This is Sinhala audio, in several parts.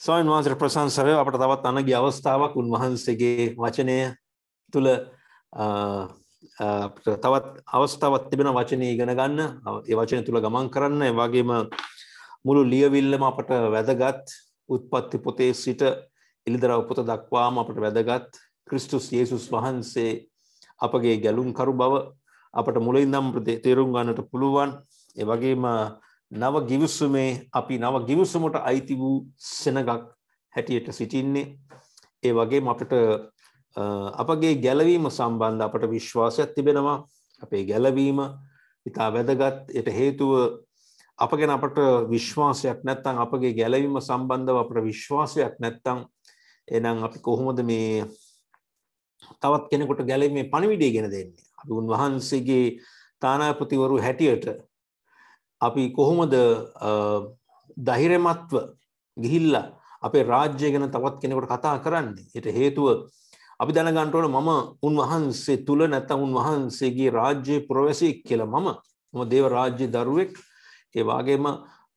ස්වාමන් වහන්සට ප්‍රසංසවය අපට තවත් අනගේ අවස්ථාවක් උන්වහන්සේගේ වචනය තුළ තවත් අවස්ථාවත් තිබෙන වචනය ඉගෙන ගන්න ඒ වචනය තුළ ගමන් කරන්න වගේම මුළු ලියවිල්ලම අපට වැදගත් උත්පත්ති පොතේ සිට එළිදර උපත දක්වාම අපට වැදගත් ක්‍රිස්ටුස් යේසුස් වහන්සේ අපගේ ගැලුම් කරු බව අපට මුලින්දම් තේරුම් ගන්නට පුළුවන් ඒ වගේම නව ගිවිසුමේ අපි නව ගිවිසුමට අයිති වූ සෙනගක් හැටියට සිටින්නේ ඒ වගේ අපට අපගේ ගැලවීම සම්බන්ධ අපට විශ්වාසයක් තිබෙනවා අපේ ගැලවීම ඉතා වැදගත් එයට හේතුව අපගෙන අපට විශ්වාසයක් නැත්තං අපගේ ගැලවීම සම්බන්ධව අපට විශ්වාසයක් නැත්තං එනම් අපි කොහොමද මේ තවත් කෙනෙකුට ගැලීමේ පණිවිඩේ ගෙන දෙන්නේ අපි උන්වහන්සේගේ තානාපතිවරු හැටියට අපි කොහොමද දහිරමත්ව ගිහිල්ල අපේ රාජ්‍ය ගැන තවත් කෙනෙකට කතා කරන්නේ එයට හේතුව අපි දැනගන්ටවල මම උන්වහන්සේ තුළ නැත උන්වහන්සේගේ රාජ්‍යය ප්‍රවැසි කියලා මම ම දේව රාජ්‍ය දරුවෙක් ඒවාගේම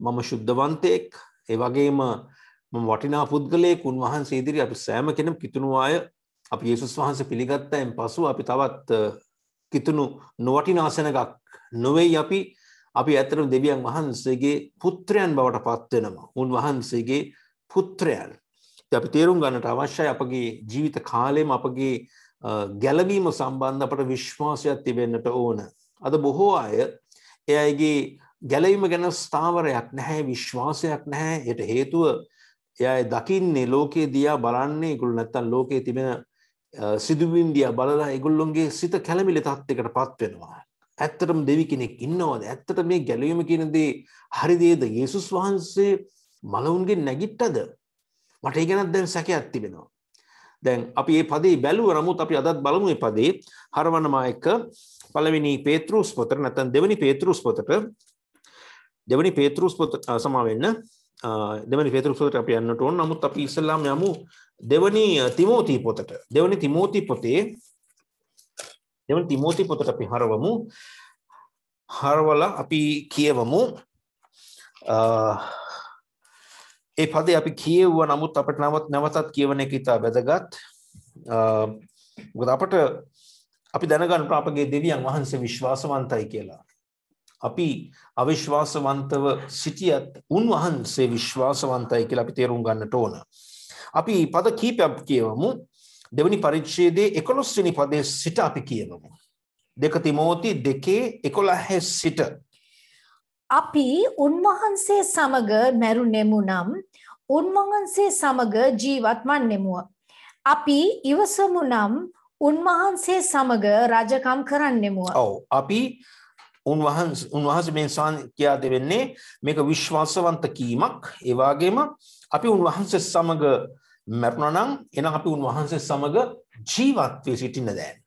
මම ශුද්ධවන්තයෙක් ඒවගේම වටිනා පුද්ගලයෙක් උන්වහන්සේ ඉදිරි අපි සෑම කෙනම් කිතුුණවාය අපි ඒසුස් වහන්ස පිළිගත්ත එන් පසු අපි තවත් කිතුුණු නොවටිනාසනකක් නොවෙයි අපි අපි ඇතරම් දෙවියන් වහන්සේගේ පුත්‍රයන් බවට පත්වෙනවා. උන්වහන්සේගේ පුත්‍රයන්. අපි තේරුම් ගන්නට අවශ්‍යයි අපගේ ජීවිත කාලයම අපගේ ගැලවීම සම්බන්ධ අපට විශ්වාසයක් තිබෙන්නට ඕන. අද බොහෝ අය එයගේ ගැලවීම ගැන ස්ථාවරයක් නැහැ විශ්වාසයක් නැහැ යට හේතුව එය දකින්නේ ලෝකයේ දයා බලන්නේ ගුල් නැත්තන් ලෝකයේ තිබෙන සිදුවින්දිය බලලා ඉගුල්ලොන්ගේ සිත කැළමිලි තත්වකට පත්වෙනවා. ඇත්තටම දෙවි කෙනෙක් ඉන්නවද ඇත්තට මේ ගැලවීම කියන දේ හරිදේද යේසුස් වහන්සේ මලවුන්ගේ නැගිට්ටද මට ඒ ගැනත් දැන් සැකයක් තිබෙනවා දැන් අපි මේ පදේ බැලුව නමුත් අපි අදත් බලමු මේ පදේ හරවනවා එක පළවෙනි පේත්‍රූස් පොතට නැත්නම් දෙවෙනි පේත්‍රූස් පොතට දෙවෙනි පේත්‍රූස් පොත සමා වෙන්න දෙවෙනි පේත්‍රූස් පොතට අපි යන්නට ඕන නමුත් අපි ඉස්සෙල්ලාම යමු දෙවෙනි තිමෝති පොතට දෙවෙනි තිමෝති පොතේ දෙවන තිමෝති පොතට අපි හරවමු හරවල අපි කියවමු ඒ පදේ අපි කියවුවා නමුත් අපිට නවත් නැවතත් කියවන එක ඉතා වැදගත් මොකද අපට අපි දැනගන්න අපගේ දෙවියන් වහන්සේ විශ්වාසවන්තයි කියලා අපි අවිශ්වාසවන්තව සිටියත් උන්වහන්සේ විශ්වාසවන්තයි කියලා අපි තේරුම් ගන්නට ඕන අපි පද කීපයක් කියවමු දෙවනි පරිච්ඡේදයේ 11 වෙනි පදයේ සිට අපි කියමු. දෙක තිමෝති 2:11 සිට අපි උන්වහන්සේ සමග මැරුණෙමු නම් උන්වහන්සේ සමග ජීවත් වන්නෙමු. අපි ඉවසමු නම් උන්වහන්සේ සමග රජකම් කරන්නෙමු. ඔව් අපි උන්වහන්සේ උන්වහන්සේ මේ සාන් කියා දෙන්නේ මේක විශ්වාසවන්ත කීමක් ඒ වගේම අපි උන්වහන්සේ සමග මැරුණනම් එන අපි උන්වහන්සේ සමග ජීවත් වී සිටින්න දැන්.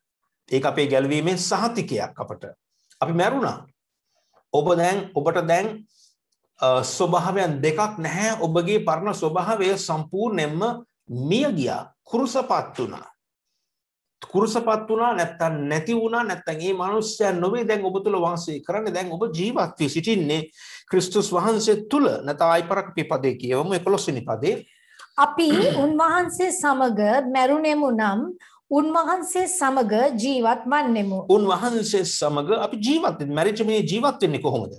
ඒක අපේ ගැලවීමෙන් සහතිකයක් අපට. අපි මැරුණා. ඔබ දැන් ඔබට දැන් ස්වභාවයන් දෙකක් නැහැ ඔබගේ පරණ ස්වභාවය සම්පූර්ණයෙන්ම මිය ගියා. කුරුසපත් වුණා. කුරුසපත් වුණා නැත්තම් නැති වුණා නැත්තම් මේ මිනිස්යන් නොවේ දැන් ඔබ තුල වාසය කරන්නේ දැන් ඔබ ජීවත් වී සිටින්නේ ක්‍රිස්තුස් වහන්සේ තුල නැත්නම් ආයිපරක් පිපදේ කියවමු 11 වෙනි පදේ අපි උන්වහන්සේ සමග මැරුණෙමු නම් උන්වහන්සේ සමග ජීවත් වන්නෙමු. උන්වහන්සේ සමග අපි ජීවත් වෙන්නේ මැරිච්ච මේ ජීවත් වෙන්නේ කොහොමද?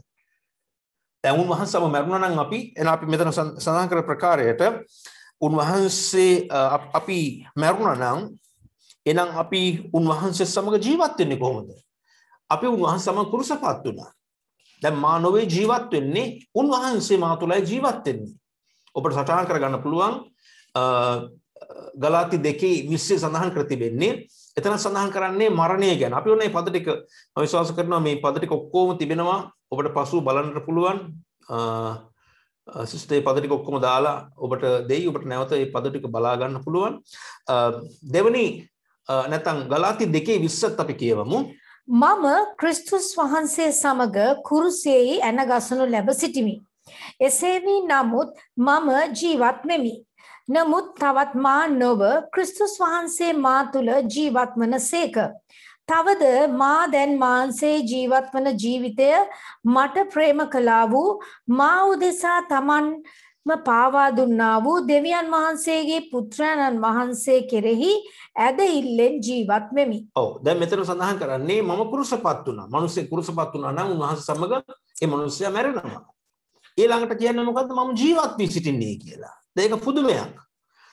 දැන් උන්වහන්සේම මැරුණා නම් අපි එන අපි මෙතන සඳහන් කර ප්‍රකාරයට උන්වහන්සේ අපි මැරුණා නම් එහෙනම් අපි උන්වහන්සේ සමග ජීවත් වෙන්නේ කොහොමද? අපි උන්වහන්සේ සමග කුරුසපත් වුණා. දැන් මා නොවේ ජීවත් වෙන්නේ උන්වහන්සේ මා තුළයි ජීවත් වෙන්නේ. ඔබට සටහන් කරගන්න පුළුවන් ගලාති දෙකේ විස්සේ සඳහන් කර තිබෙන්නේ එතන සඳහන් කරන්නේ මරණය ගැන. අපි ඔන්නේ පද ටික මම විශ්වාස කරනවා මේ පද ටික ඔක්කොම තිබෙනවා ඔබට පසු බලන්නට පුළුවන් සිස්ටේ පද ටික ඔක්කොම දාලා ඔබට දෙයි ඔබට නැවත මේ පද ටික බලා ගන්න පුළුවන්. දෙවනි නැත්නම් ගලාති දෙකේ 20ත් අපි කියවමු. මම ක්‍රිස්තුස් වහන්සේ සමග කුරුසයේ ඇනගසනු ලැබ සිටිමි. එසේ වී නමුත් මම ජීවත් වෙමි. නමුත් තවත් මා නොව ක්‍රිස්තුස් වහන්සේ මා තුළ ජීවත් වනසේක. තවද මා දැන් මාන්සේ ජීවත් වන ජීවිතය මට ප්‍රේම කළා වූ මා උදෙසා Taman පාවා දුන්නා වූ දෙවියන් වහන්සේගේ පුත්‍රයන්න් වහන්සේ කෙරෙහි ඇදහිල්ලෙන් ජීවත් වෙමි. ඔව් දැන් මෙතන සඳහන් කරන්නේ මම කුරුසපත් වුණා. මිනිස්සේ කුරුසපත් වුණා නම් උන්වහන්සේ සමග ඒ මිනිස්සයා මැරෙනවා. ඊළඟට කියන්න මොකද මම ජීවත් වී සිටින්නේ කියලා. ඒක පුදුමයක්.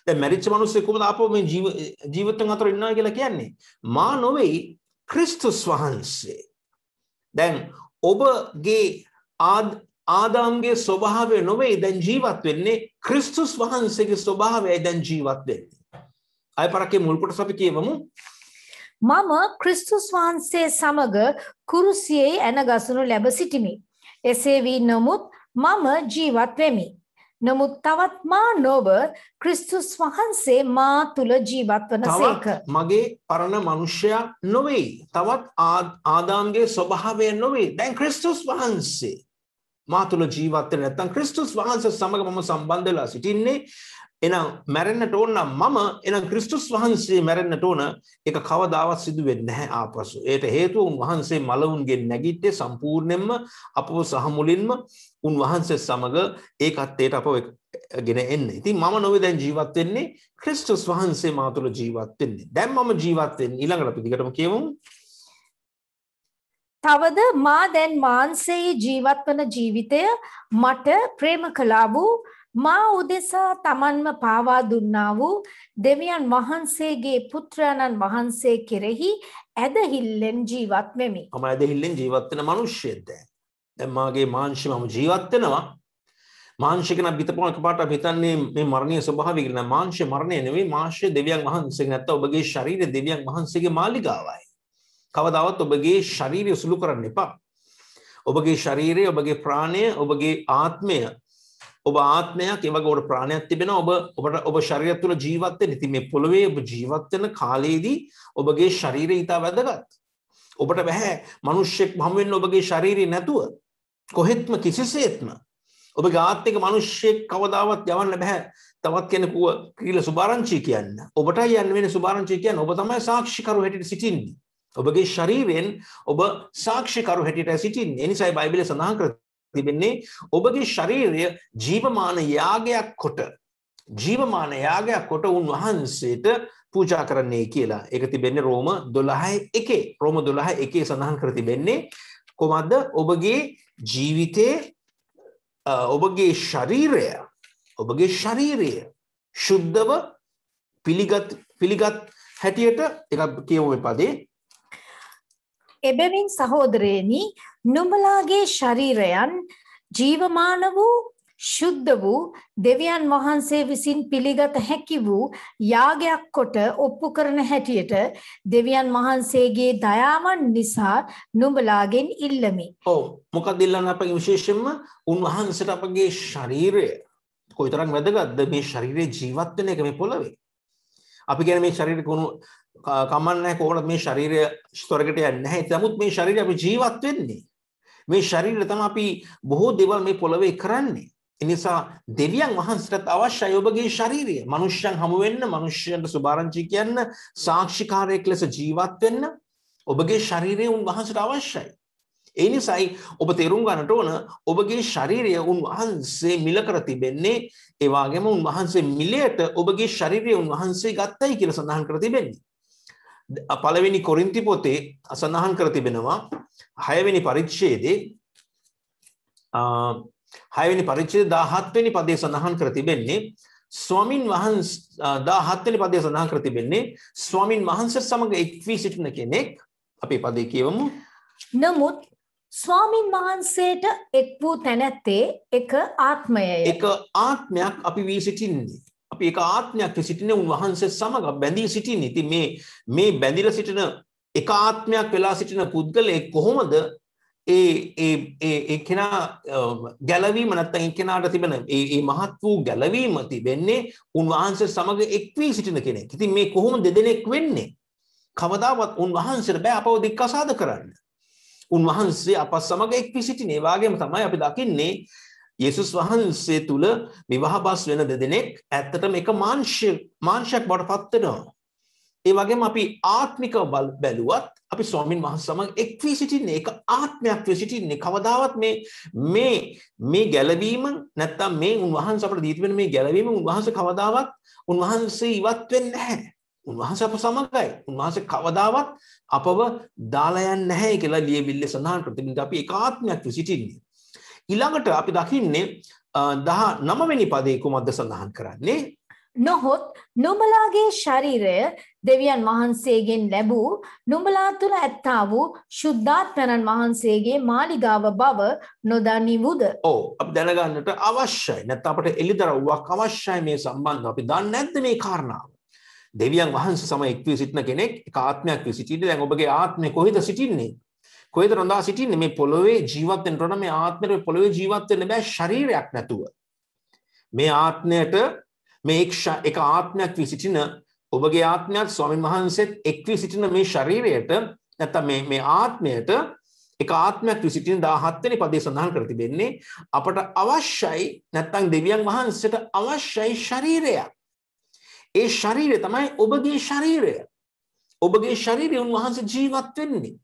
දැන් මැරිච්ච මිනිස්සු කොහොමද ආපහු මේ ජීව ජීවිතෙන් අතර ඉන්නවා කියලා කියන්නේ? මා නොවේ ක්‍රිස්තුස් වහන්සේ. දැන් ඔබගේ ආදාම්ගේ ස්වභාවය නොවේ දැන් ජීවත් වෙන්නේ ක්‍රිස්තුස් වහන්සේගේ ස්වභාවයයි දැන් ජීවත් වෙන්නේ. අය පරක්කේ මුල් කොටස අපි කියවමු. මම ක්‍රිස්තුස් වහන්සේ සමග කුරුසියේ ඇන ගසනු ලැබ සිටිමි. එසේ වී නමුත් මම ජීවත් වෙමි. නමුත් තවත් මා නොව ක්‍රිස්තුස් වහන්සේ මා තුල ජීවත් වන සේක. මගේ පරණ මනුෂ්‍යයා නොවේ. තවත් ආදාම්ගේ ස්වභාවය නොවේ. දැන් ක්‍රිස්තුස් වහන්සේ මා තුළ ජීවත්වය නැත්තම් ක්‍රිස්තුස් වහන්ස සමඟ මම සම්බන්ධලා සිටින්නේ එහෙනම් මැරෙන්නට ඕන නම් මම එහෙනම් ක්‍රිස්තුස් වහන්සේ මැරෙන්නට ඕන ඒක කවදාවත් සිදු වෙන්නේ නැහැ ආපසු. ඒට හේතුව උන්වහන්සේ මලවුන්ගේ නැගිට්ටේ සම්පූර්ණයෙන්ම අපව සහ මුලින්ම උන්වහන්සේ සමග ඒකත්වයට අපව ගෙන එන්න. ඉතින් මම නොවේ දැන් ජීවත් වෙන්නේ ක්‍රිස්තුස් වහන්සේ මා තුළ ජීවත් වෙන්නේ. දැන් මම ජීවත් වෙන්නේ ඊළඟට අපි දිගටම කියමු. තවද මා දැන් මාංශයේ ජීවත් වන ජීවිතය මට ප්‍රේම කළා වූ මා උදෙසා තමන්ම පාවා දුන්නා වූ දෙවියන් වහන්සේගේ පුත්‍රයන්න් වහන්සේ කෙරෙහි ඇදහිල්ලෙන් ජීවත් වෙමි. මම ඇදහිල්ලෙන් ජීවත් වෙන මිනිස්සෙක්ද? දැන් මාගේ මාංශය මම ජීවත් වෙනවා. මාංශික නම් හිතපුවම එකපාරට අපි හිතන්නේ මේ මරණීය ස්වභාවය කියලා. මාංශය මරණය නෙවෙයි මාංශය දෙවියන් වහන්සේ නැත්නම් ඔබගේ ශරීරය දෙවියන් වහන්සේගේ මාලිගාවයි. කවදාවත් ඔබගේ ශරීරය සුළු කරන්න එපා. ඔබගේ ශරීරය ඔබගේ ප්‍රාණය ඔබගේ ආත්මය ඔබ ආත්මයක් ඒවගේ ඔබට ප්‍රාණයක් තිබෙනවා ඔබ ඔබට ඔබ ශරීරය තුළ ජීවත් වෙන. ඉතින් මේ පොළවේ ඔබ ජීවත් වෙන කාලයේදී ඔබගේ ශරීරය ඊට වැදගත්. ඔබට බෑ මිනිස්සෙක් හම් වෙන්න ඔබගේ ශරීරය නැතුව. කොහෙත්ම කිසිසේත්ම ඔබගේ ආත්මික මිනිස්සෙක් කවදාවත් යවන්න බෑ. තවත් කෙනෙකුව කියලා සුභාරංචි කියන්න. ඔබටයි යන්න වෙන සුභාරංචි කියන්න. ඔබ තමයි සාක්ෂිකරු හැටියට සිටින්නේ. ඔබගේ ශරීරයෙන් ඔබ සාක්ෂිකරු හැටියට සිටින්නේ. එනිසායි බයිබලයේ සඳහන් කර තිබෙන්නේ ඔබගේ ශරීරය ජීවමාන යාගයක් කොට ජීවමාන යාගයක් කොට උන්වහන්සේට පූජා කරන්නේ කියලා එක තිබෙන්නේ රෝම දොළහයි එකේ රෝම දොළහ එකේ සඳහන් කර තිබෙන්නේ කොමක්ද ඔබගේ ජීවිතයේ ඔබගේ ශරීරය ඔබගේ ශරීරය ශුද්ධව පිළිගත් පිළිගත් හැටියට එක කියවම පදේ එබැවින් සහෝදරයනි නුඹලාගේ ශරීරයන් ජීවමාන වූ ශුද්ධ වූ දෙවියන් වහන්සේ විසින් පිළිගත හැකි වූ යාගයක් කොට ඔප්පු කරන හැටියට දෙවියන් වහන්සේගේ දයාවන් නිසා නුඹලාගෙන් ඉල්ලමි. ඔව් මොකක්ද ඉල්ලන්නේ අපගේ විශේෂයෙන්ම උන්වහන්සේට අපගේ ශරීරය කොයිතරම් වැදගත්ද මේ ශරීරයේ ජීවත් වෙන එක මේ පොළවේ. අපි කියන්නේ මේ ශරීරේ කුණු කමන්නෑ කොහොමද මේ ශරීරය ස්වර්ගයට යන්නේ නැහැ. නමුත් මේ ශරීරය අපි ජීවත් වෙන්නේ. මේ ශරීරය තමයි අපි බොහෝ දේවල් මේ පොළවේ කරන්නේ. ඒ නිසා දෙවියන් වහන්සේට අවශ්‍යයි ඔබගේ ශරීරය. මනුෂ්‍යයන් හමු වෙන්න, මනුෂ්‍යයන්ට සුභාරංචි කියන්න, සාක්ෂිකාරයෙක් ලෙස ජීවත් වෙන්න ඔබගේ ශරීරය උන්වහන්සේට අවශ්‍යයි. ඒ නිසායි ඔබ තේරුම් ගන්නට ඕන ඔබගේ ශරීරය උන්වහන්සේ මිල කර තිබෙන්නේ ඒ වගේම උන්වහන්සේ මිලයට ඔබගේ ශරීරය උන්වහන්සේ ගත්තයි කියලා සඳහන් කර තිබෙන්නේ. පළවෙනි කොරින්ති පොතේ සඳහන් කර තිබෙනවා හයවෙනි පරිච්ඡේදේ හයවෙනි පරිච්ඡේද 17 වෙනි පදයේ සඳහන් කර තිබෙන්නේ ස්වාමින් වහන්ස 17 වෙනි පදයේ සඳහන් කර තිබෙන්නේ ස්වාමින් වහන්සේ සමග එක්වී සිටින කෙනෙක් අපි පදේ කියවමු නමුත් ස්වාමින් වහන්සේට එක් වූ තැනැත්තේ එක ආත්මයයි එක ආත්මයක් අපි වී සිටින්නේ අපි එක ආත්මයක් සිටින උන්වහන්සේ සමග බැඳී සිටින්න. ඉතින් මේ මේ බැඳිලා සිටින එක ආත්මයක් වෙලා සිටින පුද්ගලයෙක් කොහොමද ඒ ඒ ඒ ඒ කෙනා ගැලවීම නැත්නම් ඒ කෙනාට තිබෙන ඒ ඒ මහත් වූ ගැලවීම තිබෙන්නේ උන්වහන්සේ සමග එක් වී සිටින කෙනෙක්. ඉතින් මේ කොහොම දෙදෙනෙක් වෙන්නේ? කවදාවත් උන්වහන්සේට බෑ අපව දික්කසාද කරන්න. උන්වහන්සේ අප සමග එක් වී සිටින. ඒ වගේම තමයි අපි දකින්නේ යේසුස් වහන්සේ තුල විවාහබස් වෙන දෙදෙනෙක් ඇත්තටම එක මාංශය මාංශයක් බවට පත් වෙනවා. ඒ වගේම අපි ආත්මික බැලුවත් අපි ස්වාමින් වහන්සේ සමග එක් වී සිටින්නේ ඒක ආත්මයක් වී සිටින්නේ කවදාවත් මේ මේ මේ ගැළවීම නැත්තම් මේ උන්වහන්සේ අපට දීති වෙන මේ ගැළවීම උන්වහන්සේ කවදාවත් උන්වහන්සේ ඉවත් වෙන්නේ නැහැ. උන්වහන්සේ අප සමගයි. උන්වහන්සේ කවදාවත් අපව දාලා යන්නේ නැහැ කියලා ලියවිල්ලේ සඳහන් කරලා තිබෙනවා. අපි ඒකාත්මයක් වී සිටින්නේ. ඊළඟට අපි දකින්නේ දහ නමවෙනි පදේ කුමක්ද සඳහන් කරන්නේ නොහොත් නුඹලාගේ ශරීරය දෙවියන් වහන්සේගෙන් ලැබූ නුඹලා තුළ ඇත්තා වූ ශුද්ධාත්මයන් වහන්සේගේ මාලිගාව බව නොදනිමුද? ඔව් අපි දැනගන්නට අවශ්‍යයි. නැත්නම් අපට එළිදරව්වක් අවශ්‍යයි මේ සම්බන්ධව. අපි දන්නේ නැද්ද මේ කාරණාව? දෙවියන් වහන්සේ සමග එක්වී සිටින කෙනෙක් එක ආත්මයක් වී සිටින්නේ. දැන් ඔබගේ ආත්මය කොහෙද සිටින්නේ? කොහෙද රඳා සිටින්නේ මේ පොළොවේ ජීවත් වෙන්න ඕන මේ ආත්මෙට පොළොවේ ජීවත් වෙන්න බෑ ශරීරයක් නැතුව මේ ආත්මයට මේ එක ආත්මයක් වී සිටින ඔබගේ ආත්මයක් ස්වාමීන් වහන්සේත් එක් වී සිටින මේ ශරීරයට නැත්නම් මේ මේ ආත්මයට එක ආත්මයක් වී සිටින 17 වෙනි පදේ සඳහන් කර තිබෙන්නේ අපට අවශ්‍යයි නැත්නම් දෙවියන් වහන්සේට අවශ්‍යයි ශරීරයක් ඒ ශරීරය තමයි ඔබගේ ශරීරය ඔබගේ ශරීරය උන්වහන්සේ ජීවත් වෙන්නේ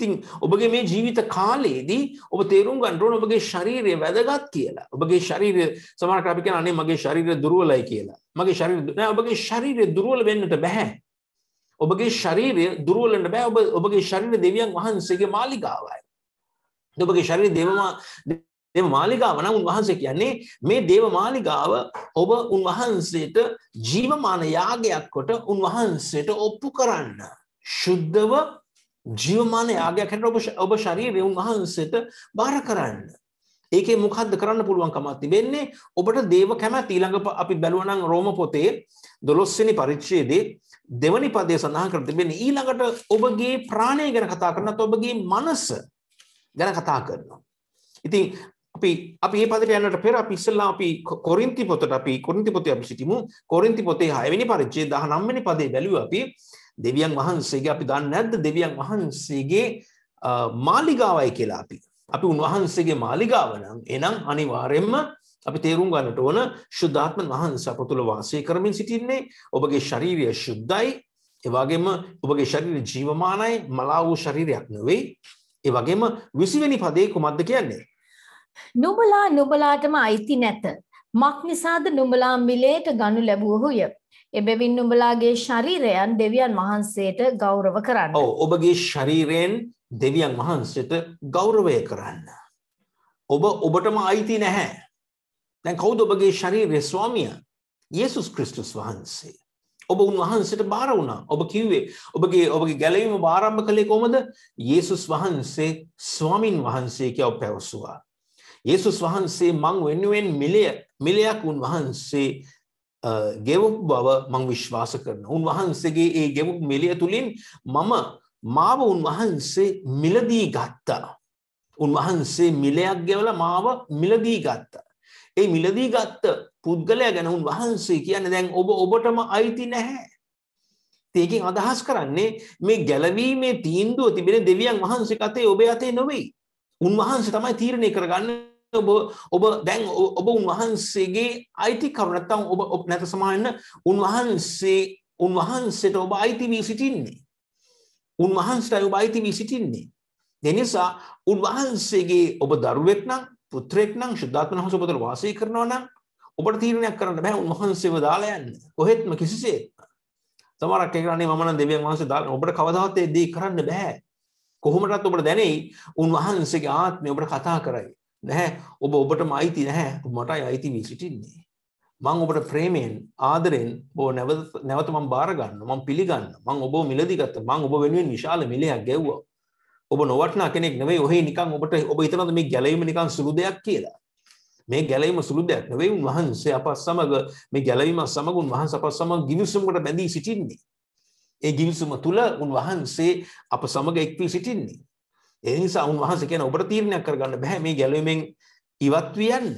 ඉතින් ඔබගේ මේ ජීවිත කාලයේදී ඔබ තේරුම් ගන්න ඕන ඔබගේ ශරීරය වැදගත් කියලා. ඔබගේ ශරීරය සමහර කලාප කියන අනේ මගේ ශරීරය දුර්වලයි කියලා. මගේ ශරීරය නෑ ඔබගේ ශරීරය දුර්වල වෙන්නට බෑ. ඔබගේ ශරීරය දුර්වල වෙන්න බෑ. ඔබ ඔබගේ ශරීරය දෙවියන් වහන්සේගේ මාලිගාවයි. ඔබගේ ශරීරය දේවමා දේව මාලිගාව නම් උන්වහන්සේ කියන්නේ මේ දේව මාලිගාව ඔබ උන්වහන්සේට ජීවමාන යාගයක් කොට උන්වහන්සේට ඔප්පු කරන්න. ශුද්ධව ජීවමාන යාගයක් හැට ඔබ ඔබ ශරීරය උන්වහන්සේට බාර කරන්න. ඒකේ මොකද්ද කරන්න පුළුවන්කමක් තිබෙන්නේ ඔබට දේව කැමැති ඊළඟ අපි බැලුවා නම් රෝම පොතේ 12 වෙනි පරිච්ඡේදයේ දෙවනි පදයේ සඳහන් කර තිබෙන්නේ ඊළඟට ඔබගේ ප්‍රාණය ගැන කතා කරනත් ඔබගේ මනස ගැන කතා කරනවා. ඉතින් අපි අපි මේ පදයට යන්නට පෙර අපි ඉස්සෙල්ලා අපි කොරින්ති පොතට අපි කොරින්ති පොතේ අපි සිටිමු. කොරින්ති පොතේ 6 වෙනි පරිච්ඡේදය 19 වෙනි පදේ බැලුවා අපි දෙවියන් වහන්සේගේ අපි දන්න නැද්ද දෙවියන් වහන්සේගේ මාලිගාවයි කියලා අපි. අපි උන්වහන්සේගේ මාලිගාව නම් එනම් අනිවාර්යෙන්ම අපි තේරුම් ගන්නට ඕන ශුද්ධාත්මන් වහන්සේ අප තුළ වාසය කරමින් සිටින්නේ ඔබගේ ශරීරය ශුද්ධයි ඒ වගේම ඔබගේ ශරීරය ජීවමානයි මලා වූ ශරීරයක් නෙවෙයි ඒ වගේම 20 වෙනි පදේ කුමක්ද කියන්නේ නුඹලා නුඹලාටම අයිති නැත මක් නිසාද නුඹලා මිලේට ගනු ලැබුවහුය එබැවින් නුඹලාගේ ශරීරයන් දෙවියන් වහන්සේට ගෞරව කරන්න. ඔව් ඔබගේ ශරීරයෙන් දෙවියන් වහන්සේට ගෞරවය කරන්න. ඔබ ඔබටම අයිති නැහැ. දැන් කවුද ඔබගේ ශරීරයේ ස්වාමියා? යේසුස් ක්‍රිස්තුස් වහන්සේ. ඔබ උන්වහන්සේට බාර වුණා. ඔබ කිව්වේ ඔබගේ ඔබගේ ගැලවීම ආරම්භ කළේ කොහොමද? යේසුස් වහන්සේ ස්වාමින් වහන්සේ කියව පැවසුවා. යේසුස් වහන්සේ මං වෙනුවෙන් මිලය මිලයක් උන්වහන්සේ ගෙවුක් බව මං විශ්වාස කරන. උන්වහන්සේගේ ඒ ගෙවුක් මිලිය තුළින් මම මාව උන්වහන්සේ මිලදී ගත්තා. උන්වහන්සේ මිලයක් ගෙවල මාව මිලදී ගත්තා. ඒ මිලදී ගත්ත පුද්ගලය ගැන උන්වහන්සේ කියන්න දැන් ඔබ ඔබටම අයිති නැහැ. ඒකින් අදහස් කරන්නේ මේ ගැලවීමේ තීන්දුව තිබෙන දෙවියන් වහන්සේ කතේ ඔබ අතේ නොවෙයි. උන්වහන්සේ තමයි තීරණය කරගන්න ඔබ ඔබ දැන් ඔබ උන්වහන්සේගේ අයිතිකරු නැත්තම් ඔබ නැත සමාන්න උන්වහන්සේ උන්වහන්සේට ඔබ අයිති වී සිටින්නේ. උන්වහන්සේට ඔබ අයිති වී සිටින්නේ. දෙනිසා උන්වහන්සේගේ ඔබ දරුවෙක් නම් පුත්‍රයෙක් නම් ශුද්ධාත්මන හස ඔබතර වාසය කරනවා නම් ඔබට තීරණයක් කරන්න බෑ උන්වහන්සේව දාලා යන්න. කොහෙත්ම කිසිසේත්. සමහරක් කියන්නේ මම නම් දෙවියන් වහන්සේ දාලා ඔබට කවදාවත් ඒ දේ කරන්න බෑ. කොහොමටත් ඔබට දැනෙයි උන්වහන්සේගේ ආත්මය ඔබට කතා කරයි. නැහැ ඔබ ඔබටම අයිති නැහැ මටයි අයිති වී සිටින්නේ මං ඔබට ප්‍රේමයෙන් ආදරෙන් බෝ නැවත මං බාරගන්න මං පිළිගන්න මං ඔබ මිලදිගත්ත මං ඔබ වෙනුවෙන් විශාල මිලයක් ගැව්වා ඔබ නොවටනා කෙනෙක් නෙවෙයි ඔහේ නිකන් ඔබට ඔබ හිතනද මේ ගැලවීම නිකන් සුළු දෙයක් කියලා මේ ගැලවීම සුළු දෙයක් නෙවෙයි උන්වහන්සේ අප සමග මේ ගැලවීම සමග උන්වහන්සේ අප සමග ගිවිසුමකට බැඳී සිටින්නේ ඒ ගිවිසුම තුල උන්වහන්සේ අප සමග එක්වී සිටින්නේ ඒ නිසා උන්වහන්සේ කියන ඔබට තීරණයක් කරගන්න බෑ මේ ගැලවීමෙන් ඉවත් වී යන්න.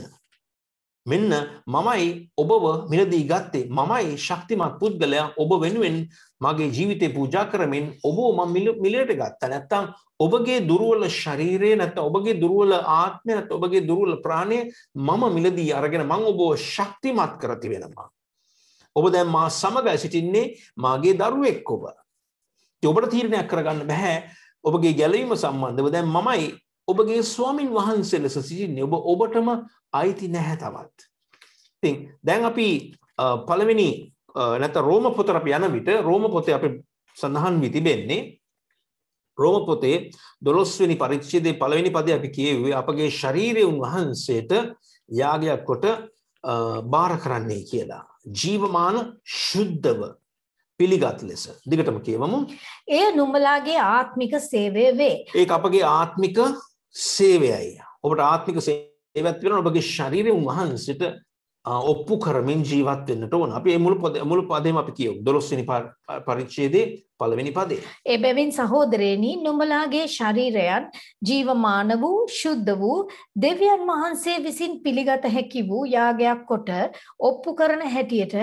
මෙන්න මමයි ඔබව මිලදී ගත්තේ මමයි ශක්තිමත් පුද්ගලයා ඔබ වෙනුවෙන් මගේ ජීවිතේ පූජා කරමින් ඔබව මම මිලයට ගත්තා. නැත්තම් ඔබගේ දුර්වල ශරීරය නැත්නම් ඔබගේ දුර්වල ආත්මය නැත්නම් ඔබගේ දුර්වල ප්‍රාණය මම මිලදී අරගෙන මම ඔබව ශක්තිමත් කර තිබෙනවා. ඔබ දැන් මා සමග සිටින්නේ මාගේ දරුවෙක් ඔබ. ඔබට තීරණයක් කරගන්න බෑ ඔබගේ ගැලීම සම්බන්ධව දැන් මමයි ඔබගේ ස්වාමින් වහන්සේ ලෙස සිටින්නේ ඔබ ඔබටම අයිති නැහැ තවත්. ඉතින් දැන් අපි පළවෙනි නැත රෝම පොතට අපි යන විට රෝම පොතේ අපි සඳහන් වී තිබෙන්නේ රෝම පොතේ 12 වෙනි පරිච්ඡේදයේ පළවෙනි පදේ අපි කියුවේ අපගේ ශරීරය උන්වහන්සේට යාගයක් කොට බාර කරන්නේ කියලා. ජීවමාන ශුද්ධව පිළිගත් ලෙස දිගටම කියවමු. එය නුඹලාගේ ආත්මික සේවය වේ. ඒක අපගේ ආත්මික සේවයයි. ඔබට ආත්මික සේවයක් වෙනවා ඔබගේ ශරීරය වහන්සිට ඔප්පු කරමින් ජීවත් වෙන්නට ඕන අපි මුළු පොද මුළු පදේම අපි කියමු 12 වෙනි පරිච්ඡේදයේ පළවෙනි පදේ. එබැවින් සහෝදරයනි නුඹලාගේ ශරීරයන් ජීවමාන වූ ශුද්ධ වූ දෙවියන් වහන්සේ විසින් පිළිගත හැකි වූ යාගයක් කොට ඔප්පු කරන හැටියට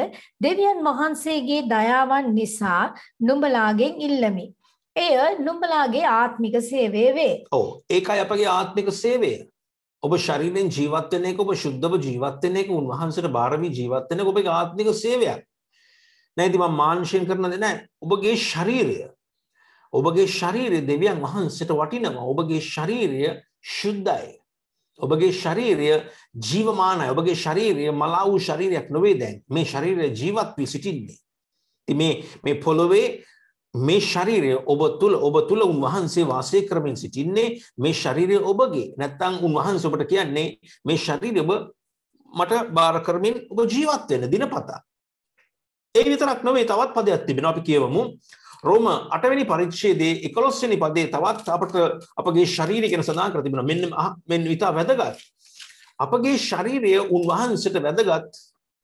දෙවියන් වහන්සේගේ දයාවන් නිසා නුඹලාගෙන් ඉල්ලමි. එය නුඹලාගේ ආත්මික සේවය වේ. ඔව් ඒකයි අපගේ ආත්මික සේවය. ඔබ ශරීරයෙන් ජීවත් වෙන එක ඔබ සුද්ධව ජීවත් වෙන එක උන්වහන්සේට බාරවි ජීවත් වෙන එක ඔබේ ආත්මික සේවයක්. නෑ ඉතින් මම මාංශයෙන් කරනද නෑ. ඔබගේ ශරීරය ඔබගේ ශරීරය දෙවියන් වහන්සේට වටිනවා. ඔබගේ ශරීරය ශුද්ධයි. ඔබගේ ශරීරය ජීවමානයි. ඔබගේ ශරීරය මලා වූ ශරීරයක් නොවේ දැන්. මේ ශරීරය ජීවත් වී සිටින්නේ. ඉතින් මේ මේ පොළොවේ මේ ශරීරය ඔබ තුළ ඔබ තුළ උන්වහන්සේ වාසය කරමින් සිටින්නේ මේ ශරීරය ඔබගේ නැත්තං උන්වහන්ස ඔබට කියන්නේ මේ ශරීරය ඔබ මට බාර කරමින් ඔබ ජීවත් වෙන දිනපතා. ඒ විතරක් නොවේ තවත් පදයක් තිබෙනවා අපි කියවමු. රෝම 8 වෙනි පරිච්ඡේදයේ 11 වෙනි පදයේ තවත් අපට අපගේ ශරීරය ගැන සඳහන් කර තිබෙනවා. මෙන්න මෙන්න ඊට වැදගත්. අපගේ ශරීරය උන්වහන්සේට වැදගත්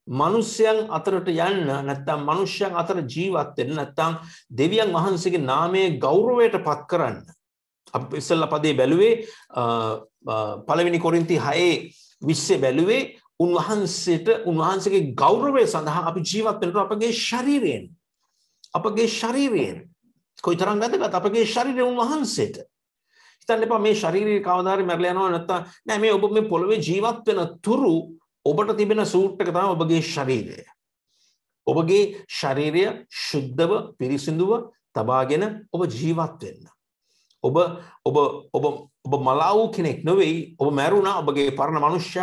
මනුස්්‍යයන් අතරට යන්න නැත්තම් මනුෂ්‍යයන් අතර ජීවත්වෙන නැත්තං දෙවියන් වහන්සේගේ නාමය ගෞරවයට පත් කරන්න. ඉස්සල්ල පදේ බැලුවේ පළවෙනි කොරින්ති හයේ විස්සේ බැලුවේ උන්වහන්සේට උන්වහන්සගේ ගෞරවය සඳහා අපි ජීවත්වෙනට අපගේ ශරීරයෙන්. අපගේ ශරීරයෙන් කොයි තරම් ගදගත් අපගේ ශරීරය උන්වහන්සේට. හිතන්න එපා මේ ශරීරය කවදාර මැරලයනවා නැත්තා නෑ මේ ඔබ මේ පොළොවේ ජීවත් වෙන තුරු ඔබට තිබෙන සූට් එක තමයි ඔබගේ ශරීරය. ඔබගේ ශරීරය ශුද්ධව පිරිසිදුව තබාගෙන ඔබ ජීවත් වෙන්න. ඔබ ඔබ ඔබ ඔබ මලාවූ කෙනෙක් නොවෙයි ඔබ මැරුණා ඔබගේ පරණ මනුෂ්‍ය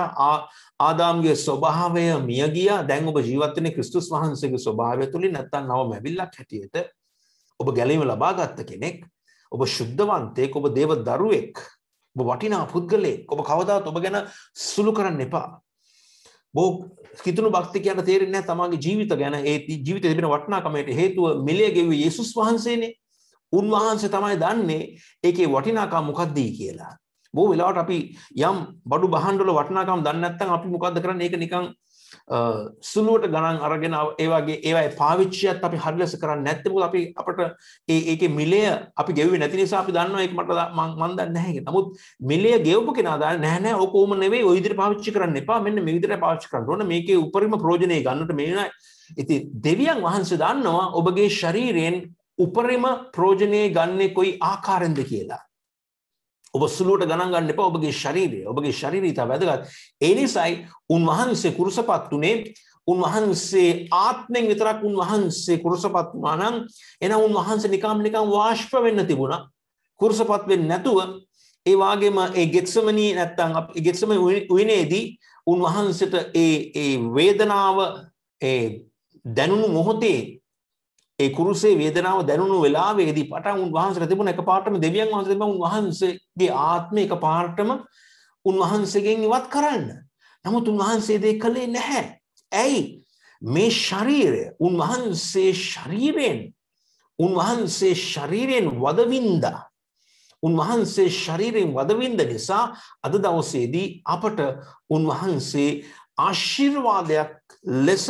ආදාම්ගේ ස්වභාවය මියගිය දැන් ඔබ ජීවත්වන ක්‍රිස්තුස් වහන්සේගේ ස්වභාවය තුළින් නැත්තන් නව මැවිල්ලක් හැටියට ඔබ ගැලීම ලබාගත්ත කෙනෙක් ඔබ ශුද්ධවන්තයෙක් ඔබ දේව දරුවෙක් ඔබ වටිනා පුද්ගලයෙක් ඔබ කවදාත් ඔබ ගැන සුළු කරන්න එපා බෝ හිතුණු භක්ති කියන තේරෙන්නේ නැහැ තමන්ගේ ජීවිත ගැන ඒ ජීවිතේ තිබෙන වටිනාකමට හේතුව මිලිය ගෙව්වේ යේසුස් වහන්සේනේ. උන්වහන්සේ තමයි දන්නේ ඒකේ වටිනාකම මොකක්ද කියලා. බොහෝ වෙලාවට අපි යම් බඩු බහන්ඩ වල වටිනාකම් දන්නේ නැත්නම් අපි මොකද්ද කරන්නේ? ඒක නිකන් සුළුවට ගණන් අරගෙන ඒවාගේ ඒවයි පාවිච්චියත් අපි හරිලෙස කරන්න නැත්තමුද අපි අපට ඒ ඒකේ මිලය අපි ගෙවුවේ නැති නිසා අපි දන්නවා ඒක මට මං මන් දන්නේ නැහැ කියලා. නමුත් මිලය ගෙවපු කෙනා දාන්නේ නැහැ නෑ ඕක ඕම නෙවෙයි ඔය විදිහට පාවිච්චි කරන්න එපා. මෙන්න මේ විදිහට පාවිච්චි කරන්න ඕන. මේකේ උපරිම ප්‍රයෝජනේ ගන්නට මේ නයි. ඉතින් දෙවියන් වහන්සේ දන්නවා ඔබගේ ශරීරයෙන් උපරිම ප්‍රයෝජනේ ගන්නේ කොයි ආකාරයෙන්ද කියලා. ඔබ සුළුවට ගණන් ගන්න එපා ඔබගේ ශරීරය ඔබගේ ශරීරය ඉතා වැදගත් ඒ නිසායි උන්වහන්සේ කුරුසපත් උනේ උන්වහන්සේ ආත්මෙන් විතරක් උන්වහන්සේ කුරුසපත් වුණා නම් එහෙනම් උන්වහන්සේ නිකම් නිකම් වාෂ්ප වෙන්න තිබුණා කුරුසපත් වෙන්නේ නැතුව ඒ වගේම ඒ ගෙත්සමනී නැත්තම් අපි ගෙත්සමනී උයනේදී උන්වහන්සේට ඒ ඒ වේදනාව ඒ දැනුණු මොහොතේ ඒ කුරුසේ වේදනාව දැනුණු වෙලාවේදී පටන් උන්වහන්සේට තිබුණ එකපාරටම දෙවියන් වහන්සේ තිබුණ උන්වහන්සේගේ ආත්මය එකපාරටම උන්වහන්සේගෙන් ඉවත් කරන්න. නමුත් උන්වහන්සේ දෙය කළේ නැහැ. ඇයි? මේ ශරීරය උන්වහන්සේ ශරීරයෙන් උන්වහන්සේ ශරීරයෙන් වදවින්දා උන්වහන්සේ ශරීරයෙන් වදවින්ද නිසා අද දවසේදී අපට උන්වහන්සේ ආශිර්වාදයක් ලෙස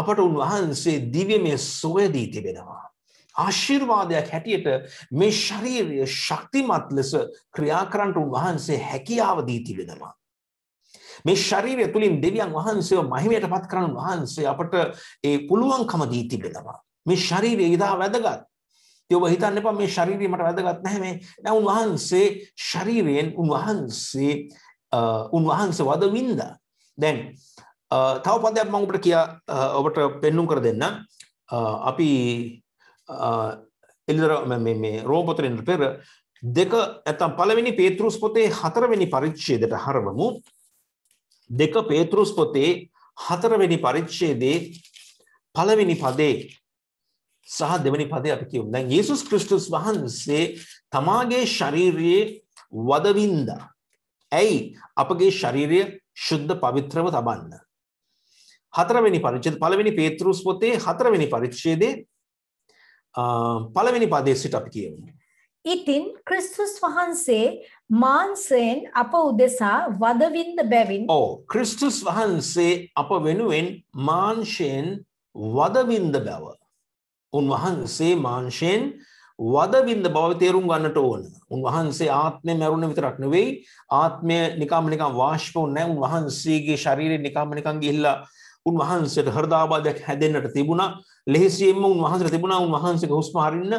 අපට උන්වහන්සේ දිව්‍යමය සොයදී තිබෙනවා. ආශිර්වාදයක් හැටියට මේ ශරීරය ශක්තිමත් ලෙස ක්‍රියා කරන්නට උන්වහන්සේ හැකියාව දී තිබෙනවා. මේ ශරීරය තුළින් දෙවියන් වහන්සේව මහිමයට පත් කරන වහන්සේ අපට ඒ පුළුවන්කම දී තිබෙනවා. මේ ශරීරය ඉදා වැදගත්. ඒ ඔබ හිතන්න එපා මේ ශරීරය මට වැදගත් නැහැ මේ. නෑ උන්වහන්සේ ශරීරයෙන් උන්වහන්සේ උන්වහන්සේ වදවින්දා. දැන් තව පදයක් මං ඔබට කියා ඔබට පෙන්නුම් කර දෙන්න අපි එල්දර රෝපතරෙන් පෙර දෙක ඇතම් පළවෙනි පේතෘස් පොතේ හතරවෙනි පරිච්ඡේදයට හරවමු දෙක පේතෘස් පොතේ හතරවෙනි පරිච්ඡේදයේ පළවෙනි පදේ සහ දෙවැනි පදේ අපි කියමු. දැන් යේසුස් ක්‍රිස්තුස් වහන්සේ තමාගේ ශාරීරියේ වදවින්දා. ඇයි අපගේ ශරීරය ශුද්ධ පවිත්‍රව තබන්න. හතරවෙනි පරිච්ඡේද පළවෙනි පේත්‍රූස් පොතේ හතරවෙනි පරිච්ඡේදයේ පළවෙනි පදයේ සිට අපි කියමු. ඉතින් ක්‍රිස්තුස් වහන්සේ මාංශයෙන් අප උදෙසා වදවින්ද බැවින් ඔව් ක්‍රිස්තුස් වහන්සේ අප වෙනුවෙන් මාංශයෙන් වදවින්ද බව උන්වහන්සේ මාංශයෙන් වදවින්ද බව තේරුම් ගන්නට ඕන. උන්වහන්සේ ආත්මය මැරුණ විතරක් නෙවෙයි ආත්මය නිකම් නිකම් වාෂ්ප වුණ නැහැ. උන්වහන්සේගේ ශරීරය නිකම් නිකම් ගිහිල්ලා උන්වහන්සට හරදාබාදයක් හැදෙන්න්නට තිබුණා ලෙහිසියෙන්ම උන්වහන්සට තිබුණා උන්වහන්සක හුස්මහරන්න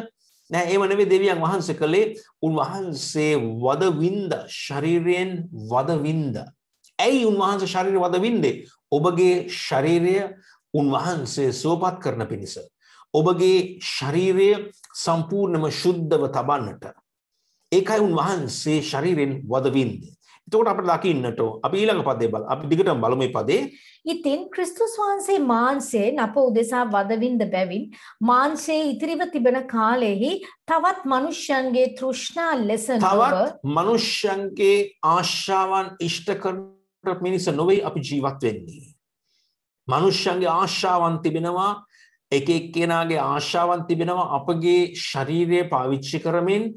නෑ ඒමනවේ දෙවියන් වහන්ස කළේ උන්වහන්සේ වදවින්ද ශරීරයෙන් වදවින්ද. ඇයි උන්වහන්ස ශරීර වදවින්දේ ඔබගේ ශරීරය උන්වහන්සේ සුවපත් කරන පිණිස. ඔබගේ ශරීරය සම්පූර්ණම ශුද්ධව තබන්නට. ඒකයි උන්වහන්සේ ශරීරෙන් වදවින්දේ. එතකොට අපිට දකින්නට අපි ඊළඟ පදේ බල අපි දිගටම බලමු මේ පදේ ඉතින් ක්‍රිස්තුස් වහන්සේ මාංශයෙන් අප උදෙසා වදවින්ද බැවින් මාංශයේ ඉතිරිව තිබෙන කාලෙහි තවත් මනුෂ්‍යයන්ගේ තෘෂ්ණා ලෙස තවත් මනුෂ්‍යයන්ගේ ආශාවන් ඉෂ්ට කරන මිනිස නොවේ අපි ජීවත් වෙන්නේ මනුෂ්‍යයන්ගේ ආශාවන් තිබෙනවා එක එක්කෙනාගේ ආශාවන් තිබෙනවා අපගේ ශරීරය පාවිච්චි කරමින්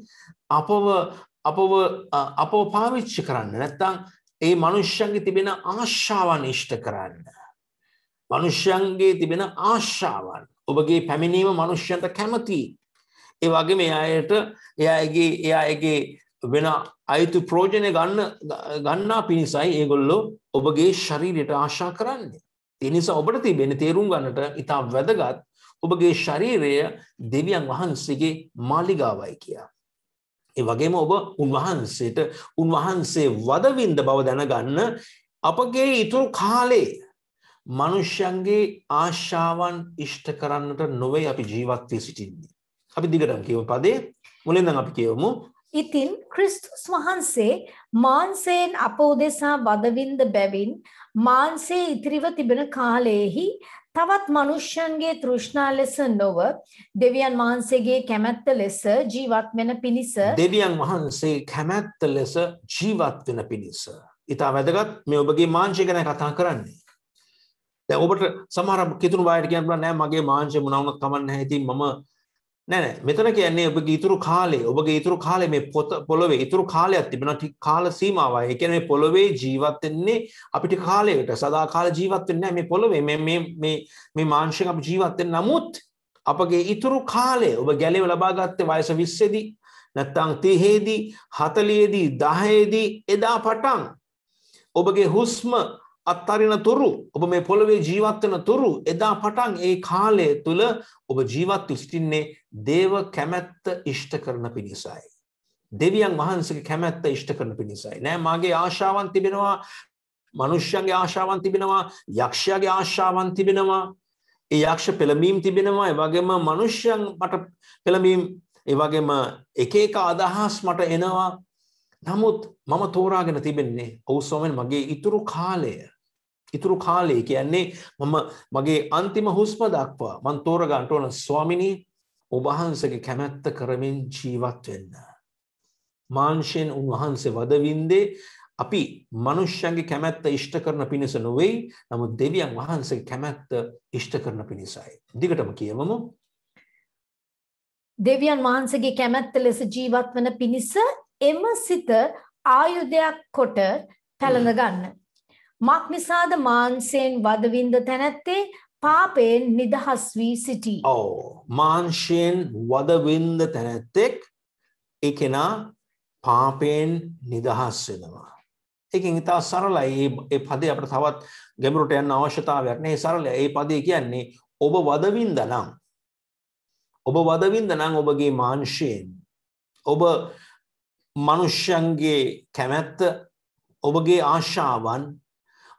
අපව අපව අපව පාවිච්චි කරන්න නැත්තං ඒ මනුෂ්‍යන්ගේ තිබෙන ආශ්‍යාවන් ඉෂ්ට කරන්න. මනුෂ්‍යන්ගේ තිබෙන ආශ්‍යාවන් ඔබගේ පැමිණීම මනුෂ්‍යන්ත කැමති. ඒ වගේම එයායට එයාගේ එයාගේ වෙන අයුතු ප්‍රෝජනය ගන්න ගන්නා පිණිසයි ඒගොල්ලෝ ඔබගේ ශරීරයට ආශා කරන්නේ. එනිසා ඔබට තිබෙන තේරුම් ගන්නට ඉතා වැදගත් ඔබගේ ශරීරය දෙවියන් වහන්සේගේ මාලිගාවයි කියා. ඒ වගේම ඔබ උන්වහන්සේට උන්වහන්සේ වදවින්ද බව දැනගන්න අපගේ ඉතුරු කාලේ මනුෂ්‍යන්ගේ ආශාවන් ඉෂ්ට කරන්නට නොවේ අපි ජීවත්වය සිටින්නේ. අපි දිගටම් කියව පදේ මුලින්දන් අපි කියවමු ඉතින් ක්‍රිස්තුස් වහන්සේ මාන්සයෙන් අප උදෙසා වදවින්ද බැවින් මාන්සේ ඉතිරිව තිබෙන කාලයෙහි තවත් මනුෂ්‍යන්ගේ තෘෂ්ණා ලෙස නොව දෙවියන් වහන්සේගේ කැමැත්ත ලෙස ජීවත් වෙන පිණිස දෙවියන් වහන්සේ කැමැත්ත ලෙස ජීවත් වෙන පිණිස. ඉතා වැදගත් මේ ඔබගේ මාංශය ගැන කතා කරන්නේ. ඔබට සමහර කිතුරු වායට කියන්න නෑ මගේ මාංශය මුණවුණත් කමන්න ඇති මම නෑ නෑ මෙතන කියන්නේ ඔබගේ ඉතුරු කාලේ ඔබගේ ඉතුරු කාලේ මේ පොත පොළවේ ඉතුරු කාලයක් තිබෙනවා ටික කාල සීමාවයි. ඒ කියන්නේ පොළවේ ජීවත් වෙන්නේ අපිට කාලයකට සදාකාල ජීවත් වෙන්නේ නෑ මේ පොළවේ මේ මේ මේ මේ මාංශයෙන් අපි ජීවත් වෙන්නේ. නමුත් අපගේ ඉතුරු කාලය ඔබ ගැලේව ලබා ගත්තේ වයස 20 දී නැත්නම් 30 දී 40 දී 10 දී එදා පටන් ඔබගේ හුස්ම අත්තරින තුරු ඔබ මේ පොළොවේ ජීවත් වෙන තුරු එදා පටන් ඒ කාලය තුල ඔබ ජීවත් සිටින්නේ දේව කැමැත්ත ඉෂ්ට කරන පිණිසයි. දෙවියන් වහන්සේගේ කැමැත්ත ඉෂ්ට කරන පිණිසයි. නෑ මාගේ ආශාවන් තිබෙනවා මනුෂ්‍යයන්ගේ ආශාවන් තිබෙනවා යක්ෂයාගේ ආශාවන් තිබෙනවා ඒ යක්ෂ පෙළඹීම් තිබෙනවා ඒ වගේම මනුෂ්‍යයන් මට පෙළඹීම් ඒ වගේම එක එක අදහස් මට එනවා නමුත් මම තෝරාගෙන තිබෙන්නේ ඔව් ස්වාමීන් මගේ ඉතුරු කාලය ඉතුරු කාලේ කියන්නේ මම මගේ අන්තිම හුස්ම දක්වා මන් තෝරගන්ට ඕන ස්වාමිනී ඔබහන්සගේ කැමැත්ත කරමින් ජීවත් වෙන්න. මාංශයෙන් උන්වහන්සේ වදවින්දේ අපි මනුෂ්‍යන්ගේ කැමැත්ත ඉෂ්ට කරන පිණිස නොවෙයි නමු දෙවියන් වහන්සේ කැමැත්ත ඉෂ්ට කරන පිණිසයි. දිගටම කියවමු. දෙවියන් වහන්සගේ කැමැත්ත ලෙස ජීවත් වන පිණිස එම සිත ආයුධයක් කොට පැළඳ ගන්න. මක්නිසාද මාන්සයෙන් වදවින්ද තැනැත්තේ පාපයෙන් නිදහස් වී සිටි. ඕ මාංශයෙන් වදවින්ද තැනැත්තෙක් එකනා පාපයෙන් නිදහස් වෙනවා. එකින් ඉතා සරලයි ඒ පදේ අපට තවත් ගැමරුට යන්න අවශ්‍යතාවයක් නේ සරල ඒ පදේ කියන්නේ ඔබ වදවින්ද නම් ඔබ වදවින්ද නම් ඔබගේ මාංශයෙන් ඔබ මනුෂ්‍යන්ගේ කැමැත්ත ඔබගේ ආශාවන්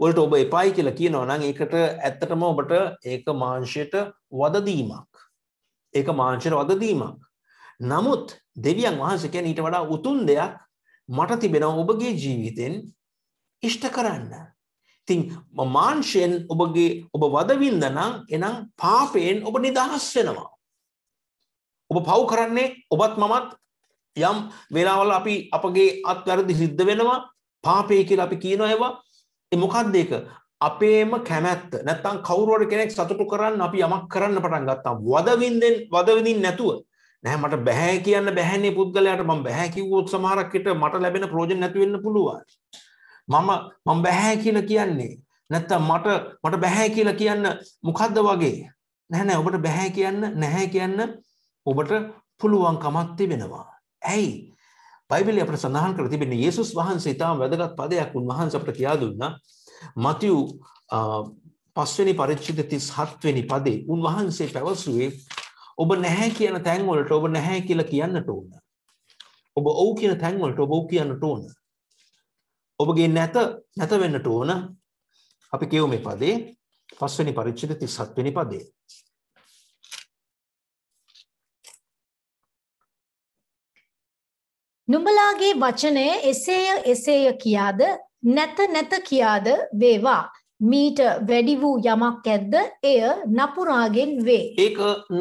වලට ඔබ එපායි කියලා කියනවා නම් ඒකට ඇත්තටම ඔබට ඒක මාංශයට වදදීමක්. ඒක මාංශයට වදදීමක්. නමුත් දෙවියන් වහන්සේ කියන්නේ ඊට වඩා උතුම් දෙයක් මට තිබෙනවා ඔබගේ ජීවිතෙන් ඉෂ්ට කරන්න. ඉතින් මාංශයෙන් ඔබගේ ඔබ වදවින්ද නම් එනම් පාපයෙන් ඔබ නිදහස් වෙනවා. ඔබ පව් කරන්නේ ඔබත් මමත් යම් වෙලාවල් අපි අපගේ අත්වැරදි සිද්ධ වෙනවා පාපය කියලා අපි කියනවා ඒවා මොකක්ද ඒක අපේම කැමැත්ත නැත්තම් කවුරුහරි කෙනෙක් සතුටු කරන්න අපි යමක් කරන්න පටන් ගත්තා වදවින්දෙන් වදවිඳින් නැතුව නෑ මට බෑ කියන්න බැහැනේ පුද්ගලයාට මම බෑ කිව්වොත් සමහරක් විට මට ලැබෙන ප්‍රයෝජන නැති වෙන්න පුළුවන් මම මම බෑ කියලා කියන්නේ නැත්තම් මට මට බෑ කියලා කියන්න මොකද්ද වගේ නෑ නෑ ඔබට බෑ කියන්න නැහැ කියන්න ඔබට පුළුවන්කමක් තිබෙනවා ඇයි බයිබලයේ අපට සඳහන් කරලා තිබෙන්නේ යේසුස් වහන්සේ ඉතාම වැදගත් පදයක් උන්වහන්සේ අපට කියා දුන්නා. මතිව් පස්වෙනි පරිච්ඡේද 37 වෙනි පදේ උන්වහන්සේ පැවසුවේ ඔබ නැහැ කියන තැන් වලට ඔබ නැහැ කියලා කියන්නට ඕන. ඔබ ඔව් කියන තැන් වලට ඔබ ඔව් කියන්නට ඕන. ඔබගේ නැත නැත වෙන්නට ඕන. අපි කියමු මේ පදේ පස්වෙනි පරිච්ඡේද 37 වෙනි පදේ. නුඹලාගේ වචනය එසේය එසේය කියාද නැත නැත කියාද වේවා. මීට වැඩි වූ යමක් ඇද්ද එය නපුරාගෙන් වේ. ඒක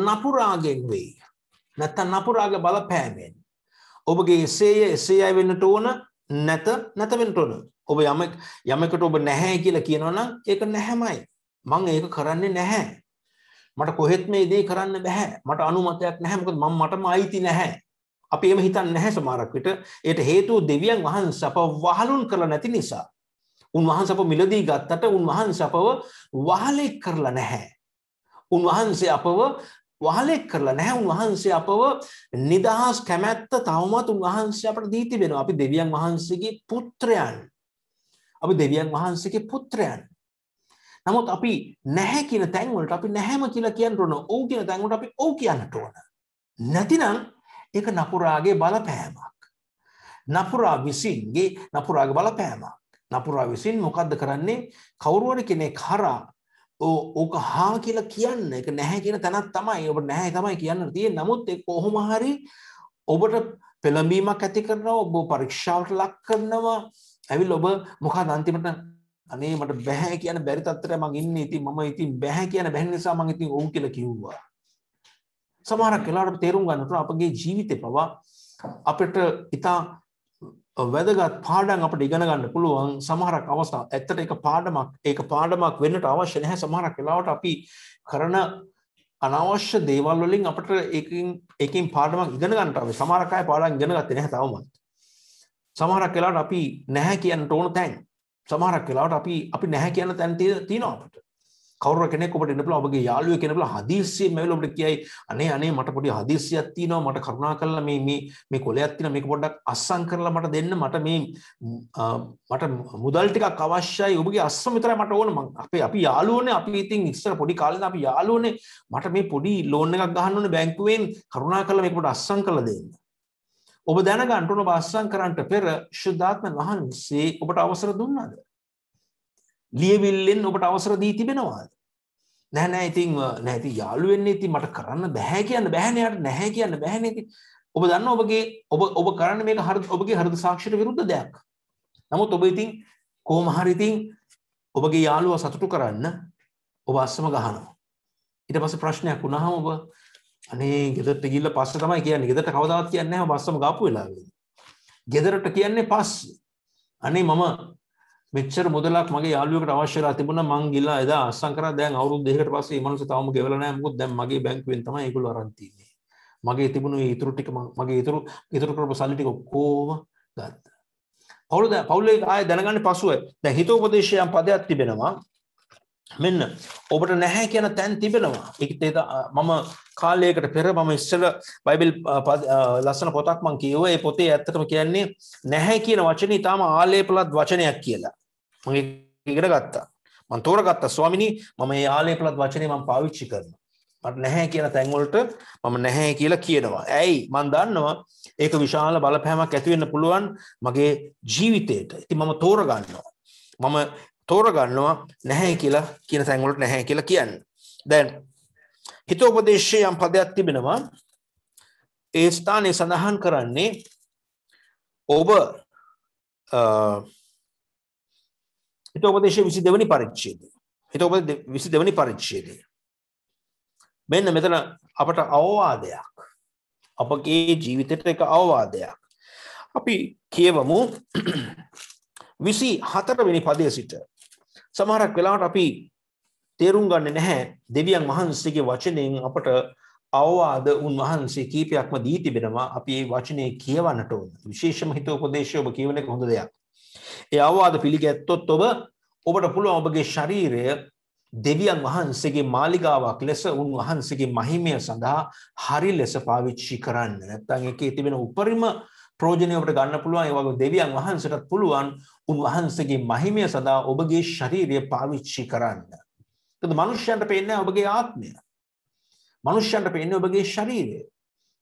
නපුරාගෙන් වෙයි. නැත්තන් නපුරාග බලපෑමෙන්. ඔබගේ එසේය එසේයයි වෙන්නට ඕන නැත නැතවෙන්ට ඕන. ඔබ යම යමකට ඔබ නැහැ කියලා කියනවනම් ඒක නැහැමයි. මං ඒක කරන්නේ නැහැ. මට කොහෙත් මේ දේ කරන්න බැහැ. මට අනුමතයක් නැහැ. මොකද මම මටම අයිති නැහැ. අපි එම හිතන් නැහැ සමාරක් විට එයට හේතුව දෙවියන් වහන්ස අප වහලුන් කරලා නැති නිසා. උන්වහන්ස අප මිලදී ගත්තට උන්වහන්ස අපව වහලෙක් කරලා නැහැ. උන්වහන්සේ අපව වහලෙක් කරලා නැහැ උන්වහන්සේ අපව නිදහස් කැමැත්ත තවමත් උන්වහන්සේ අපට දී තිබෙනවා. අපි දෙවියන් වහන්සේගේ පුත්‍රයන්. අපි දෙවියන් වහන්සේගේ පුත්‍රයන්. නමුත් අපි නැහැ කියන තැන්වලට අපි නැහැම කියලා කියන්න ඕන. ඔව් කියන තැන්වලට අපි ඔව් කියන්නට ඕන. නැතිනම් ඒක නපුරාගේ බලපෑමක්. නපුරා විසින්ගේ නපුරාගේ බලපෑමක්. නපුරා විසින් මොකද්ද කරන්නේ? කවුරුවර කෙනෙක් හරහා ඕක හා කියලා කියන්න එක නැහැ කියන තැනක් තමයි ඔබට නැහැ තමයි කියන්න තියෙන්නේ. නමුත් ඒ කොහොම හරි ඔබට පෙළඹීමක් ඇති කරනවා, ඔබ පරීක්ෂාවට ලක් කරනවා. ඇවිල්ලා ඔබ මොකද අන්තිමට අනේ මට බෑ කියන බැරි තත්ත්වයක මම ඉන්නේ. ඉතින් මම ඉතින් බෑ කියන බැහැ නිසා මම ඉතින් ඔව් කියලා කිව්වා. සමහරක් වෙලාට තේරුම් ගන්නට අපගේ ජීවිතය පවා අපට ඉතා වැදගත් පාඩන් අපට ඉගෙන ගන්න පුළුවන් සමහරක් අවස්ථා ඇත්තට එක පාඩමක් ඒක පාඩමක් වෙන්නට අවශ්‍ය නැහැ සමහරක් වෙලාවට අපි කරන අනවශ්‍ය දේවල් වලින් අපට ඒකින් ඒකින් පාඩමක් ඉගෙන ගන්නට අවශ්‍ය සමහරක් අය පාඩම් ඉගෙන ගත්තේ නැහැ තවමත් සමහරක් වෙලාවට අපි නැහැ කියන්න ඕන තැන් සමහරක් වෙලාවට අපි අපි නැහැ කියන තැන් තියෙනවා අපිට කවුරු කෙනෙක් ඔබට ඉන්න පුළුවන් ඔබගේ යාළුවෙක් කෙනෙක් පුළුවන් හදිස්සියෙන් මැවිලා ඔබට කියයි අනේ අනේ මට පොඩි හදිස්සියක් තියෙනවා මට කරුණා කරලා මේ මේ මේ කොලයක් තියෙනවා මේක පොඩ්ඩක් අස්සම් කරලා මට දෙන්න මට මේ මට මුදල් ටිකක් අවශ්‍යයි ඔබගේ අස්සම විතරයි මට ඕන මං අපේ අපි යාළුවෝනේ අපි ඉතින් ඉස්සර පොඩි කාලේ අපි යාළුවෝනේ මට මේ පොඩි ලෝන් එකක් ගහන්න ඕනේ බැංකුවෙන් කරුණා කරලා මේක පොඩ්ඩක් අස්සම් කරලා දෙන්න ඔබ දැනගන්න ඕන ඔබ අස්සම් කරන්නට පෙර ශුද්ධාත්ම වහන්සේ ඔබට අවසර දුන්නාද ලියවිල්ලෙන් ඔබට අවසර දී තිබෙනවාද නැහැනෑ ඉතින් නැති යාළුවෙන්නේ ඉතින් මට කරන්න බැහැ කියන්න බැහැනයට නැහැ කියන්න බැහැනති ඔබ දන්න ඔබගේ ඔබ ඔබ කරන්න මේක හර ඔබගේ හරද සාක්ෂයට විරුද්ධ දෙයක් නමුත් ඔබ ඉතින් කෝමහරිඉතින් ඔබගේ යාළුව සතුටු කරන්න ඔබ අස්සම ගහනවා ඉට පස ප්‍රශ්නයක් වුණහම ඔබ අනේ ගෙදට ගිල්ල පස්ස තමයි කියන්න ගෙදට කවදාවත් කියන්න බස්සම ගාපු වෙලාවේද ගෙදරට කියන්නේ පස් අනේ මම මෙච්චර මුදලක් මගේ යාළුවෙකුට අවශ්‍ය වෙලා තිබුණා මං ගිහලා එදා අස්සම් කරා දැන් අවුරුදු දෙකකට පස්සේ මේ මනුස්සයා තවම ගෙවලා නැහැ මොකද දැන් මගේ බැංකුවෙන් තමයි ඒගොල්ලෝ අරන් තින්නේ මගේ තිබුණු මේ ඉතුරු ටික මගේ ඉතුරු ඉතුරු කරපු සල්ලි ටික ඔක්කොම ගත්තා පවුල දැන් පවුලේ ආය දැනගන්නේ පසුයි දැන් හිත උපදේශයන් පදයක් තිබෙනවා මෙන්න ඔබට නැහැ කියන තැන් තිබෙනවා ඒකත් මම කාලයකට පෙර මම ඉස්සර බයිබල් ලස්සන පොතක් මං කියුවා ඒ පොතේ ඇත්තටම කියන්නේ නැහැ කියන වචනේ ඊටාම ආලේපලත් වචනයක් කියලා මගේකට ගත්තා මන් තෝරගත්ත ස්වාමිනි මම යාලය කළත් වචනය මම පාවිච්චි කරන මට නැහැ කියන තැන්වලට මම නැහැ කියලා කියනවා ඇයි මන් දන්නවා ඒක විශාල බලපෑමක් ඇතිවෙන්න පුළුවන් මගේ ජීවිතයට ඉති මම තෝරගන්නවා මම තෝරගන්නවා නැහැ කියලා කියන තැන්වලට නැහැ කියලා කියන්න දැන් හිතෝපදේශය යම් පදයක් තිබෙනවා ඒ ස්ථානය සඳහන් කරන්නේ ඔබ හිතෝපදේශ විසි දෙවනි පරිච්චේදී. හිතෝපද විසි දෙවනි පරිච්චේදී. මෙන්න මෙතන අපට අවවාදයක්. අපගේ ජීවිතයට එක අවවාදයක්. අපි කියවමු විසි හතරවෙනි පදය සිට. සමහරක් වෙලාට අපි තේරුම් ගන්න නැහැ දෙවියන් වහන්සේගේ වචනයෙන් අපට අවවාද උන්වහන්සේ කීපයක්ම දී තිබෙනවා අපි ඒ වචනය කියවන්නට ඕන. විශේෂම හිතෝපදේශය ඔබ කියවන එක හොඳ දෙයක්. ඒ අවවාද පිළිගැත්තොත් ඔබ ඔබට පුළුවන් ඔබගේ ශරීරය දෙවියන් වහන්සේගේ මාලිගාවක් ලෙස උන් වහන්සේගේ මහිමය සඳහා හරි ලෙස පාවිච්චි කරන්න. නැත්නම් ඒකේ තිබෙන උපරිම ප්‍රයෝජනය ඔබට ගන්න පුළුවන්. ඒ වගේ දෙවියන් වහන්සේටත් පුළුවන් උන් වහන්සේගේ මහිමය සඳහා ඔබගේ ශරීරය පාවිච්චි කරන්න. එතකොට මනුෂ්‍යයන්ට පේන්නේ ඔබගේ ආත්මය. මනුෂ්‍යයන්ට පේන්නේ ඔබගේ ශරීරය.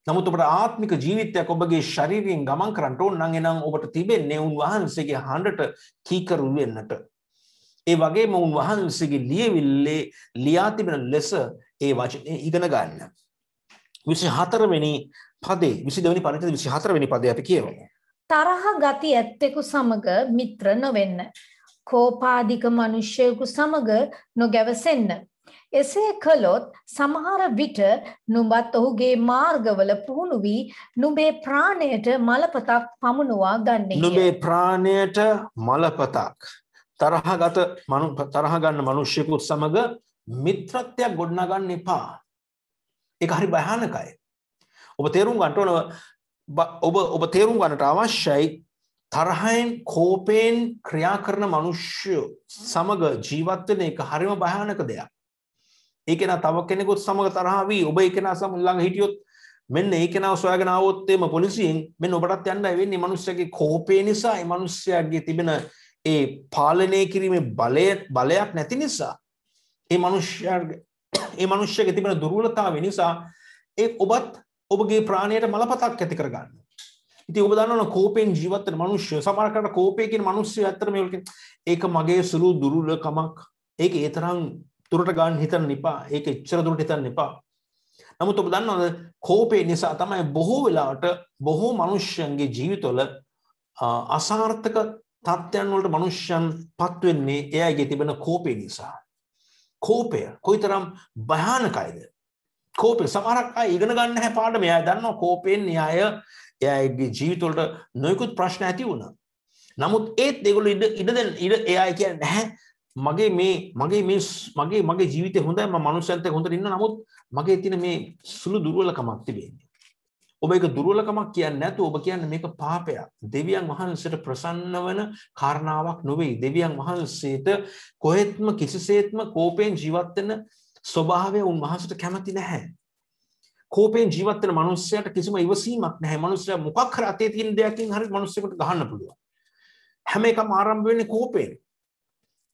නමුත් ඔබට ආත්මික ජීවිතයක් ඔබගේ ශරීරයෙන් ගමන් කරන්න ඕන නම් එනම් ඔබට තිබෙන්නේ උන් වහන්සේගේ හඬට කීකරු වෙන්නට. ඒ වගේම උන් වහන්සේගේ ලියවිල්ලේ ලියා තිබෙන ලෙස ඒ වචනේ ඉගෙන ගන්න. 24 වෙනි පදේ 22 වෙනි පරිච්ඡේද 24 වෙනි පදේ අපි කියමු. තරහ ගති ඇත්තෙකු සමග මිත්‍ර නොවෙන්න. කෝපාධික මිනිසෙකු සමග නොගැවසෙන්න. එසේ කළොත් සමහර විට නුඹත් ඔහුගේ මාර්ගවල පුහුණු වී නුඹේ ප්‍රාණයට මලපතක් පමුණුවා ගන්නේ. නුඹේ ප්‍රාණයට මලපතක් තරහගත තරහ ගන්න මිනිස්සුකුත් සමග මිත්‍රත්වයක් ගොඩනගන්න එපා. ඒක හරි භයානකයි. ඔබ තේරුම් ගන්නට ඕන ඔබ ඔබ තේරුම් ගන්නට අවශ්‍යයි තරහයෙන් කෝපයෙන් ක්‍රියා කරන මිනිස්සු සමග ජීවත් වෙන එක හරිම භයානක දෙයක්. ඒකෙන තව කෙනෙකුත් සමඟ තරහා වී ඔබ එකෙන සම ළඟ හිටියොත් මෙන්න ඒකෙනව සොයාගෙනාවොත්තේම පොලිසියෙන් මෙන්න ඔබටත් යන්න වෙන්නේ මනුස්සයගේ කෝපය නිසා ඒ මනුස්සයාගේ තිබෙන ඒ පාලනය කිරීමේ බලය බලයක් නැති නිසා ඒ මනුෂ්‍යයාගේ ඒ මනුෂ්‍යගේ තිබෙන දුර්වලතාවය නිසා ඒ ඔබත් ඔබගේ ප්‍රාණයට මලපතක් ඇති කරගන්න. ඉතින් ඔබ දන්නවනේ කෝපෙන් ජීවත් වෙන මනුෂ්‍ය සමහර කකට කෝපය කියන මනුස්සය ඇත්තටම ඒක මගේ සුළු දුර්වලකමක්. ඒක ඒ තරම් දුරට ගන්න හිතන්න එපා. ඒක එච්චර දුරට හිතන්න එපා. නමුත් ඔබ දන්නවද කෝපය නිසා තමයි බොහෝ වෙලාවට බොහෝ මිනිස්යන්ගේ ජීවිතවල අසාර්ථක තත්ත්වයන් වලට මිනිස්යන් පත් වෙන්නේ එයාගේ තිබෙන කෝපය නිසා. කෝපය කොයිතරම් භයානකයිද? කෝපය සමහරක් අය ඉගෙන ගන්න නැහැ පාඩම. එයා දන්නවා කෝපයෙන් න්‍යාය එයාගේ ජීවිතවලට නොයෙකුත් ප්‍රශ්න ඇති වුණා. නමුත් ඒත් ඒගොල්ලෝ ඉඩ ඉඩ දෙන්න ඉඩ එයා කියන්නේ නැහැ මගේ මේ මගේ මේ මගේ මගේ ජීවිතය හොඳයි මම මනුෂ්‍යයන්ට හොඳට ඉන්න නමුත් මගේ තියෙන මේ සුළු දුර්වලකමක් තිබෙන්නේ. ඔබ ඒක දුර්වලකමක් කියන්නේ නැතු ඔබ කියන්නේ මේක පාපයක්. දෙවියන් වහන්සේට ප්‍රසන්න වන කාරණාවක් නොවේ. දෙවියන් වහන්සේට කොහෙත්ම කිසිසේත්ම කෝපයෙන් ජීවත් වෙන ස්වභාවය උන්වහන්සේට කැමති නැහැ. කෝපයෙන් ජීවත් වෙන මිනිස්සයාට කිසිම ඉවසීමක් නැහැ. මිනිස්සයා මොකක් හරි අතේ තියෙන දෙයකින් හරි මිනිස්සෙකුට ගහන්න පුළුවන්. හැම එකම ආරම්භ වෙන්නේ කෝපයෙන්.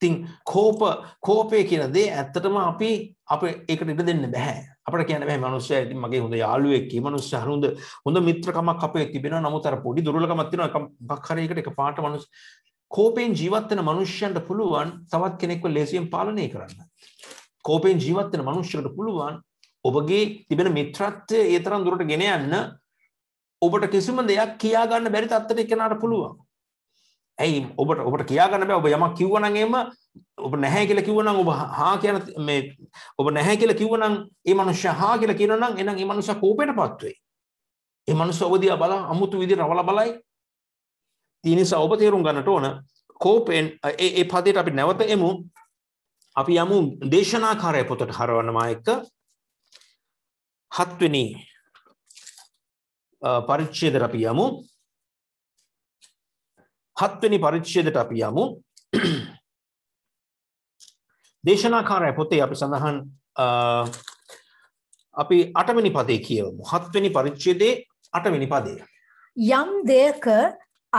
ඉතින් කෝප කෝපය කියන දේ ඇත්තටම අපි අප ඒකට ඉඩ දෙන්න බෑ. අපිට කියන්න බෑ මිනිස්සයා ඉතින් මගේ හොඳ යාළුවෙක් කී මිනිස්සයා හොඳ හොඳ මිත්‍රකමක් අපේ තිබෙනවා. නමුත් අර පොඩි දුර්වලකමක් තියෙනවා. එකක් හරි එකට එකපාරට මිනිස් කෝපෙන් ජීවත් වෙන මිනිස්යන්ට පුළුවන් තවත් කෙනෙක්ව ලේසියෙන් පාලනය කරන්න. කෝපෙන් ජීවත් වෙන මිනිස්සුන්ට පුළුවන් ඔබගේ තිබෙන මිත්‍රත්වය ඒ තරම් දුරට ගෙන යන්න ඔබට කිසිම දෙයක් කියා ගන්න බැරි තත්ත්වයකට කෙනාට පුළුවන්. ඇයි ඔබට ඔබට කියාගන්න බෑ ඔබ යමක් කිව්වනම් එහෙම ඔබ නැහැ කියලා කිව්වනම් ඔබ හා කියන මේ ඔබ නැහැ කියලා කිව්වනම් ඒ මනුස්සයා හා කියලා කියනනම් එහෙනම් ඒ මනුස්සයා කෝපයටපත් වෙයි. ඒ මනුස්සයා ඔබ දිහා බලන් අමුතු විදිහට රවලා බලයි. ඒ නිසා ඔබ තේරුම් ගන්නට ඕන කෝපෙන් ඒ ඒ පදයට අපි නැවත එමු. අපි යමු දේශනාකාරය පොතට හරවනවා එක හත්වෙනි පරිච්ඡේදයට අපි යමු. හත්වනි පරිච්ඡේදයට අපි යමු. දේශනාකාරය පොතේ අපි සඳහන් අපි 8 වෙනි පදේ කියවමු. 7 වෙනි පරිච්ඡේදයේ 8 වෙනි පදය. යම් දෙයක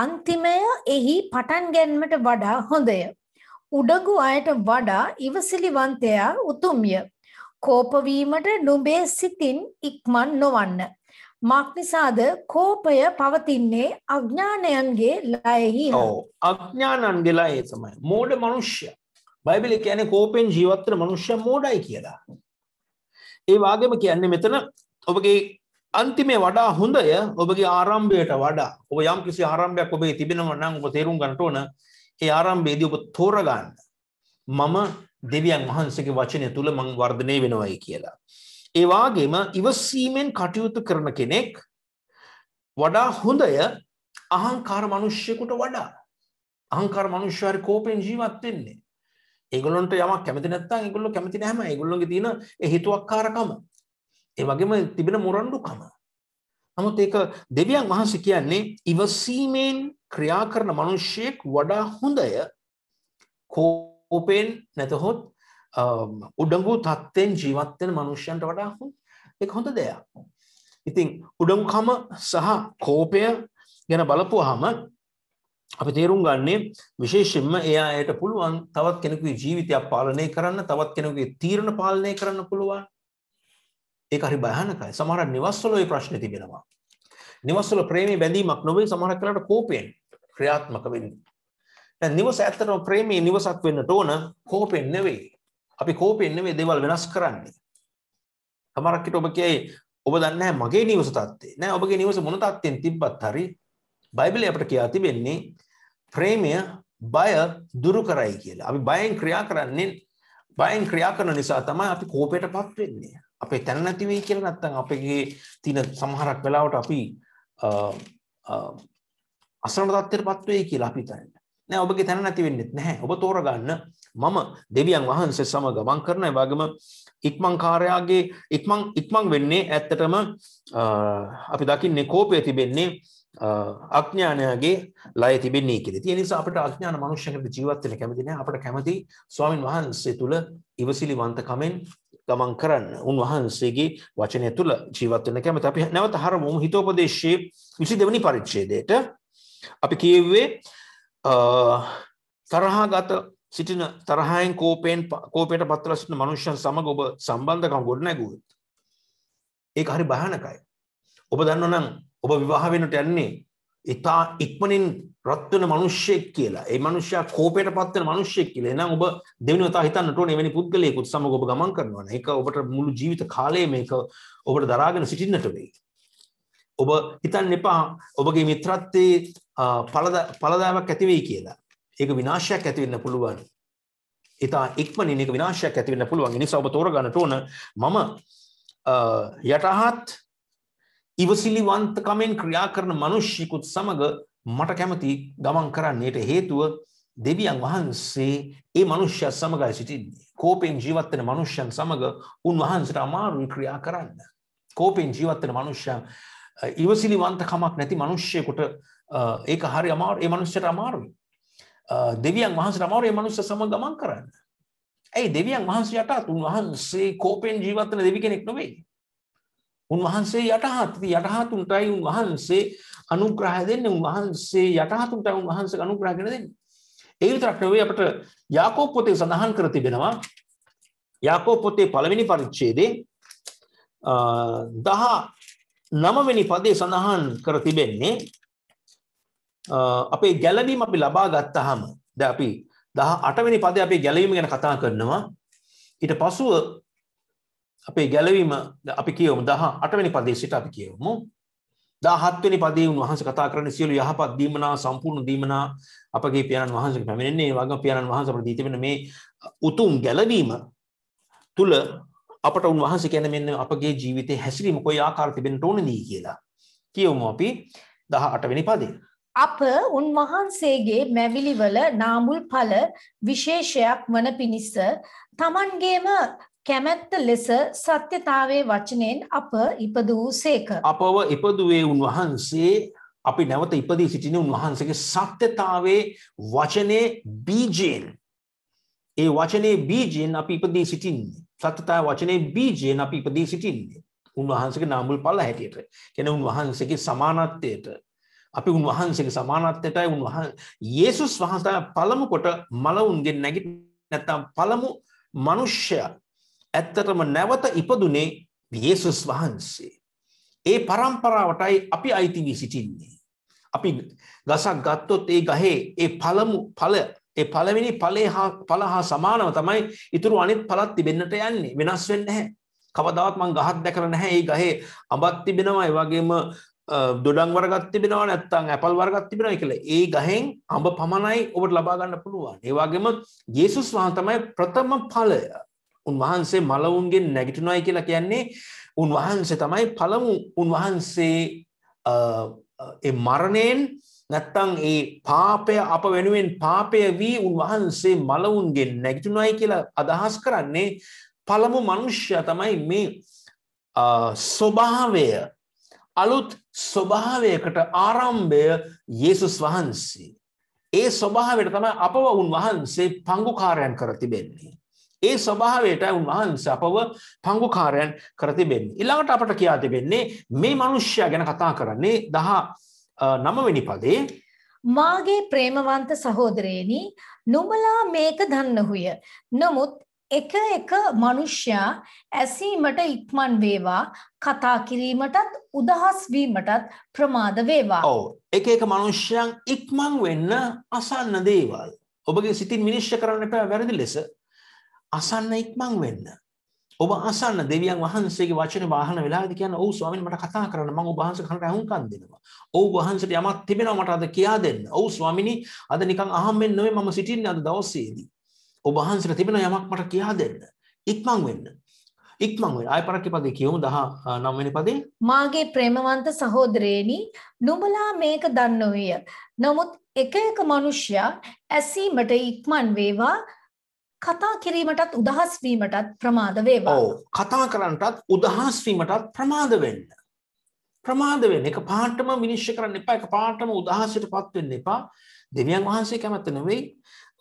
අන්තිමය එහි පටන් ගැනීමට වඩා හොඳය. උඩගු අයට වඩා ඉවසිලිවන්තයා උතුම්ය. කෝප වීමට නුඹේ සිතින් ඉක්මන් නොවන්න. මක්නිසාද කෝපය පවතින්නේ අඥ්ඥානයන්ගේ ලයෙහි ඔව අඥ්ඥානන්ගේ ලයේ තමයි මෝඩ මනුෂ්‍ය බයිබිලි කියන කෝපෙන් ජීවත්තර මනුෂ්‍ය මෝඩයි කියලා ඒ වගේම කියන්නේ මෙතන ඔබගේ අන්තිමේ වඩා හොඳය ඔබගේ ආරම්භයට වඩා ඔබ යම් කිසි ආරම්භයක් ඔබේ තිබෙනව නම් ඔබ තේරුම් ගන්නට ඕන ඒ ආරම්භයේදී ඔබ තෝරගන්න මම දෙවියන් වහන්සේගේ වචනය තුල මං වර්ධනය වෙනවයි කියලා ඒ වගේම ඉවසීමෙන් කටයුතු කරන කෙනෙක් වඩා හොඳය අහංකාර මිනිස්සුෙකුට වඩා. අහංකාර මිනිස්සු හරි කෝපෙන් ජීවත් වෙන්නේ. ඒගොල්ලන්ට යමක් කැමති නැත්නම් ඒගොල්ලෝ කැමති නැහැම ඒගොල්ලෝගේ තියෙන ඒ හිතුවක්කාරකම. ඒ වගේම තිබෙන මොරණ්ඩුකම. නමුත් ඒක දෙවියන් වහන්සේ කියන්නේ ඉවසීමෙන් ක්‍රියා කරන මිනිසෙක් වඩා හොඳය කෝපෙන් නැතහොත් Um, උඩඟු තත්ත්වයෙන් ජීවත්වෙන මනුෂ්‍යන්ට වඩා හො එක හොඳ දෙයක්. ඉතින් උඩඟුකම සහ කෝපය ගැන බලපුහම අපි තේරුම් ගන්නේ විශේෂෙන්ම එයා යට පුළුවන් තවත් කෙනෙකුගේ ජීවිතයක් පාලනය කරන්න තවත් කෙනෙකුගේ තීරණ පාලනය කරන්න පුළුවන් ඒ හරි භයනකයි සමහර නිවස්වල ඔය ප්‍රශ්න තිබෙනවා නිවස්වල ප්‍රේමී බැඳීමක් නොවේ සමහර කලට කෝපයෙන් ක්‍රියාත්මක වෙන්නේ දැන් නිවස ඇත්තටම ප්‍රේමී නිවසක් වෙන්නට ඕන කෝපෙන් නෙවෙයි අපි කෝපෙන් නෙමෙයි දේවල් වෙනස් කරන්නේ. සමහරක් විට ඔබ කියයි ඔබ දන්නේ නැහැ මගේ නිවස තත්ත්වේ. නෑ ඔබගේ නිවස මොන තත්ත්වෙන් තිබ්බත් හරි බයිබලයේ අපට කියා තිබෙන්නේ ප්‍රේමය බය දුරු කරයි කියලා. අපි බයෙන් ක්‍රියා කරන්නේ බයෙන් ක්‍රියා කරන නිසා තමයි අපි කෝපයටපත් වෙන්නේ. අපේ තැන නැති වෙයි කියලා නැත්නම් අපේ තියෙන සමහරක් වෙලාවට අපි අසරණ තත්ත්වයටපත් වෙයි කියලා අපි හිතන්නේ. නෑ ඔබගේ තැන නැති වෙන්නෙත් නැහැ. ඔබ තෝරගන්න මම දෙවියන් වහන්සේ සම ගමන් කරන වගම ඉක්මංකාරයාගේ ඉක්මං ඉක්මං වෙන්නේ ඇත්තටම අපි දකින්නේ කෝපය තිබෙන්නේ අඥ්ඥානයගේ ලය තිබෙන්නේ කෙ තිය නිසා අපට අඥාන මනුෂ්‍යකට ජීවත්වන කැමතින අපට කැමති ස්වාමන් වහන්සේ තුළ ඉවසිලි වන්තකමෙන් ගමන් කරන්න උන්වහන්සේගේ වචනය තුළ ජීවත්වන කැමති අපි නැවත හරමුම හිතෝපදේශයේ විසි දෙවනි පරිච්චේදයට අපි කියවේ තරහාගත සිටින තරහයෙන් කෝපයෙන් කෝපයට පත්වලා සිටින මනුෂ්‍යයන් සමග ඔබ සම්බන්ධකම් ගොඩනැගුවොත් ඒක හරි භයානකයි. ඔබ දන්නවනම් ඔබ විවාහ වෙනට යන්නේ ඉතා ඉක්මනින් රත් වෙන මිනිස්සෙක් කියලා. ඒ මිනිස්සයා කෝපයට පත් වෙන මිනිස්සෙක් කියලා. එහෙනම් ඔබ දෙවෙනිව තා හිතන්නට ඕනේ එවැනි පුද්ගලයෙකුත් සමග ඔබ ගමන් කරනවා. ඒක ඔබට මුළු ජීවිත කාලය මේක ඔබට දරාගෙන සිටින්නට වෙයි. ඔබ හිතන්න එපා ඔබගේ මිත්‍රත්වයේ පළදාවක් ඇති වෙයි කියලා. ඒක විනාශයක් ඇති වෙන්න පුළුවන්. ඉතා ඉක්මනින් ඒක විනාශයක් ඇති වෙන්න පුළුවන්. ඒ නිසා ඔබ තෝරගන්නට ඕන මම යටහත් ඉවසිලිවන්තකමෙන් ක්‍රියා කරන මිනිස්සුකුත් සමග මට කැමති ගමන් කරන්නට හේතුව දෙවියන් වහන්සේ ඒ මිනිස්යා සමගයි සිටින්නේ. කෝපෙන් ජීවත් වෙන මිනිස්යන් සමග උන්වහන්සේට අමාරුයි ක්‍රියා කරන්න. කෝපෙන් ජීවත් වෙන මිනිස්යා ඉවසිලිවන්තකමක් නැති මිනිස්සෙකුට ඒක හරි අමාරු ඒ මිනිස්සට අමාරුයි. Uh, දෙවියන් වහන්සේ අමාරුවේ මනුස්ස සමග ගමන් කරන්න. ඇයි දෙවියන් වහන්සේ යටත් උන්වහන්සේ කෝපෙන් ජීවත් වෙන දෙවි කෙනෙක් නෙවෙයි. උන්වහන්සේ යටහත් යටහතුන්ටයි උන්වහන්සේ අනුග්‍රහය දෙන්නේ උන්වහන්සේ යටහතුන්ටයි උන්වහන්සේ අනුග්‍රහ කරන දෙන්නේ. ඒ විතරක් නෙවෙයි අපට යාකෝබ් පොතේ සඳහන් කර තිබෙනවා යාකෝබ් පොතේ පළවෙනි පරිච්ඡේදයේ 10 uh, නවවෙනි පදේ සඳහන් කර තිබෙන්නේ අපේ ගැලවීම අපි ලබා ගත්තහම ද අපි දහ අටවෙනි පද අපේ ගැලවීම ගැන කතා කරනවා ඊට පසුව අපේ ගැලවීම අපි කියවමු දහ අටවැනි පදේ සිට අපි කියවමු දහත්වනි පදේ වහන්ස කතා කරන සියලු යහපත් දීමනා සම්පූර්ණ දීමනා අපගේ පියාණන් වහන්සේට පැමිණෙන්නේ වග පියාණන් වහන්ස අපට දී තිබෙන මේ උතුම් ගැලවීම තුල අපට උන්වහන්සේ කියන මෙන්න අපගේ ජීවිතේ හැසිරීම කොයි ආකාරයට තිබෙන්න ඕනේදී කියලා කියවමු අපි 18 වෙනි පදේ අප උන්වහන්සේගේ මැවිලිවල නාමුල් ඵල විශේෂයක් වන පිණිස තමන්ගේම කැමැත්ත ලෙස සත්‍යතාවයේ වචනයෙන් අප ඉපදූ සේක. අපව ඉපදුවේ උන්වහන්සේ අපි නැවත ඉපදී සිටින උන්වහන්සේගේ සත්‍යතාවේ වචනේ බීජයෙන් ඒ වචනේ බීජයෙන් අපි ඉපදී සිටින්නේ. සත්‍යතාව වචනේ බීජයෙන් අපි ඉපදී සිටින්නේ. උන්වහන්සේගේ නාමුල් ඵල හැටියට. කියන උන්වහන්සේගේ සමානත්වයට අපි උන්වහන්සේගේ සමානත්වයටයි උන්වහන් යේසුස් වහන්සේ පළමු කොට මලවුන්ගෙන් නැගිට නැත්තම් පළමු මිනිසයා ඇත්තටම නැවත ඉපදුනේ යේසුස් වහන්සේ. ඒ પરම්පරාවටයි අපි අයිති වී සිටින්නේ. අපි ගසක් ගත්තොත් ඒ ගහේ ඒ පළමු ඵල ඒ පළවෙනි ඵලේ හා ඵල හා සමානව තමයි ඊතුරු අනිත් ඵලත් තිබෙන්නට යන්නේ. වෙනස් වෙන්නේ නැහැ. කවදාවත් මං ගහක් දැකලා නැහැ. ඒ ගහේ අඹක් තිබෙනවා. ඒ වගේම දොඩන් වරගත් තිබෙනවා නැත්තං ඇපල් වර්ගත් තිබෙනවා කියල ඒ ගහෙන් අඹ පමණයි ඔබට ලබාගන්න පුළුවන් ඒවාගේම යේසුස් වහන්තමයි ප්‍රථම පලය උන්වහන්සේ මලවුන්ගේ නැගිටුනයි කියලා කියන්නේ උන්වහන්සේ තමයි පළමු උන්වහන්සේ මරණයෙන් නැත්තං ඒ පාපය අප වෙනුවෙන් පාපය වී උන්වහන්සේ මලවුන්ගේ නැගිටුනයි කියලා අදහස් කරන්නේ පළමු මනුෂ්‍ය තමයි මේ ස්වභාවය අලුත් ස්වභාවයකට ආරම්භය යේසුස් වහන්සේ. ඒ ස්වභාවයට තමයි අපව උන්වහන්සේ පංගුකාරයන් කර තිබෙන්නේ. ඒ ස්වභාවයට උන්වහන්ස අපව පංගුකාරයන් කරතිබෙන්. ඉළඟට අපට කියා තිබෙන්නේ මේ මනුෂ්‍ය ගැන කතා කරන්නේ දහ නමවෙනි පදේ. මාගේ ප්‍රේමවන්ත සහෝදරයනි නුමලා මේක දන්නහුය. නමුත් එක එක මිනිසයා ඇසීමට ඉක්මන් වේවා කතා කිරීමටත් උදහස් වීමටත් ප්‍රමාද වේවා. ඔව්. එක එක මිනිසයන් ඉක්මන් වෙන්න අසන්න දේවල්. ඔබගේ සිතින් විනිශ්චය කරන්න එපා වැරදි ලෙස. අසන්න ඉක්මන් වෙන්න. ඔබ අසන්න දෙවියන් වහන්සේගේ වචන වාහන වෙලාවේදී කියන්න ඔව් ස්වාමීන් මට කතා කරන්න මම ඔබ වහන්සේ කනට අහුම්කම් දෙනවා. ඔව් වහන්සේට යමක් තිබෙනවා මට අද කියා දෙන්න. ඔව් ස්වාමිනී අද නිකන් අහම්බෙන් නෙවෙයි මම සිටින්නේ අද දවසේදී. ඔබ වහන්සේට තිබෙන යමක් මට කියා දෙන්න. ඉක්මන් වෙන්න. ඉක්මන් වෙන්න. ආයි පරක්කේ පදේ කියමු 19 වෙනි පදේ. මාගේ ප්‍රේමවන්ත සහෝදරේනි, නුඹලා මේක දන්නෝය. නමුත් එක එක මිනිසයා ඇසීමට ඉක්මන් වේවා කතා කිරීමටත් උදහස් වීමටත් ප්‍රමාද වේවා. ඔව්. කතා කරන්නටත් උදහස් වීමටත් ප්‍රමාද වෙන්න. ප්‍රමාද වෙන්න. එක පාටම විනිශ්චය කරන්න එපා. එක පාටම උදහසටපත් වෙන්න එපා. දෙවියන් වහන්සේ කැමති නෙවෙයි.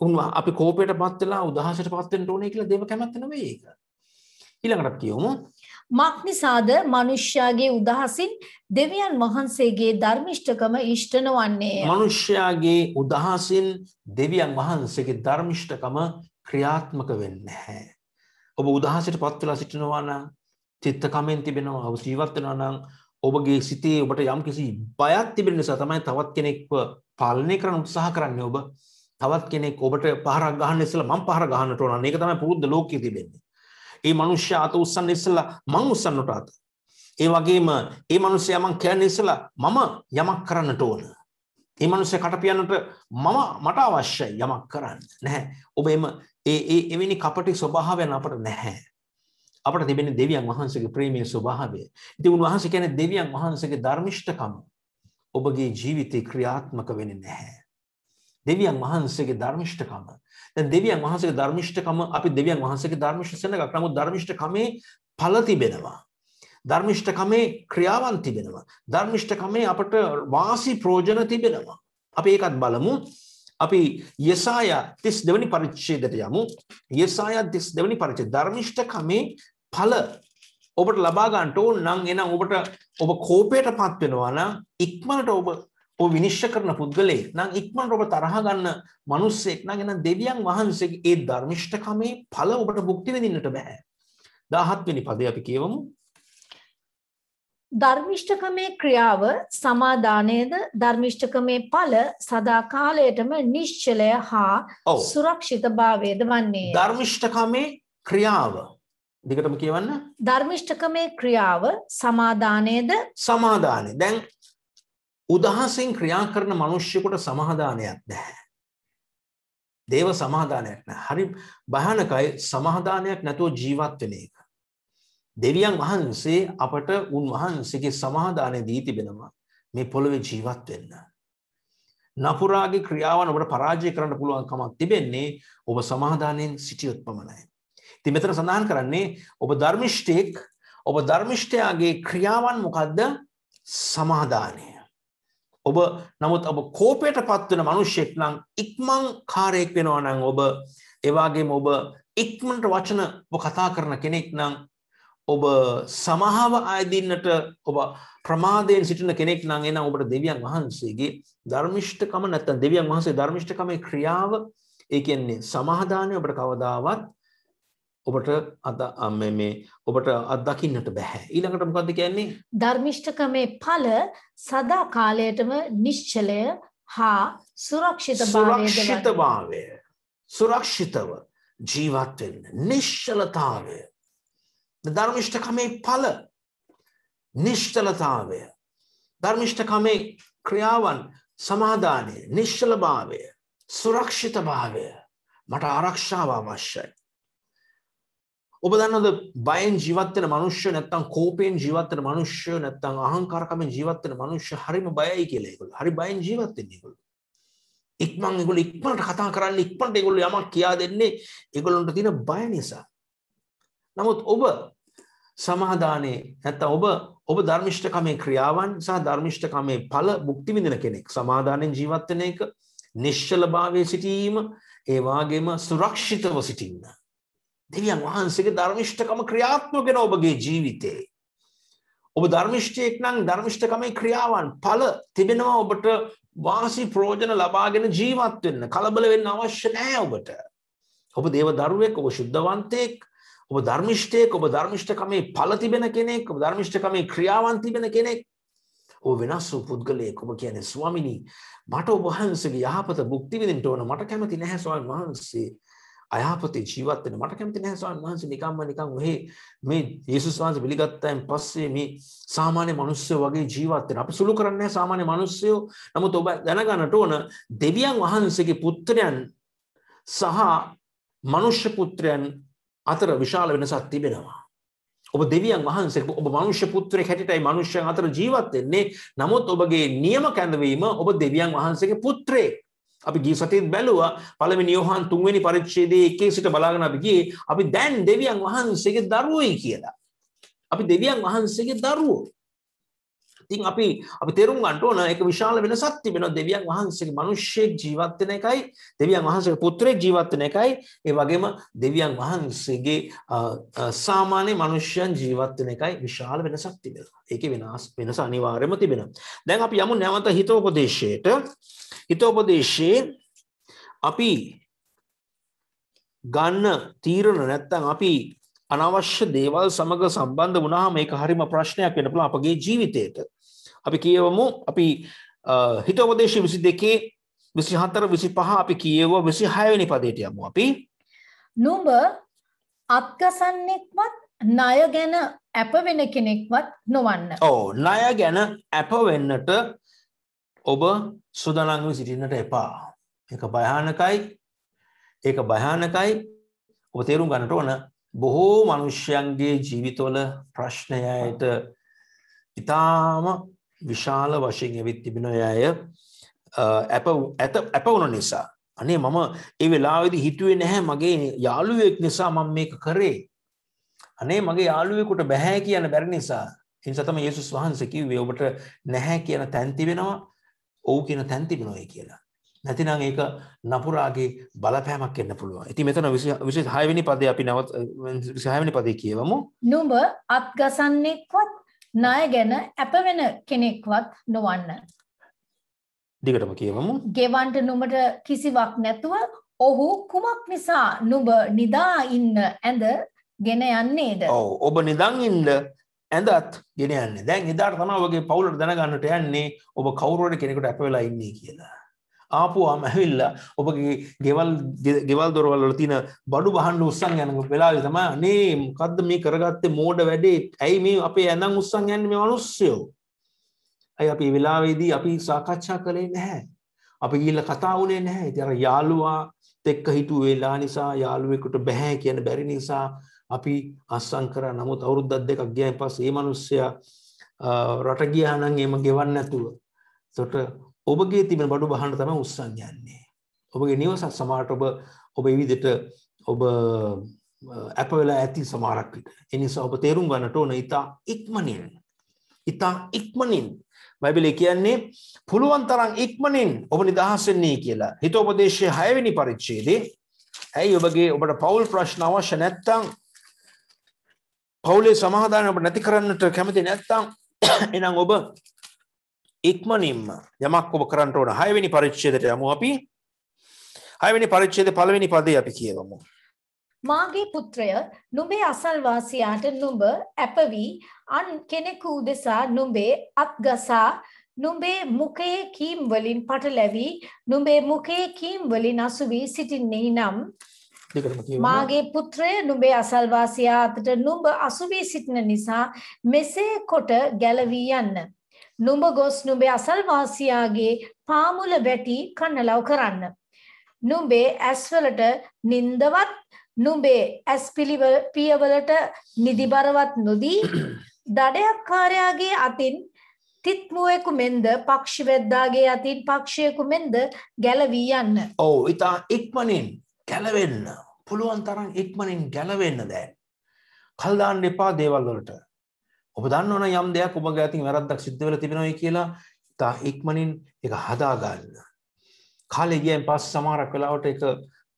උන් අපි කෝපයට පත් වෙලා උදහසට පත් වෙන්න ඕනේ කියලා දේව කැමැත්ත නෙවෙයි ඒක. ඊළඟට කියමු මක් නිසාද මිනිස්යාගේ උදහසින් දෙවියන් වහන්සේගේ ධර්මිෂ්ඨකම ඉෂ්ට නොවන්නේ? මිනිස්යාගේ උදහසින් දෙවියන් වහන්සේගේ ධර්මිෂ්ඨකම ක්‍රියාත්මක වෙන්නේ නැහැ. ඔබ උදහසට පත් වෙලා සිටිනවා නම් චිත්ත කමෙන් තිබෙනවා ඔබ ජීවත් වෙනවා නම් ඔබගේ සිතේ ඔබට යම්කිසි බයක් තිබෙන නිසා තමයි තවත් කෙනෙක්ව පාලනය කරන්න උත්සාහ කරන්නේ ඔබ. තවත් කෙනෙක් ඔබට පහරක් ගහන්න ඉස්සලා මම පහර ගහන්නට ඕන. ඒක තමයි පුරුද්ද ලෝකයේ තිබෙන්නේ. ඒ මනුෂ්‍ය අත උස්සන්න ඉස්සලා මං උස්සන්නට අත. ඒ වගේම ඒ මනුස්සයා මං කියන්නේ ඉස්සලා මම යමක් කරන්නට ඕන. ඒ මනුස්සයා කටපියන්නට මම මට අවශ්‍යයි යමක් කරන්න. නැහැ. ඔබ එම ඒ ඒ එවැනි කපටි ස්වභාවයන් අපට නැහැ. අපට තිබෙන දෙවියන් වහන්සේගේ ප්‍රේමයේ ස්වභාවය. ඉතින් උන්වහන්සේ කියන්නේ දෙවියන් වහන්සේගේ ධර්මිෂ්ඨකම ඔබගේ ජීවිතේ ක්‍රියාත්මක වෙන්නේ නැහැ. දෙවියන් වහන්සේගේ ධර්මිෂ්ඨකම. දැන් දෙවියන් වහන්සේගේ ධර්මිෂ්ඨකම අපි දෙවියන් වහන්සේගේ ධර්මිෂ්ඨ සෙනඟක්. නමුත් ධර්මිෂ්ඨකමේ ඵල තිබෙනවා. ධර්මිෂ්ඨකමේ ක්‍රියාවන් තිබෙනවා. ධර්මිෂ්ඨකමේ අපට වාසි ප්‍රෝජන තිබෙනවා. අපි ඒකත් බලමු. අපි යසාය 32වෙනි පරිච්ඡේදයට යමු. යසාය 32වෙනි පරිච්ඡේද ධර්මිෂ්ඨකමේ ඵල ඔබට ලබා ගන්නට ඕන නම් එහෙනම් ඔබට ඔබ කෝපයට පත් වෙනවා නම් ඉක්මනට ඔබ ඔය විනිශ්චය කරන පුද්ගලයෙක් නම් ඉක්මනට ඔබ තරහ ගන්න මිනිස්සෙක් නම් එහෙනම් දෙවියන් වහන්සේගේ ඒ ධර්මිෂ්ඨකමේ ඵල ඔබට භුක්ති විඳින්නට බෑ 17 වෙනි පදේ අපි කියවමු ධර්මිෂ්ඨකමේ ක්‍රියාව සමාදානයේද ධර්මිෂ්ඨකමේ ඵල සදා කාලයටම නිශ්චලය හා සුරක්ෂිතභාවයේද වන්නේ ධර්මිෂ්ඨකමේ ක්‍රියාව දිගටම කියවන්න ධර්මිෂ්ඨකමේ ක්‍රියාව සමාදානයේද සමාදානේ දැන් උදහසෙන් ක්‍රියා කරන මනුෂ්‍යකුට සමාධානයක් නැහැ. දේව සමාධානයක් නෑ. හරි භයානකයි සමාධානයක් නැතුව ජීවත් වෙන එක. දෙවියන් වහන්සේ අපට උන්වහන්සේගේ සමාධානය දී තිබෙනවා මේ පොළොවේ ජීවත් වෙන්න. නපුරාගේ ක්‍රියාවන් ඔබට පරාජය කරන්න පුළුවන් කමක් තිබෙන්නේ ඔබ සමාධානයෙන් සිටියොත් පමණයි. ඉතින් මෙතන සඳහන් කරන්නේ ඔබ ධර්මිෂ්ඨයෙක් ඔබ ධර්මිෂ්ඨයාගේ ක්‍රියාවන් මොකද්ද? සමාධානය. ඔබ නමුත් ඔබ කෝපයට පත්වන මනුෂ්‍යෙක් නම් ඉක්මං කාරයෙක් වෙනවා නම් ඔබ එවාගේම ඔබ ඉක්මනට වචන කතා කරන කෙනෙක් නම් ඔබ සමහාව අයදින්නට ඔබ ප්‍රමාදයෙන් සිටින කෙනෙක් නම් එනම් ඔබට දෙවියන් වහන්සේගේ ධර්මිෂ්ඨකම නැත්තම් දෙවියන් වහන්සේ ධර්මිෂ්ඨකමේ ක්‍රියාව ඒ කියන්නේ සමාදානය ඔබට කවදාවත් ඔබට අද මේ ඔබට අත්දකින්නට බැහැ. ඊළඟට මොකද්ද කියන්නේ? ධර්මිෂ්ඨකමේ ඵල සදා කාලයටම නිශ්චලය හා සුරක්ෂිතභාවය සුරක්ෂිතභාවය සුරක්ෂිතව ජීවත් වෙන්න නිශ්චලතාවය ධර්මිෂ්ඨකමේ ඵල නිශ්චලතාවය ධර්මිෂ්ඨකමේ ක්‍රියාවන් සමාදානය නිශ්චලභාවය සුරක්ෂිතභාවය මට ආරක්ෂාව අවශ්‍යයි ඔබ දන්නද බයෙන් ජීවත්වන මනුෂ්‍ය නැත්තම් කෝපයෙන් ජීවත්වන මනුෂ්‍ය නැත්තම් අහංකාරකමෙන් ජීවත්වන මනුෂ්‍ය හරිම බයයි කියලා ඒගොල්ලෝ. හරි බයෙන් ජීවත් වෙන්නේ ඒගොල්ලෝ. ඉක්මන් ඒගොල්ලෝ ඉක්මනට කතා කරන්නේ ඉක්මනට ඒගොල්ලෝ යමක් කියා දෙන්නේ ඒගොල්ලන්ට තියෙන බය නිසා. නමුත් ඔබ සමාදානයේ නැත්තම් ඔබ ඔබ ධර්මිෂ්ඨකමේ ක්‍රියාවන් සහ ධර්මිෂ්ඨකමේ ඵල භුක්ති විඳින කෙනෙක්. සමාදානෙන් ජීවත් වෙන එක නිශ්චලභාවයේ සිටීම ඒ වගේම සුරක්ෂිතව සිටින්න. දෙවියන් වහන්සේගේ ධර්මිෂ්ඨකම ක්‍රියාත්මක වෙන ඔබගේ ජීවිතේ. ඔබ ධර්මිෂ්ඨයෙක් නම් ධර්මිෂ්ඨකමේ ක්‍රියාවන් ඵල තිබෙනවා ඔබට වාසි ප්‍රයෝජන ලබාගෙන ජීවත් වෙන්න කලබල වෙන්න අවශ්‍ය නැහැ ඔබට. ඔබ දේව දරුවෙක් ඔබ සුද්ධවන්තයෙක් ඔබ ධර්මිෂ්ඨයෙක් ඔබ ධර්මිෂ්ඨකමේ ඵල තිබෙන කෙනෙක් ඔබ ධර්මිෂ්ඨකමේ ක්‍රියාවන් තිබෙන කෙනෙක් ඔබ වෙනස් වූ පුද්ගලයෙක් ඔබ කියන්නේ ස්වාමිනී මට ඔබ වහන්සේගේ යහපත භුක්ති විඳින්න ඕන මට කැමති නැහැ ස්වාමීන් වහන්සේ අයහපතේ ජීවත් වෙන මට කැමති නැහැ ස්වාමීන් වහන්සේ නිකම්ම නිකන් ඔහේ මේ යේසුස් වහන්සේ පිළිගත්තාන් පස්සේ මේ සාමාන්‍ය මිනිස්සු වගේ ජීවත් වෙන අපි සුළු කරන්නේ සාමාන්‍ය මිනිස්සු නමුත් ඔබ දැනගන්නට ඕන දෙවියන් වහන්සේගේ පුත්‍රයන් සහ මනුෂ්‍ය පුත්‍රයන් අතර විශාල වෙනසක් තිබෙනවා ඔබ දෙවියන් වහන්සේ ඔබ මනුෂ්‍ය පුත්‍රයෙක් හැටියටයි මනුෂ්‍යයන් අතර ජීවත් වෙන්නේ. නමුත් ඔබගේ නියම කැඳවීම ඔබ දෙවියන් වහන්සේගේ පුත්‍රයෙක්. අපි ගිය සතියේත් බැලුවා පළවෙනි යෝහාන් තුන්වෙනි පරිච්ඡේදයේ එකේ සිට බලාගෙන අපි ගියේ අපි දැන් දෙවියන් වහන්සේගේ දරුවෝයි කියලා. අපි දෙවියන් වහන්සේගේ දරුවෝ. ඉතින් අපි අපි තේරුම් ගන්න ඕන ඒක විශාල වෙනසක් තිබෙනවා දෙවියන් වහන්සේගේ මිනිස්සෙක් ජීවත් වෙන එකයි දෙවියන් වහන්සේගේ පුත්‍රයෙක් ජීවත් වෙන එකයි ඒ වගේම දෙවියන් වහන්සේගේ සාමාන්‍ය මිනිස්යන් ජීවත් වෙන එකයි විශාල වෙනසක් තිබෙනවා. ඒකේ වෙනස් වෙනස අනිවාර්යයෙන්ම තිබෙනවා. දැන් අපි යමු නැවත හිතෝපදේශයට. හිතෝපදේශයේ අපි ගන්න තීරණ නැත්තම් අපි අනවශ්‍ය දේවල් සමග සම්බන්ධ වුණාම ඒක හරිම ප්‍රශ්නයක් වෙන්න පුළුවන් අපගේ ජීවිතේට. අපි කියවමු අපි හිතෝපදේශ විසි දෙකේ විසි හතර විසි පහ අපි කියව විසි හයවැනි පදයට යමු අපි නුඹ අත්කසන්නෙක්වත් ණය ගැන ඇප වෙන කෙනෙක්වත් නොවන්න. ඕ ණය ගැන ඇප වෙන්නට ඔබ සුදනංගව සිටින්නට එපා. ඒක භයානකයි. ඒක භයානකයි. ඔබ තේරුම් ගන්නට ඕන බොහෝ මිනිස්යන්ගේ ජීවිතවල ප්‍රශ්නයට ඊටාම විශාල වශයෙන් ඇවිත් තිබෙන අය ඇප වුණ නිසා අනේ මම ඒ වෙලාවෙදි හිතුවේ නැහැ මගේ යාළුවෙක් නිසා මම මේක කරේ අනේ මගේ යාළුවෙකුට බැහැ කියන බැරි නිසා එනිසා තමයි යේසුස් වහන්සේ කිව්වේ ඔබට නැහැ කියන තැන් තිබෙනවා ඔව් කියන තැන් තිබෙනවා කියලා නැතිනම් ඒක නපුරාගේ බලපෑමක් වෙන්න පුළුවන්. ඉතින් මෙතන 26 වෙනි පදේ අපි නැවත 26 වෙනි පදේ කියවමු. නුඹ අත්ගසන්නෙක්වත් ණය ගැන අප වෙන කෙනෙක්වත් නොවන්න. දිගටම කියවමු. ගෙවන්ට නුඹට කිසිවක් නැතුව ඔහු කුමක් නිසා නුඹ නිදා ඉන්න ඇඳ ගෙන යන්නේද? ඔව් ඔබ නිදන් ඉන්න ඇඳත් ගෙන යන්නේ. දැන් එදාට තමයි ඔබගේ පවුලට දැනගන්නට යන්නේ ඔබ කවුරු හරි කෙනෙකුට අප වෙලා ඉන්නේ කියලා. ආපුවාම ඇවිල්ලා ඔබගේ ගෙවල් ගෙවල් දොරවල් වල තියෙන බඩු බහන්ඩ උස්සන් යන වෙලාවේ තමයි අනේ මොකද්ද මේ කරගත්තේ මෝඩ වැඩේ ඇයි මේ අපේ ඇඳන් උස්සන් යන්නේ මේ මිනිස්සුයෝ ඇයි අපි වෙලාවේදී අපි සාකච්ඡා කළේ නැහැ අපි ගිහිල්ලා කතා වුණේ නැහැ ඉතින් අර යාළුවා එක්ක හිටු වෙලා නිසා යාළුවෙකුට බෑ කියන බැරි නිසා අපි අස්සම් කරා නමුත් අවුරුද්දක් දෙකක් ගියන් පස්සේ මේ මිනිස්සයා රට ගියා නම් එහෙම ගෙවන්නේ නැතුව එතකොට ඔබගේ තිබෙන බඩු බහන්න තමයි උස්සන් යන්නේ. ඔබගේ නිවසත් සමහරට ඔබ ඔබ ඒ විදිහට ඔබ අප වෙලා ඇති සමහරක් විට. ඒ නිසා ඔබ තේරුම් ගන්නට ඕන ඊතා ඉක්මනින්. ඊතා ඉක්මනින් බයිබලේ කියන්නේ පුළුවන් තරම් ඉක්මනින් ඔබ නිදහස් වෙන්නේ කියලා. හිතෝපදේශයේ 6 වෙනි පරිච්ඡේදයේ ඇයි ඔබගේ ඔබට පෞල් ප්‍රශ්න අවශ්‍ය නැත්නම් පෞලේ සමාදාන ඔබ නැති කරන්නට කැමති නැත්නම් එහෙනම් ඔබ ඉක්මනින්ම යමක් ඔබ කරන්න ඕන හයවෙනි පරිච්ඡේදයට යමු අපි හයවෙනි පරිච්ඡේද පළවෙනි පදේ අපි කියවමු මාගේ පුත්‍රය නුඹේ අසල්වාසියාට නුඹ ඇපවි අන් කෙනෙකු උදෙසා නුඹේ අත්ගසා නුඹේ මුඛයේ කීම් වලින් පටලැවි නුඹේ මුඛයේ කීම් වලින් අසු වී සිටින්නේ නම් මාගේ පුත්‍රය නුඹේ අසල්වාසියා අතට නුඹ අසු වී සිටින නිසා මෙසේ කොට ගැලවී යන්න නුඹ ගොස් නුඹේ අසල්වාසියාගේ පාමුල වැටි කන්නලව් කරන්න. නුඹේ ඇස්වලට නින්දවත් නුඹේ ඇස් පියවලට නිදිබරවත් නොදී දඩයක්කාරයාගේ අතින් තිත්මුවෙකු මෙන්ද පක්ෂිවැද්දාගේ අතින් පක්ෂයකු මෙන්ද ගැලවී යන්න. ඔවු ඉතා ඉක්මනින් ගැලවෙන්න පුළුවන් තරම් ඉක්මනින් ගැලවෙන්න දැන්. කල්දාන්න එපා දේවල්වලට ඔබ දන්නවන යම් දෙයක් ඔබ ගෑතින් වැරද්දක් සිද්ධවල තිබෙනොයි කියලා තා ඉක්මනින් එක හදාගන්න. කාලෙ ගියන් පස් සමාරක් වෙලාවට එක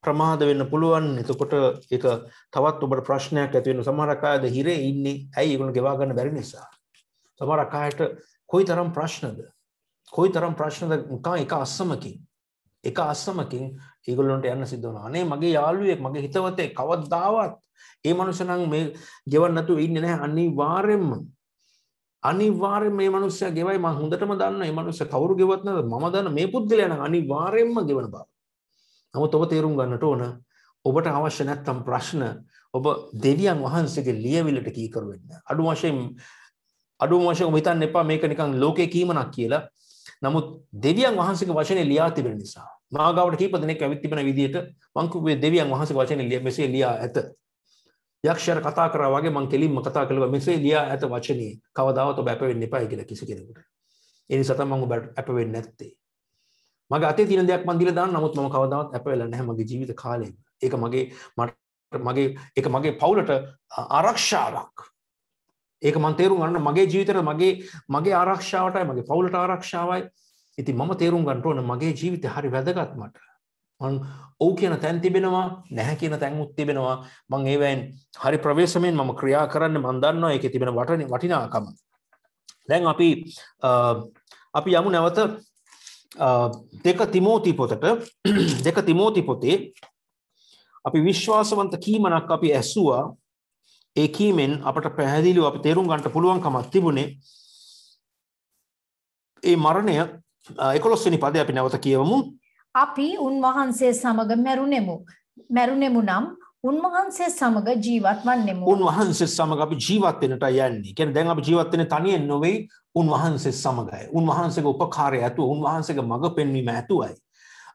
ප්‍රමාද වෙන්න පුළුවන් එතකොට එක තවත් ඔබට ප්‍රශ්නයක් ඇතිවෙන සමහරකායද හිරේ ඉන්නේ ඇයි ඒගොල්ලෝ ගෙවා ගන්න බැරි නිසා සමහරකායට කොයි තරම් ප්‍රශ්නද කොයි තරම් ප්‍රශ්නද නිකන් එක අස්සමකින් එක අස්සමකින් ඒගොල්ලන්ට යන්න සිද්ධ වෙනවා අනේ මගේ යාළුවෙක් මගේ හිතවතේ කවදාවත් ඒ මනුෂ්‍යනම් මේ ගෙවන්න නැතුව ඉන්නේ නැහැ අනිවාර්යෙන්ම. අනිවාර්යෙන් මේ මනුස්සයා ගෙවයි මම හොඳටම දන්නවා මේ මනුස්සයා කවුරු ගෙවත් නැද මම දන්න මේ පුද්ගලයා නම් අනිවාර්යෙන්ම ගෙවන බව. නමුත් ඔබ තේරුම් ගන්නට ඕන ඔබට අවශ්‍ය නැත්තම් ප්‍රශ්න ඔබ දෙවියන් වහන්සේගේ ලියවිලට කීකරු වෙන්න. අඩු වශයෙන් අඩු වශයෙන් ඔබ හිතන්න එපා මේක නිකන් ලෝකේ කීමනක් කියලා. නමුත් දෙවියන් වහන්සේගේ වචනේ ලියා තිබෙන නිසා මාගාවට කීප දෙනෙක් ඇවිත් තිබෙන විදිහට මං කිව්වේ දෙවියන් වහන්සේගේ වචනේ මෙසේ ලියා ඇත. යක්ෂයර කතා කරා වගේ මං කෙලින්ම කතා කළා මෙසේ ලියා ඇත වචනේ කවදාවත් ඔබ ඇප වෙන්න එපයි කියලා කිසි කෙනෙකුට. ඒ නිසා තමයි මම ඔබට ඇප වෙන්නේ නැත්තේ. මගේ අතේ තියෙන දෙයක් මං දීලා දාන්න නමුත් මම කවදාවත් ඇප වෙලා නැහැ මගේ ජීවිත කාලෙම. ඒක මගේ මට මගේ ඒක මගේ පවුලට ආරක්ෂාවක්. ඒක මං තේරුම් ගන්න මගේ ජීවිතේට මගේ මගේ ආරක්ෂාවටයි මගේ පවුලට ආරක්ෂාවයි. ඉතින් මම තේරුම් ගන්න ඕන මගේ ජීවිතේ හරි වැදගත් මට. ඔව් කියන තැන් තිබෙනවා නැහැ කියන තැන්ුත් තිබෙනවා මං ඒවැන් හරි ප්‍රවේශමෙන් මම ක්‍රියා කරන්න මන් දන්නවා ඒකේ තිබෙන වටන වටිනාකම දැන් අපි අපි යමු නැවත දෙක තිමෝති පොතට දෙක තිමෝති පොතේ අපි විශ්වාසවන්ත කීමනක් අපි ඇසුවා ඒ කීමෙන් අපට පැහැදිලිව අපි තේරුම් ගන්නට පුළුවන්කමක් තිබුණේ ඒ මරණය 11 වෙනි පදේ අපි නැවත කියවමු අපි උන්වහන්සේ සමග මැරුණෙමු. මැරුණෙමු නම් උන්වහන්සේ සමග ජීවත් වන්නෙමු. උන්වහන්සේ සමග අපි ජීවත් වෙනට යන්නේ. කියන්නේ දැන් අපි ජීවත් වෙන්නේ තනියෙන් නෙවෙයි උන්වහන්සේ සමගයි. උන්වහන්සේගේ උපකාරය ඇතුව උන්වහන්සේගේ මඟ පෙන්වීම ඇතුවයි.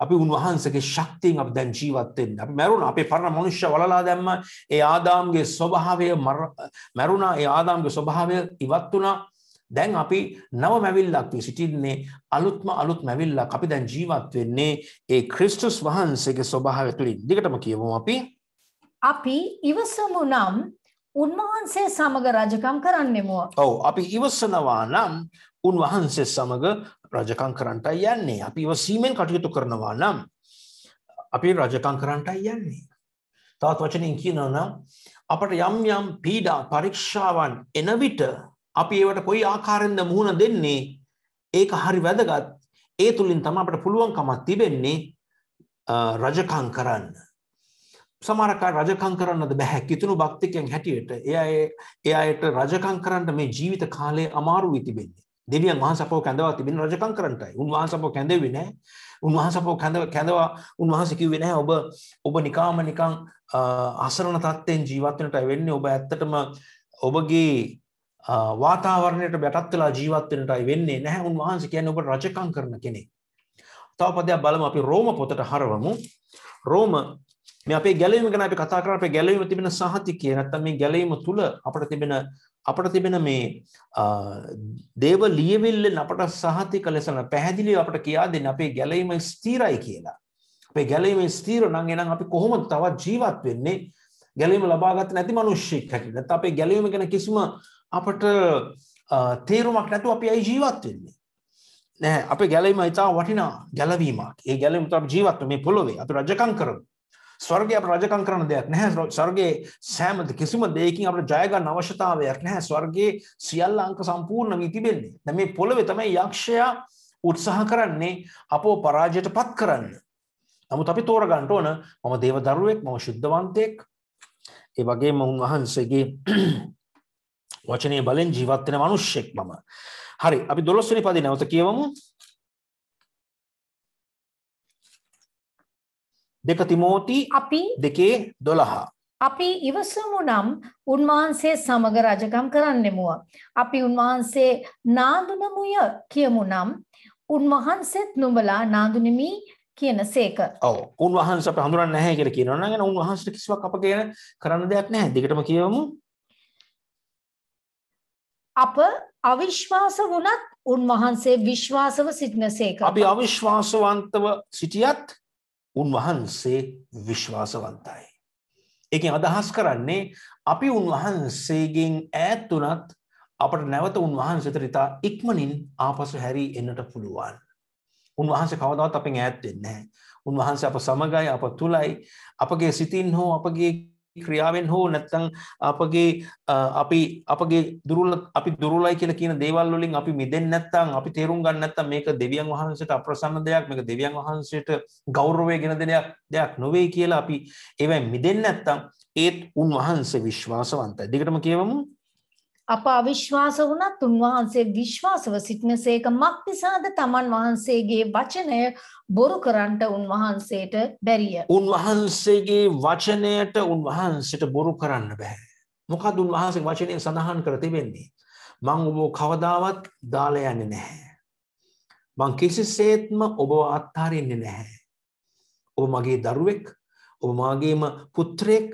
අපි උන්වහන්සේගේ ශක්තියෙන් අපි දැන් ජීවත් වෙන්න. අපි මැරුණා. අපේ පරණ මනුෂ්‍ය වලලා දැම්ම. ඒ ආදාම්ගේ ස්වභාවය මැරුණා. ඒ ආදාම්ගේ ස්වභාවය ඉවත් වුණා. දැන් අපි නව මැවිල්ලක් වී සිටින්නේ අලුත්ම අලුත් මැවිල්ලක් අපි දැන් ජීවත් වෙන්නේ ඒ ක්‍රිස්තුස් වහන්සේගේ ස්වභාවය තුළින් දිගටම කියවමු අපි අපි ඉවසමු නම් උන්වහන්සේ සමග රජකම් කරන්නෙමු ඔව් අපි ඉවසනවා නම් උන්වහන්සේ සමග රජකම් කරන්නටයි යන්නේ අපි ඉවසීමෙන් කටයුතු කරනවා නම් අපි රජකම් කරන්නටයි යන්නේ තවත් වචනින් කියනවා නම් අපට යම් යම් පීඩා පරීක්ෂාවන් එන විට අපි ඒවට කොයි ආකාරෙන්ද මුහුණ දෙන්නේ ඒක හරි වැදගත් ඒ තුළින් තම අපට පුළුවන්කමක් තිබෙන්නේ රජකං කරන්න. සමරකා රජකං කරන්නද බැහැ කිතුුණු භක්තිකයන් හැටියට එය එයායට රජකං කරන්නට මේ ජීවිත කාලය අමාරු විතිබෙන්නේ. දෙවියන් වහන්සපෝ කැඳවා තිබෙන රජකං කරන්නටයි උන්වහන්සපෝ කැඳෙවි නෑ උන්වහන්සපෝ කැඳව කැඳවා උන්වහන්ස කිව්වේ නැහැ ඔබ ඔබ නිකාම නිකං අසරණ තත්ත්වයෙන් ජීවත් වෙනට වෙන්නේ ඔබ ඇත්තටම ඔබගේ වාතාවරණයට බැටත් වෙලා ජීවත් වෙනටයි වෙන්නේ නැහැ උන්වහන්සේ කියන්නේ ඔබ රජකම් කරන කෙනෙක්. තව පදයක් බලමු අපි රෝම පොතට හරවමු. රෝම මේ අපේ ගැලවීම ගැන අපි කතා කරා අපේ ගැලවීම තිබෙන සහතිකය නැත්තම් මේ ගැලවීම තුල අපිට තිබෙන අපට තිබෙන මේ දේව ලියවිල්ලෙන් අපට සහතික ලෙස පැහැදිලිව අපට කියා දෙන්න අපේ ගැලීම ස්ථිරයි කියලා. අපේ ගැලීම ස්ථිර නම් එහෙනම් අපි කොහොමද තවත් ජීවත් වෙන්නේ? ගැලීම ලබාගත්තේ නැති මිනිස්සෙක් හැටියට. නැත්නම් අපේ ගැලීම ගැන කිසිම අපට තේරුමක් නැතු අපි ඇයි ජීවත් වෙන්නේ නෑ අප ගැලීම ඉතා වටිනා ගැලවීමක් ඒ ගැලීම අප ජීවත්ව මේ පොළොවේ අප රජකං කරමු ස්වර්ගය අප රජකම් කරන දෙයක් නැහැ ස්වර්ගයේ සෑම කිසිම දෙයකින් අපට ජය ගන්න අවශ්‍යතාවයක් නැහැ ස්වර්ගයේ සියල්ල අංක සම්පූර්ණ වී තිබෙන්නේ දැන් මේ පොළවේ තමයි යක්ෂයා උත්සාහ කරන්නේ අපව පරාජයට පත් කරන්න නමුත් අපි තෝරගන්න ඕන මම දේව දරුවෙක් මම ශුද්ධවන්තයෙක් ඒ වගේම උන්වහන්සේගේ වචනය බලෙන් ජීවත්වෙන මනුෂ්‍යෙක් මම හරි අපි දොළොස්වනි පදි නැවත කියවමු දෙක තිමෝති අපි දෙකේ දොළහා අපි ඉවසමු නම් උන්වහන්සේ සමග රජකම් කරන්නෙමුව. අපි උන්වහන්සේ නාඳුනමුය කියමු නම් උන්වහන්සේත් නුඹලා නාඳුනිමි කියන සේක. ඔව උන්වහන්ස අප හඳුරන්න නැහැ කියල කියනවනගෙන උන්වහන්සට කිසිවක් අප කියන කරන්න දෙයක් නැහැ දිගටම කියවමු අප අවිශ්වාස වුණත් උන්වහන්සේ විශ්වාසව සිටිනසේක. අපි අවිශ්වාසවන්තව සිටියත් උන්වහන්සේ විශ්වාසවන්තයි. ඒකෙන් අදහස් කරන්නේ අපි උන්වහන්සේගෙන් ඈත් වුණත් අපට නැවත උන්වහන්සේ තරිතා ඉක්මනින් ආපසු හැරී එන්නට පුළුවන්. උන්වහන්සේ කවදාවත් අපෙන් ඈත් වෙන්නේ නැහැ. උන්වහන්සේ අප සමගයි අප තුලයි අපගේ සිතින් හෝ අපගේ ක්‍රියාවෙන් හෝ නැත්තං අපගේ අපි අපගේ දුරුල අපි දුරුලයි කියලා කියන දේවල් වලින් අපි මිදෙන්නේ නැත්තම් අපි තේරුම් ගන්න නැත්තම් මේක දෙවියන් වහන්සේට අප්‍රසන්න දෙයක් මේක දෙවියන් වහන්සේට ගෞරවය ගෙන දෙයක් දෙයක් නොවේ කියලා අපි ඒවෙන් මිදෙන්නේ නැත්තම් ඒත් උන්වහන්සේ විශ්වාසවන්තයි. දෙකටම කියවමු අප අවිශ්වාස වුණත් උන්වහන්සේ විශ්වාසව සිටිනසේක මක්නිසාද තමන් වහන්සේගේ වචනය බොරු කරන්නට උන්වහන්සේට බැරිය. උන්වහන්සේගේ වචනයට උන්වහන්සට බොරු කරන්න බැහැ. මොකද උන්වහන්සේ වචනය සඳහන් කර තිබෙන්නේ. මං ඔබෝ කවදාවත් දාලයන්න නැහැ. මං කිසිසේත්ම ඔබ අත්තාරෙන්නේ නැහැ. ඔබ මගේ දරුවෙක් ඔබ මාගේම පුත්‍රයෙක්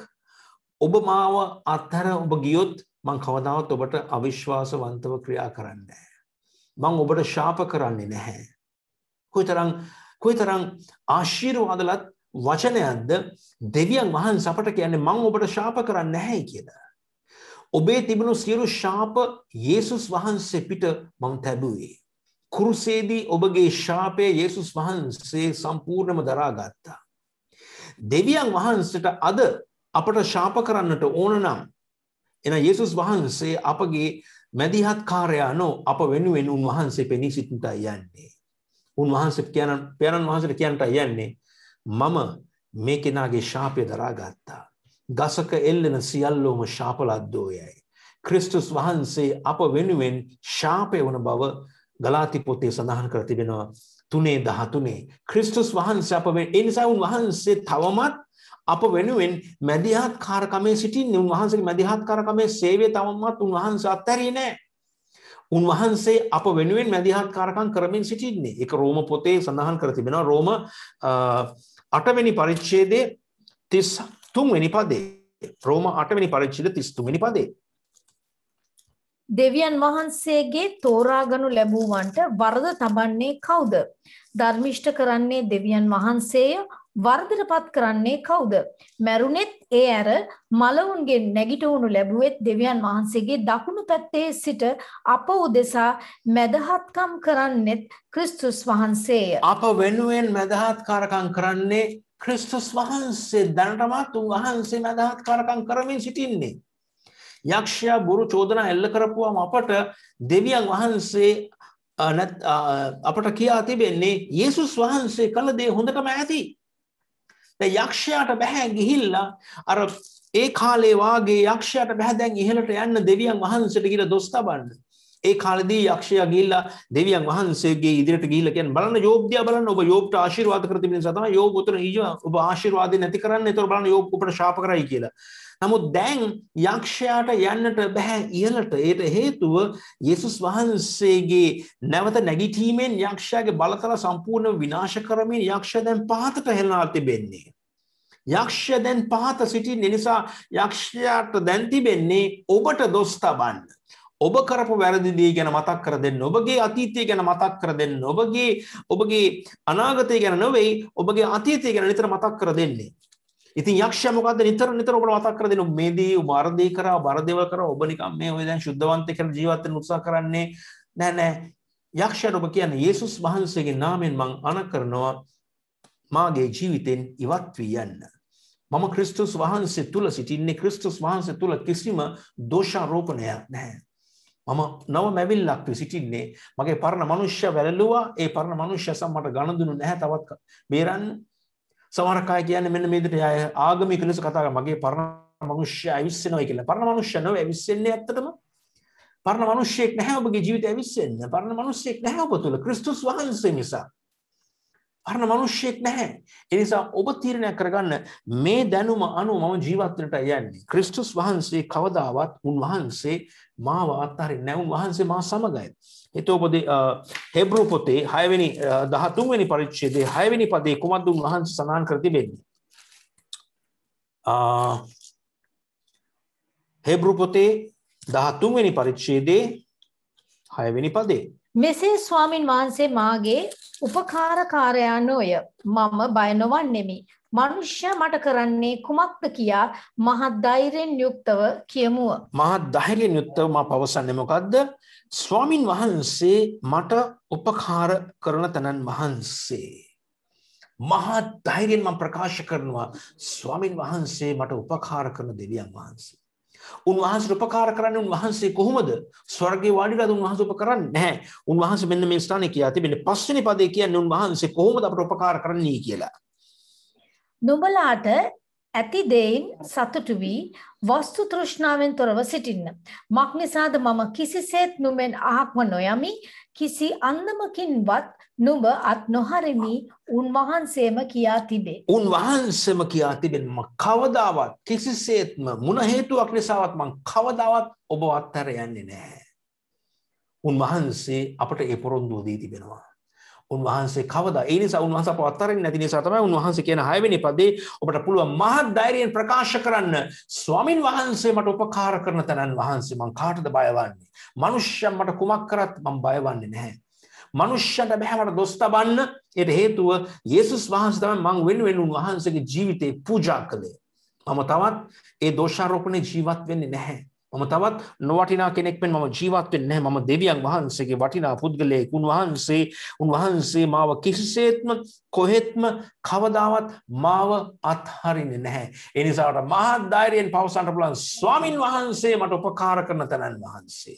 ඔබ මාව අත්හැර ඔබ ගියොත් මං කවදාවත් ඔබට අවිශ්වාසවන්තව ක්‍රියා කරන්න. මං ඔබට ශාප කරන්නේ නැහැ. කොයිතරං කොයිතරං ආශීර්වාදලත් වචනයක්ද දෙවියන් වහන් සපට කියන්නේ මං ඔබට ශාප කරන්න නැහැ කියලා. ඔබේ තිබුණු සියලු ශාප යේසුස් වහන්සේ පිට මං තැබුවේ. කුරුසේදී ඔබගේ ශාපය යේසුස් වහන්සේ සම්පූර්ණම දරාගත්තා. දෙවියන් වහන්සට අද අපට ශාප කරන්නට ඕන නම් එන යේසුස් වහන්සේ අපගේ මැදිහත්කාරයා නෝ අප වෙනුවෙන් උන්වහන්සේ පෙනී සිටින්ටයි යන්නේ. උන්වහන්සේ කියන පියාණන් වහන්සේට කියන්නට යන්නේ මම මේ කෙනාගේ ශාපය දරාගත්තා. ගසක එල්ලෙන සියල්ලෝම ශාපලද්දෝයයි. ක්‍රිස්තුස් වහන්සේ අප වෙනුවෙන් ශාපය වන බව ගලාති පොතේ සඳහන් කර තිබෙනවා තුනේ දහතුනේ ක්‍රිස්තුස් වහන්ස අප එනිසා උන් වහන්සේ තවමත් අප වෙනුවෙන් මැදිහත් කාරකමේ සිටින්නේ උන්වහන්සේ මැදිහත් කාරකමේ සේවය තවමත් උන්වහන්ස අත්හැරී නෑ උන්වහන්සේ අප වෙනුවෙන් මැදිහත් කාරකම් කරමින් සිටින්නේ එක රෝම පොතේ සඳහන් කර තිබෙනවා රෝම අටවැනි පරිච්ඡේදයේ තිස් තුන්වැනි පදේ රෝම අටවැනි පරිච්ඡේද තිස් තුන්වැනි පදේ දෙවියන් වහන්සේගේ තෝරාගනු ලැබූවන්ට වරද තබන්නේ කවුද? ධර්මිෂ්ඨ කරන්නේ දෙවියන් වහන්සේය වර්ධනපත් කරන්නේ කවුද? මැරුණෙත් ඒ ඇර මලවුන්ගෙන් නැගිටවනු ලැබුවෙත් දෙවියන් වහන්සේගේ දකුණු පැත්තේ සිට අප උදෙසා මැදහත්කම් කරන්නෙත් ක්‍රිස්තුස් වහන්සේය. අප වෙනුවෙන් මැදහත්කාරකම් කරන්නේ ක්‍රිස්තුස් වහන්සේ දැනටමත් උන්වහන්සේ මැදහත්කාරකම් කරමින් සිටින්නේ. යක්ෂයා බොරු චෝදනා එල්ල කරපුවාම අපට දෙවියන් වහන්සේ අපට කියා තිබෙන්නේ යේසුස් වහන්සේ කළ දේ හොඳටම ඇති. යක්ෂයාට බැහැ ගිහිල්ලා අර ඒ කාලේ වාගේ යක්ෂයාට බැහැ දැන් ඉහළට යන්න දෙවියන් වහන්සේට කියලා දොස් තබන්න. ඒ කාලෙදී යක්ෂයා ගිහිල්ලා දෙවියන් වහන්සේගේ ඉදිරියට ගිහිල්ලා කියන්නේ බලන්න යෝබ් දිහා බලන්න ඔබ යෝබ්ට ආශිර්වාද කර තිබෙන නිසා තමයි යෝබ් උතන ඊජ ඔබ ආශිර්වාදේ නැති කරන්නේ. ඒතකොට බලන්න යෝබ් ඔබට ශාප කරයි කියලා. නමුත් දැන් යක්ෂයාට යන්නට බෑ ඉහළට. ඒට හේතුව යේසුස් වහන්සේගේ නැවත නැගිටීමෙන් යක්ෂයාගේ බලතල සම්පූර්ණ විනාශ කරමින් යක්ෂයා දැන් පහතට හෙළනවා තිබෙන්නේ. යක්ෂය දැන් පහත සිටින් නිසා යක්ෂයාට දැන්තිබෙන්නේ ඔබට දොස් තබන්න. ඔබ කරපු වැරදිදී ගැන මතක් කර දෙන්න ඔබගේ අතීතය ගැන මතක් කර දෙන්න ඔබගේ ඔබගේ අනාගතය ගැන නොවෙයි ඔබගේ අතීතය ගැන නිතර මතක් කර දෙන්නේ ඉතින් යක්ෂයා මොකද්ද නිතර නිතර ඔබට මතක් කර දෙන මේදී වර්ධේ කරා වර්ධේව කරා ඔබ නිකන් මේ ඔය දැන් සුද්ධවන්තය කියලා ජීවත් වෙන්න උත්සාහ කරන්නේ නෑ නෑ යක්ෂයාට ඔබ කියන්නේ යේසුස් වහන්සේගේ නාමයෙන් මං අණ කරනවා මාගේ ජීවිතෙන් ඉවත් වී යන්න මම ක්‍රිස්තුස් වහන්සේ තුල සිටින්නේ ක්‍රිස්තුස් වහන්සේ තුල කිසිම දෝෂාරෝපණයක් නැහැ මම නව මැවිල්ලක් සිටින්නේ මගේ පරණ මනුෂ්‍ය වැළලුවා ඒ පරණ මනුෂ්‍ය සම්මට ගණඳුනු නැහැ තවත් බේරන්න සමහරක් අය කියන්නේ මෙන්න මේ විදිහට අය ආගමික ලෙස කතා කරා මගේ පරණ මනුෂ්‍ය ඇවිස්සෙනවා කියලා පරණ මනුෂ්‍ය නෝ ඇවිස්සෙන්නේ ඇත්තටම පරණ මනුෂ්‍යයෙක් නැහැ ඔබගේ ජීවිතය ඇවිස්සෙන්නේ පරණ මනුෂ්‍යයෙක් නැහැ ඔබ තුල ක්‍රිස්තුස් වහන්සේ නිසා පරණ මනුෂ්‍යයෙක් නැහැ ඒ නිසා ඔබ තීරණය කරගන්න මේ දැනුම අනුව මම ජීවත් වෙනට යන්නේ ක්‍රිස්තුස් වහන්සේ කවදාවත් උන්වහන්සේ මාව අත්හරින් නැවුන් වහන්සේ මා සමගයි. එතෝපොදේ හෙබ්‍රු පොතේ හයවෙනි දහතුන්වැනි පරිච්චේදේ හයවෙනි පදේ කුමද්දුන් වහන්ස සනාන් කර තිබෙන්නේ. හෙබ්‍රු පොතේ දහතුන්වැනි පරිච්චේදේ හයවෙනි පදේ. මෙසේ ස්වාමින් වහන්සේ මාගේ උපකාරකාරයා නොය මම බය නොවන්නෙමි මනුෂ්‍යයා මට කරන්නේ කුමක්ද කියා මහත් ධෛර්යෙන් යුක්තව කියමුව. මහත් ධෛර්යෙන් යුක්තව මා පවසන්නේ මොකද්ද? ස්වාමින් වහන්සේ මට උපකාර කරන තනන් වහන්සේ. මහා ධෛර්යෙන් මම ප්‍රකාශ කරනවා ස්වාමින් වහන්සේ මට උපකාර කරන දෙවියන් වහන්සේ. උන්වහන්සේට උපකාර කරන්නේ උන්වහන්සේ කොහොමද? ස්වර්ගේ වාඩිලා උන්වහන්සේ උපකරන්නේ නැහැ. උන්වහන්සේ මෙන්න මේ ස්ථානේ කියා තිබෙන පස්වෙනි පදේ කියන්නේ උන්වහන්සේ කොහොමද අපට උපකාර කරන්නේ කියලා. නුඹලාට ඇති දෙයින් සතුටු වී වස්තු තෘෂ්ණාවෙන් තොරව සිටින්න. මක් නිසාද මම කිසිසේත් නුඹෙන් අහක්ම නොයමි. කිසි අන්දමකින්වත් නුඹ අත් නොහරිමි. උන්වහන්සේම කියා තිබේ. උන්වහන්සේම කියා තිබෙන මම කවදාවත් කිසිසේත්ම මොන හේතුවක් නිසාවත් මම කවදාවත් ඔබ අත්හැර යන්නේ නැහැ. උන්වහන්සේ අපට ඒ පොරොන්දුව දී තිබෙනවා. උන්වහන්සේ කවදා ඒ නිසා උන්වහන්සේ අපව අත්හරින්න නැති නිසා තමයි උන්වහන්සේ කියන 6 වෙනි පදේ ඔබට පුළුවන් මහත් ධෛර්යයෙන් ප්‍රකාශ කරන්න ස්වාමින් වහන්සේ මට උපකාර කරන තනන් වහන්සේ මං කාටද බය වන්නේ? මනුෂ්‍යයන් මට කුමක් කරත් මං බය වන්නේ නැහැ. මනුෂ්‍යන්ට බෑ මට දොස් තබන්න. ඒට හේතුව යේසුස් වහන්සේ තමයි මං වෙනුවෙන් උන්වහන්සේගේ ජීවිතේ පූජා කළේ. මම තවත් ඒ දෝෂාරෝපණේ ජීවත් වෙන්නේ නැහැ. මම තවත් නොවටිනා කෙනෙක්ෙන් මම ජීවත් වෙන්නේ නැහැ. මම දෙවියන් වහන්සේගේ වටිනා පුද්ගලයෙක්. උන්වහන්සේ උන්වහන්සේ මාව කිසිසේත්ම කොහෙත්ම කවදාවත් මාව අත්හරින්නේ නැහැ. ඒ නිසාට මහත් ධෛර්යයෙන් පවසන්න පුළුවන් ස්වාමින් වහන්සේ මට උපකාර කරන තනන් වහන්සේ.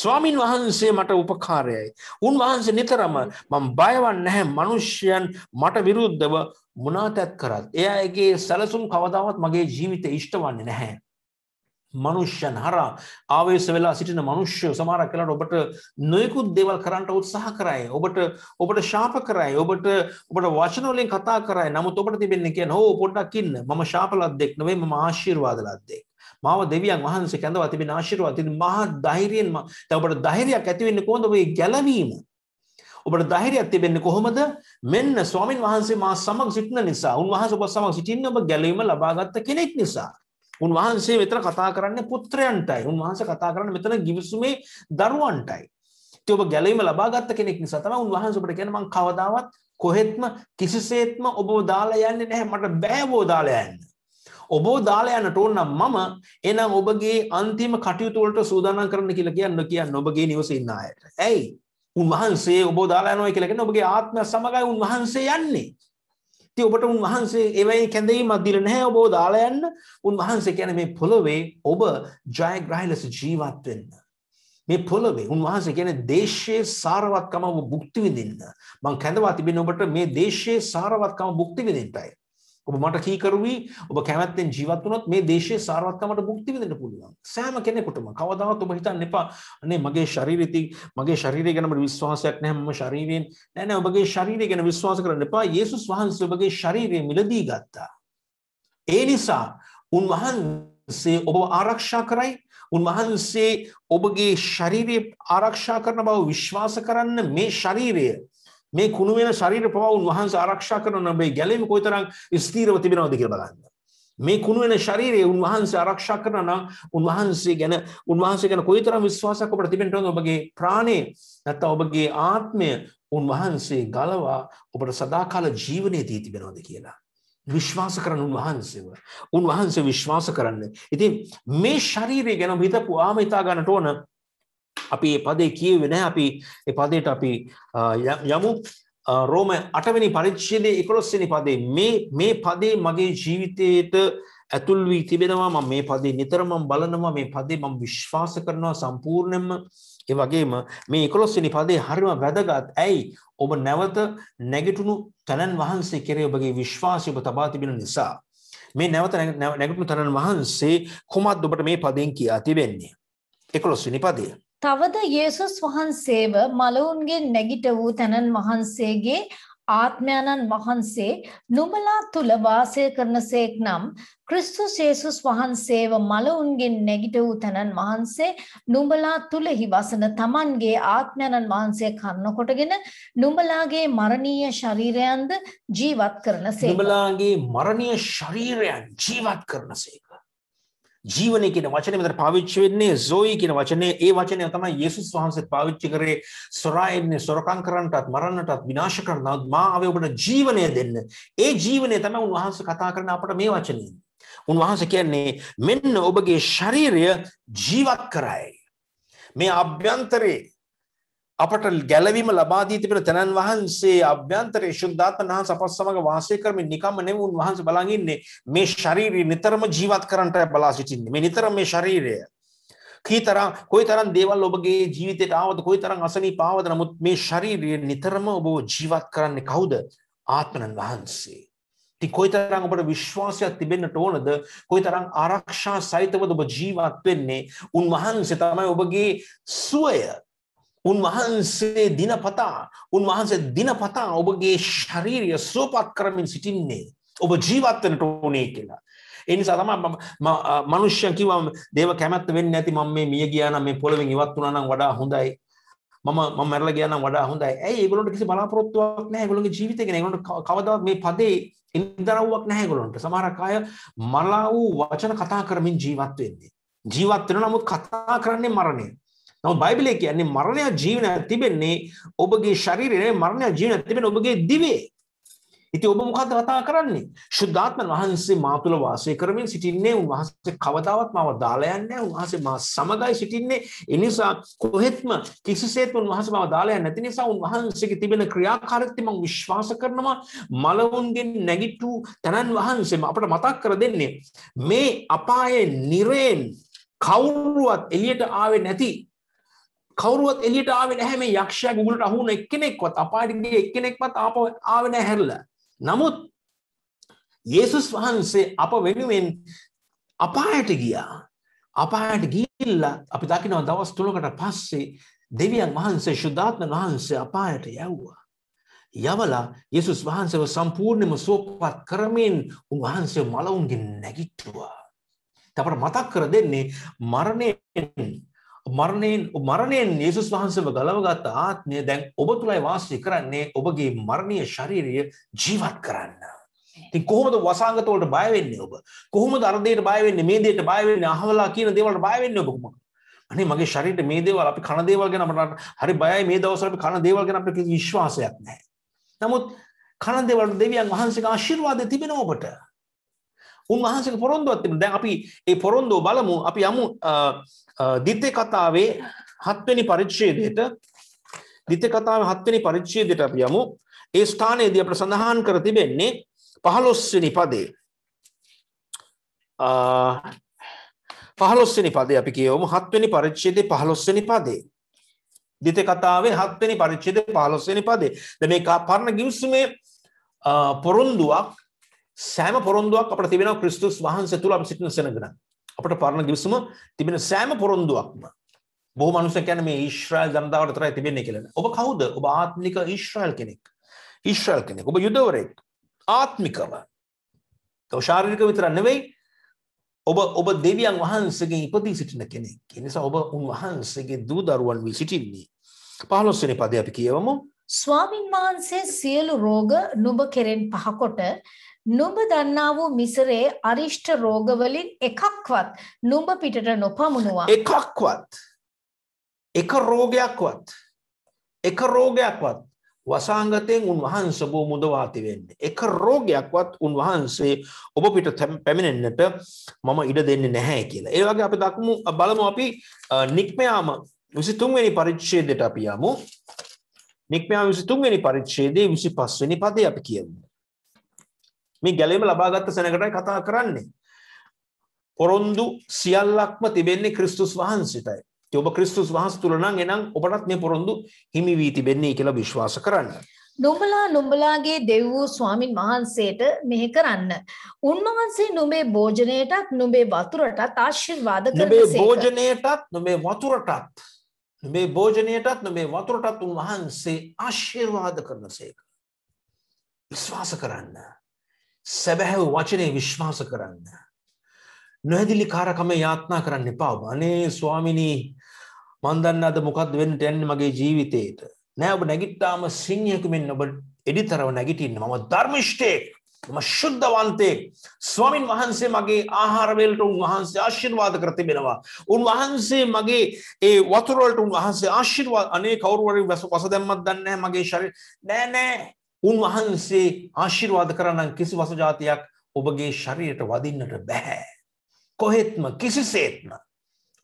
ස්වාමින් වහන්සේ මට උපකාරයයි. උන්වහන්සේ නිතරම මම බයවන් නැහැ මිනිස්යන් මට විරුද්ධව මුණාතැත් කරත්. එයාගේ සැලසුම් කවදාවත් මගේ ජීවිතේ ඉෂ්ට වන්නේ නැහැ. මනුෂ්‍යන් හරා ආවේශ වෙලා සිටින මනුෂ්‍ය සමහරක් කලට ඔබට නොයෙකුත් දේවල් කරන්නට උත්සාහ කරයි ඔබට ඔබට ශාප කරයි ඔබට ඔබට වචන වලින් කතා කරයි නමුත් ඔබට තිබෙන්නේ කියන්නේ ඕ පොඩ්ඩක් ඉන්න මම ශාප ලද්දෙක් නෙවෙයි මම ආශිර්වාද ලද්දෙක් මාව දෙවියන් වහන්සේ කැඳවා තිබෙන ආශිර්වාද ඉතින් මහා ධෛර්යයෙන් මම දැන් ඔබට ධෛර්යයක් ඇති වෙන්නේ කොහොමද ඔබේ ගැළවීම ඔබට ධෛර්යයක් තිබෙන්නේ කොහොමද? මෙන්න ස්වාමින් වහන්සේ මා සමග සිටින නිසා, උන්වහන්සේ ඔබ සමග සිටින්නේ ඔබ ගැලවීම ලබාගත් කෙනෙක් නිසා. උන්වහන්සේ මෙතන කතා කරන්න පුත්‍රයන්ටයි උන්වහන්සේ කතා කරන්න මෙතන ගිවිසුමේ දරුවන්ටයි. ඔබ ගැලීම ලබාගත්ත කෙනෙක් නිසා තමයි උන්වහන්සේ ඔබට කියන්නේ මං කවදාවත් කොහෙත්ම කිසිසේත්ම ඔබව දාලා යන්නේ නැහැ මට බෑ ඔබව දාලා යන්න. ඔබව දාලා යන්නට ඕන නම් මම එහෙනම් ඔබගේ අන්තිම කටයුතු වලට සූදානම් කරන්න කියලා කියන්න කියන්න ඔබගේ නිවසේ ඉන්න අයට. ඇයි? උන්වහන්සේ ඔබ දාලා යනවා කියලා කියන්නේ ඔබගේ ආත්මය සමගයි උන්වහන්සේ යන්නේ. ඉතින් ඔබට උන්වහන්සේ එවැනි කැඳවීමක් දීලා නැහැ ඔබව දාලා යන්න. උන්වහන්සේ කියන්නේ මේ පොළවේ ඔබ ජයග්‍රහී ලෙස ජීවත් වෙන්න. මේ පොළවේ උන්වහන්සේ කියන දේශයේ සාරවත්කම ඔබ භුක්ති විඳින්න. මං කැඳවා තිබෙන ඔබට මේ දේශයේ සාරවත්කම භුක්ති විඳින්නයි. ඔබ මට කීකරුවී ඔබ කැමැත්තෙන් ජීවත් වුණොත් මේ දේශයේ සාරවත්කමට භුක්ති විඳින්න පුළුවන්. සෑම කෙනෙකුටම කවදාවත් ඔබ හිතන්න එපා. අනේ මගේ ශරීරය මගේ ශරීරය ගැන මට විශ්වාසයක් නැහැ. මම ශරීරයෙන් නෑ නෑ ඔබගේ ශරීරය ගැන විශ්වාස කරන්න එපා. යේසුස් වහන්සේ ඔබගේ ශරීරය මිලදී ගත්තා. ඒ නිසා උන්වහන්සේ ඔබ ආරක්ෂා කරයි. උන්වහන්සේ ඔබගේ ශරීරය ආරක්ෂා කරන බව විශ්වාස කරන්න මේ ශරීරය මේ කුණු වෙන ශරීර පවවුන් වහන්සේ ආරක්ෂා කරන මේ ගැලීම කොයිතරම් ස්ථීරව තිබෙනවද කියලා බලන්න. මේ කුණු වෙන ශරීරයේ උන්වහන්සේ ආරක්ෂා කරන නම් උන්වහන්සේ ගැන උන්වහන්සේ ගැන කොයිතරම් විශ්වාසයක් ඔබට තිබෙන්න ඕනද ඔබගේ ප්‍රාණය නැත්නම් ඔබගේ ආත්මය උන්වහන්සේ ගලවා ඔබට සදාකාල ජීවනයේ දී තිබෙනවද කියලා. විශ්වාස කරන උන්වහන්සේව උන්වහන්සේ විශ්වාස කරන්න. ඉතින් මේ ශරීරය ගැන හිතපුවාම හිතා ගන්නට ඕන අපි පදේ කියවෙ නැහැ අපි ඒ පදයට අපි යමු රෝම 8 වෙනි පරිච්ඡේදයේ 11 වෙනි පදේ මේ මේ පදේ මගේ ජීවිතයට ඇතුල් වී තිබෙනවා මම මේ පදේ නිතරම බලනවා මේ පදේ මම විශ්වාස කරනවා සම්පූර්ණයෙන්ම ඒ වගේම මේ 11 වෙනි පදේ හරිම වැදගත්. ඇයි? ඔබ නැවත නැගිටුණු තනන් වහන්සේ කෙරේ ඔබගේ විශ්වාසය ඔබ තබා තිබෙන නිසා මේ නැවත නැගිටුණු තනන් වහන්සේ කොහොමද ඔබට මේ පදෙන් කියා තිබෙන්නේ? 11 වෙනි පදේ තවද යේසුස් වහන්සේව මලවුන්ගෙන් නැගිට වූ තැනන් වහන්සේගේ ආත්මයන්න් වහන්සේ නුඹලා තුල වාසය කරනසේක් නම් ක්‍රිස්තුස් යේසුස් වහන්සේව මලවුන්ගෙන් නැගිට වූ තැනන් වහන්සේ නුඹලා තුලෙහි වසන තමන්ගේ ආත්මයන්න් වහන්සේ කරන කොටගෙන නුඹලාගේ මරණීය ශරීරයන්ද ජීවත් කරනසේක නුඹලාගේ මරණීය ශරීරයන් ජීවත් කරනසේක ජීවනය කියන වචනේ මෙතන පාවිච්චි වෙන්නේ zoe කියන වචනේ ඒ වචනය තමයි යේසුස් වහන්සේ පාවිච්චි කරේ සොරායන්නේ සොරකම් කරන්නටත් මරන්නටත් විනාශ කරන්නත් මා ආවේ ඔබට ජීවනය දෙන්න ඒ ජීවනය තමයි උන්වහන්සේ කතා කරන අපට මේ වචනේ උන්වහන්සේ කියන්නේ මෙන්න ඔබගේ ශරීරය ජීවත් කරයි මේ අභ්‍යන්තරේ අපට ගැලවීම ලබා දී තිබෙන තනන් වහන්සේ අභ්‍යන්තරයේ ශුද්ධාත්මන් වහන්ස අපත් සමග වාසය කරමින් නිකම්ම නෙවෙයි උන්වහන්සේ බලන් ඉන්නේ මේ ශාරීරිය නිතරම ජීවත් කරන්නට බලා සිටින්නේ මේ නිතරම මේ ශරීරය කීතරම් කොයිතරම් දේවල් ඔබගේ ජීවිතයට ආවද කොයිතරම් අසනීප ආවද නමුත් මේ ශාරීරිය නිතරම ඔබ ජීවත් කරන්නේ කවුද ආත්මනන් වහන්සේ ඉතින් කොයිතරම් ඔබට විශ්වාසයක් තිබෙන්නට ඕනද කොයිතරම් ආරක්ෂා සහිතවද ඔබ ජීවත් වෙන්නේ උන්වහන්සේ තමයි ඔබගේ සුවය උන්වහන්සේ දිනපතා උන්වහන්සේ දිනපතා ඔබගේ ශරීරය සුවපත් කරමින් සිටින්නේ ඔබ ජීවත්වනට ඕනේ කියලා. එනිසා තම මනුෂ්‍යන් කිවම් දේව කැමැත්ත වෙන්න ඇති මම මේ මිය ගියානම් මේ පොළවෙන් ඉවත් වුණා නම් වඩා හොඳයි මම මම මැරලා ගියානම් වඩා හොඳයි. ඇයි ඒගොල්ලන්ට කිසි බලාපොරොත්තුවක් නැහැ ඒගොල්ලන්ගේ ජීවිතේ ගැන. ඒගොල්ලන්ට කවදාවත් මේ පදේ ඉඳරව්වක් නැහැ ඒගොල්ලන්ට. සමහරක් අය මලා වූ වචන කතා කරමින් ජීවත් වෙන්නේ. ජීවත් වෙනවා නමුත් කතා කරන්නේ මරණය. නමුත් බයිබලයේ කියන්නේ මරණය ජීවනය තිබෙන්නේ ඔබගේ ශරීරයේ මරණය ජීවනය තිබෙන ඔබගේ දිවේ. ඉතින් ඔබ මොකද්ද කතා කරන්නේ? සුද්ධාත්මන් වහන්සේ මා තුළ වාසය කරමින් සිටින්නේ උන්වහන්සේ කවදාවත් මාව දාලා යන්නේ නැහැ. උන්වහන්සේ මා සමගයි සිටින්නේ. ඒ නිසා කොහෙත්ම කිසිසේත් උන්වහන්සේ මාව දාලා යන්නේ නැති නිසා උන්වහන්සේගේ තිබෙන ක්‍රියාකාරීත්වය මම විශ්වාස කරනවා. මලවුන්ගෙන් නැගිටූ තනන් වහන්සේ අපට මතක් කර දෙන්නේ මේ අපායේ නිරයෙන් කවුරුවත් එළියට ආවේ නැති කවරුවත් එලියට ආවේ නැහැ මේ යක්ෂයා ගුගලට අහු වුණ එක්කෙනෙක්වත් අපායට ගිය එක්කෙනෙක්වත් ආපහු ආවේ නැහැ හැරිලා. නමුත් යේසුස් වහන්සේ අප වෙනුවෙන් අපායට ගියා. අපායට ගිහිල්ලා අපි දකිනවා දවස් 3කට පස්සේ දෙවියන් වහන්සේ ශුද්ධාත්ම වහන්සේ අපායට යවුවා. යවලා යේසුස් වහන්සේව සම්පූර්ණයෙන්ම සුවපත් කරමින් උන්වහන්සේ මලවුන්ගෙන් නැගිට්ටුවා. තපර මතක් කර දෙන්නේ මරණයෙන් මරණයෙන් මරණයෙන් යේසුස් වහන්සේව ගලවගත් ආත්මය දැන් ඔබ තුලයි වාසය කරන්නේ ඔබගේ මරණීය ශාරීරිය ජීවත් කරන්න. ඉතින් කොහොමද වසංගත වලට බය වෙන්නේ ඔබ? කොහොමද අර දෙයට බය වෙන්නේ මේ දෙයට බය වෙන්නේ අහවලා කියන දේවල්ට බය වෙන්නේ ඔබ කොහොමද? අනේ මගේ ශරීරෙට මේ දේවල් අපි කන දේවල් ගැන අපට හරි බයයි මේ දවස්වල අපි කන දේවල් ගැන අපිට කිසි විශ්වාසයක් නැහැ. නමුත් කන දේවල් දෙවියන් වහන්සේගේ ආශිර්වාදය තිබෙනවා ඔබට. උන්වහන්සේගේ පොරොන්දුවක් තිබෙනවා. දැන් අපි ඒ පොරොන්දුව බලමු. අපි යමු දිත්‍ය කතාවේ හත්වෙනි පරිච්ඡේදයට දිත්‍ය කතාවේ හත්වෙනි පරිච්ඡේදයට අපි යමු. ඒ ස්ථානයේදී අපට සඳහන් කර තිබෙන්නේ 15 වෙනි පදේ. පහලොස්සනි පදේ අපි කියවමු හත්වනි පරිච්චේද පහලොස්සනි පදේ. දිත කතාවේ හත්වනි පරිච්චේද පහලොස්සනි පදේ ද මේ පරණ ගිවසුමේ පොරුන්දුවක් සෑම පොරුන්දුවක් අප තිබෙන ක්‍රිස්තුස් වහන්ස තුළ අපි සිටින සෙනගන අපට පරණ ගිවිසුම තිබෙන සෑම පොරොන්දුවක්ම බොහෝ මනුස්සයෙක් කියන්නේ මේ ඊශ්‍රායල් ජනතාවට විතරයි තිබෙන්නේ කියලා. ඔබ කවුද? ඔබ ආත්මික ඊශ්‍රායල් කෙනෙක්. ඊශ්‍රායල් කෙනෙක්. ඔබ යුදවරයෙක්. ආත්මිකව. තව ශාරීරික විතර නෙවෙයි. ඔබ ඔබ දෙවියන් වහන්සේගෙන් ඉපදී සිටින කෙනෙක්. ඒ නිසා ඔබ උන්වහන්සේගේ දූ දරුවන් වී සිටින්නේ. 15 වෙනි පදේ අපි කියවමු. ස්වාමින් වහන්සේ සියලු රෝග නුඹ කෙරෙන් පහකොට නුඹ දන්නා වූ මිසරේ අරිෂ්ට රෝග වලින් එකක්වත් නුඹ පිටට නොපමුණුවා එකක්වත් එක රෝගයක්වත් එක රෝගයක්වත් වසාංගතයෙන් උන්වහන්සේ බෝ මුදවා ඇති වෙන්නේ එක රෝගයක්වත් උන්වහන්සේ ඔබ පිට පැමිණෙන්නට මම ඉඩ දෙන්නේ නැහැ කියලා. ඒ වගේ අපි දක්මු බලමු අපි නික්මයාම 23 වෙනි පරිච්ඡේදයට අපි යමු. නික්මයා විසිතුන්වැනි පරිච්ඡේදයේ විසි පස්වනි පදේ අපි කියමු. මේ ගැලීම ලබාගත්ත සැනකටයි කතා කරන්නේ. පොරොන්දු සියල්ලක්ම තිබෙන්නේ ක්‍රිස්තුස් වහන්සටයි ඔබ ක්‍රිස්තුස් වහන්ස තුළනම් එනම් ඔබටත් මේ පොරොන්දු හිමි වී තිබෙන්නේ කියලා විශ්වාස කරන්න. නොඹලා නොඹලාගේ දෙව් වූ ස්වාමින් වහන්සේට මෙහෙ කරන්න. උන්වහන්සේ නොබේ භෝජනයටත් නොබේ වතුරටත් ආශිර්වාද කරන සේක. නොබේ භෝජනයටත් නොබේ වතුරටත් මේ භෝජනයටත් මේ වතුරටත් උන්වහන්සේ ආශිර්වාද කරන සේක. විශ්වාස කරන්න. සැබැහැව වචනය විශ්වාස කරන්න. නොහැදිලි කාරකම යාත්නා කරන්න එපාව අනේ ස්වාමිනී මන්දන්න අද මොකක්ද වෙන්න ටැන්න මගේ ජීවිතයට නෑ ඔබ නැගිට්ටාම සිංහයකු මෙන්න ඔබ එඩිතරව නැගිටින්න මම ධර්මිෂ්ටයෙක් මම ශුද්ධවන්තයෙක් ස්වාමින් වහන්සේ මගේ ආහාරවලට උන්වහන්සේ ආශිර්වාද කර තිබෙනවා. උන්වහන්සේ මගේ ඒ වතුරවලට උන්වහන්සේ ආශිර්වාද අනේ කවුරුවරින් වැස වස දැම්මත් දන්නේ මගේ ශරීර නෑ නෑ උන්වහන්සේ ආශිර්වාද කරනම් කිසි වස જાතියක් ඔබගේ ශරීරයට වදින්නට බෑ. කොහෙත්ම කිසිසේත්ම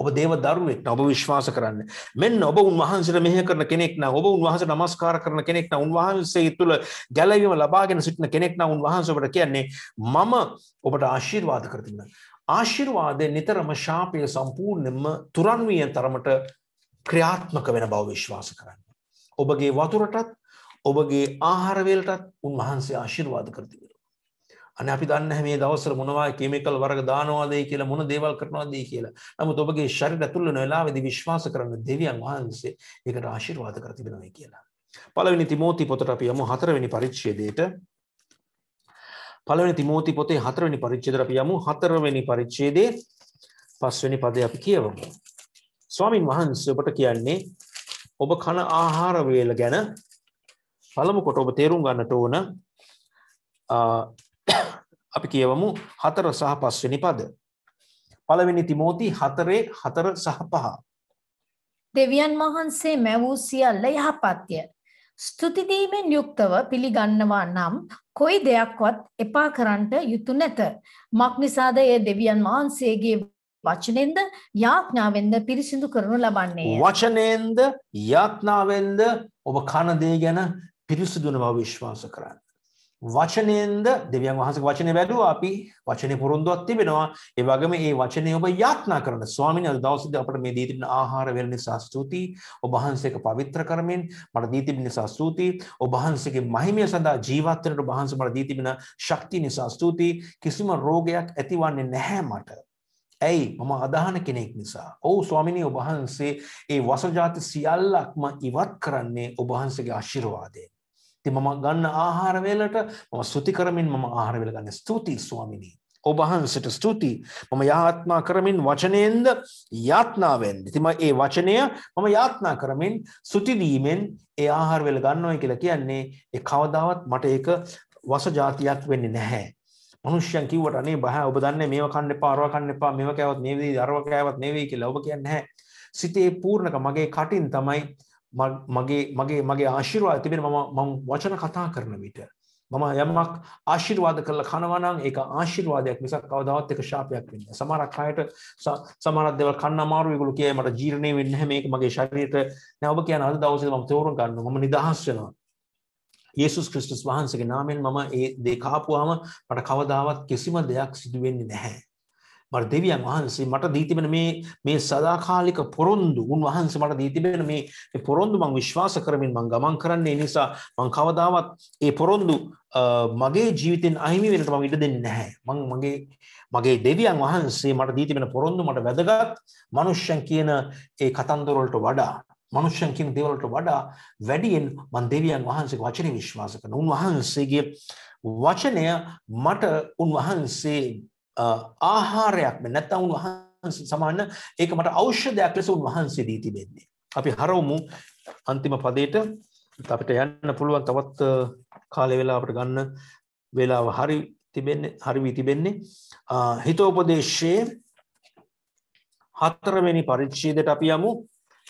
ඔබ දේව දරුවෙක් ඔබ විශ්වාස කරන්න මෙන්න ඔබ උන්වහන්සේට මෙහෙය කරන කෙනෙක් නම් ඔබ උන්වහන්සේට নমස්කාර කරන කෙනෙක් නම් උන්වහන්සේ තුළ ගැලවීම ලබාගෙන සිටින කෙනෙක් නම් උන්වහන්සේ ඔබට කියන්නේ මම ඔබට ආශිර්වාද කර දෙන්න ආශිර්වාදේ නිතරම ශාපය සම්පූර්ණයෙන්ම තුරන් විය තරමට ක්‍රියාත්මක වෙන බව විශ්වාස කරන්න ඔබගේ වතුරටත් ඔබගේ ආහාර වේලටත් උන්වහන්සේ ආශිර්වාද කර දෙන්න අනේ අපි දන්නේ නැහැ මේ දවස්වල මොනවා කිමිකල් වර්ග දානවාද කියලා මොන දේවල් කරනවාද කියලා. නමුත් ඔබගේ ශරීර ඇතුළේ නොලාවේදී විශ්වාස කරන දෙවියන් වහන්සේ ඒකට ආශිර්වාද කර තිබෙනවා කියලා. පළවෙනි තිමෝති පොතට අපි යමු හතරවෙනි පරිච්ඡේදයට. පළවෙනි තිමෝති පොතේ හතරවෙනි පරිච්ඡේදයට අපි යමු හතරවෙනි පරිච්ඡේදයේ පස්වෙනි පදේ අපි කියවමු. ස්වාමින් වහන්සේ ඔබට කියන්නේ ඔබ කන ආහාර වේල ගැන පළමු කොට ඔබ තේරුම් ගන්නට ඕන අපි කියවමු හතර සහ පස්වෙනි පද. පළවෙනි තිමෝති හතරේ හතර සහ පහ. දෙවියන් වහන්සේ මැවූ සියල්ල යහපත්ය. ස්තුතිදීමෙන් යුක්තව පිළිගන්නවා නම් කොයි දෙයක්වත් එපා කරන්නට යුතු නැත. මක් නිසාද එය දෙවියන් වහන්සේගේ වචනෙන්ද යාඥාවෙන්ද පිරිසිදු කරනු ලබන්නේ. වචනයෙන්ද යාඥාවෙන්ද ඔබ කන දේ ගැන පිරිසිදුන බව විශ්වාස කරන්න. වචනයෙන්ද දෙවියන් වහන්සේ වචනය බැලුව අපි වචනය පුරුන්දුවක් තිබෙනවා ඒ වගේම මේ වචනය ඔබ යාඥා කරන ස්වාමීන් අද දවසේදී අපට මේ දී තිබෙන ආහාර වේල නිසා ස්තුතියි ඔබ වහන්සේක පවිත්‍ර කරමින් මට දී තිබෙන නිසා ස්තුතියි ඔබ වහන්සේගේ මහිමය සඳහා ජීවත් වෙනට ඔබ වහන්සේ මට දී තිබෙන ශක්තිය නිසා ස්තුතියි කිසිම රෝගයක් ඇතිවන්නේ නැහැ මට ඇයි මම අදහන කෙනෙක් නිසා. ඔව් ස්වාමිනී ඔබ වහන්සේ ඒ වසජාති සියල්ලක්ම ඉවත් කරන්නේ ඔබ වහන්සේගේ ආශිර්වාදයෙන්. ඉතින් මම ගන්න ආහාර වේලට මම స్తుති කරමින් මම ආහාර වේල ගන්න. ස්තුති ස්වාමිනී. ඔබ වහන්සේට ස්තුති. මම යාත්නා කරමින් වචනයෙන්ද යාත්නාවෙන්ද. ඉතින් මේ වචනය මම යාත්නා කරමින් స్తుති දීමෙන් ඒ ආහාර වේල ගන්නවා කියලා කියන්නේ ඒ කවදාවත් මට ඒක වස જાතියක් වෙන්නේ නැහැ. මනුෂ්‍යයන් කිව්වට අනේ බහ ඔබ දන්නේ මේව කන්න එපා අරව කන්න එපා මේව කෑවත් මේ විදිහට අරව කෑවත් නෙවෙයි කියලා ඔබ කියන්නේ නැහැ. සිතේ පූර්ණක මගේ කටින් තමයි මගේ මගේ මගේ ආශිර්වාද තිබෙන මම මම වචන කතා කරන විට මම යමක් ආශිර්වාද කරලා කනවා නම් ඒක ආශිර්වාදයක් මිසක් කවදාවත් ඒක ශාපයක් වෙන්නේ නැහැ. සමහරක් අයට සමහරක් දේවල් කන්න අමාරුයි ඒගොල්ලෝ කියයි මට ජීර්ණේ වෙන්නේ නැහැ මේක මගේ ශරීරයට නෑ ඔබ කියන අද දවසේ මම තෝරන් ගන්නවා මම නිදහස් වෙනවා. යේසුස් ක්‍රිස්තුස් වහන්සේගේ නාමයෙන් මම ඒ දේ කාපුවාම මට කවදාවත් කිසිම දෙයක් සිදු වෙන්නේ නැහැ. මට දෙවියන් වහන්සේ මට දී තිබෙන මේ මේ සදාකාලික පොරොන්දු උන්වහන්සේ මට දී තිබෙන මේ පොරොන්දු මම විශ්වාස කරමින් මම ගමන් කරන්නේ නිසා මම කවදාවත් ඒ පොරොන්දු මගේ ජීවිතෙන් අහිමි වෙන්නට මම ඉඩ දෙන්නේ නැහැ. මම මගේ මගේ දෙවියන් වහන්සේ මට දී තිබෙන පොරොන්දු මට වැදගත් මිනිස්යන් කියන ඒ කතන්දර වඩා මනුෂ්‍යන් කියන දේවල් වලට වඩා වැඩියෙන් මම දෙවියන් වහන්සේගේ වචනේ විශ්වාස කරනවා. උන්වහන්සේගේ වචනය මට උන්වහන්සේ ආහාරයක්ම නැත්තම් උන්වහන්සේ සමාන ඒක මට ඖෂධයක් ලෙස උන්වහන්සේ දී තිබෙන්නේ. අපි හරවමු අන්තිම පදයට අපිට යන්න පුළුවන් තවත් කාලය වෙලාවට ගන්න වෙලාව හරි තිබෙන්නේ හරි වී තිබෙන්නේ හිතෝපදේශයේ හතරවෙනි පරිච්ඡේදයට අපි යමු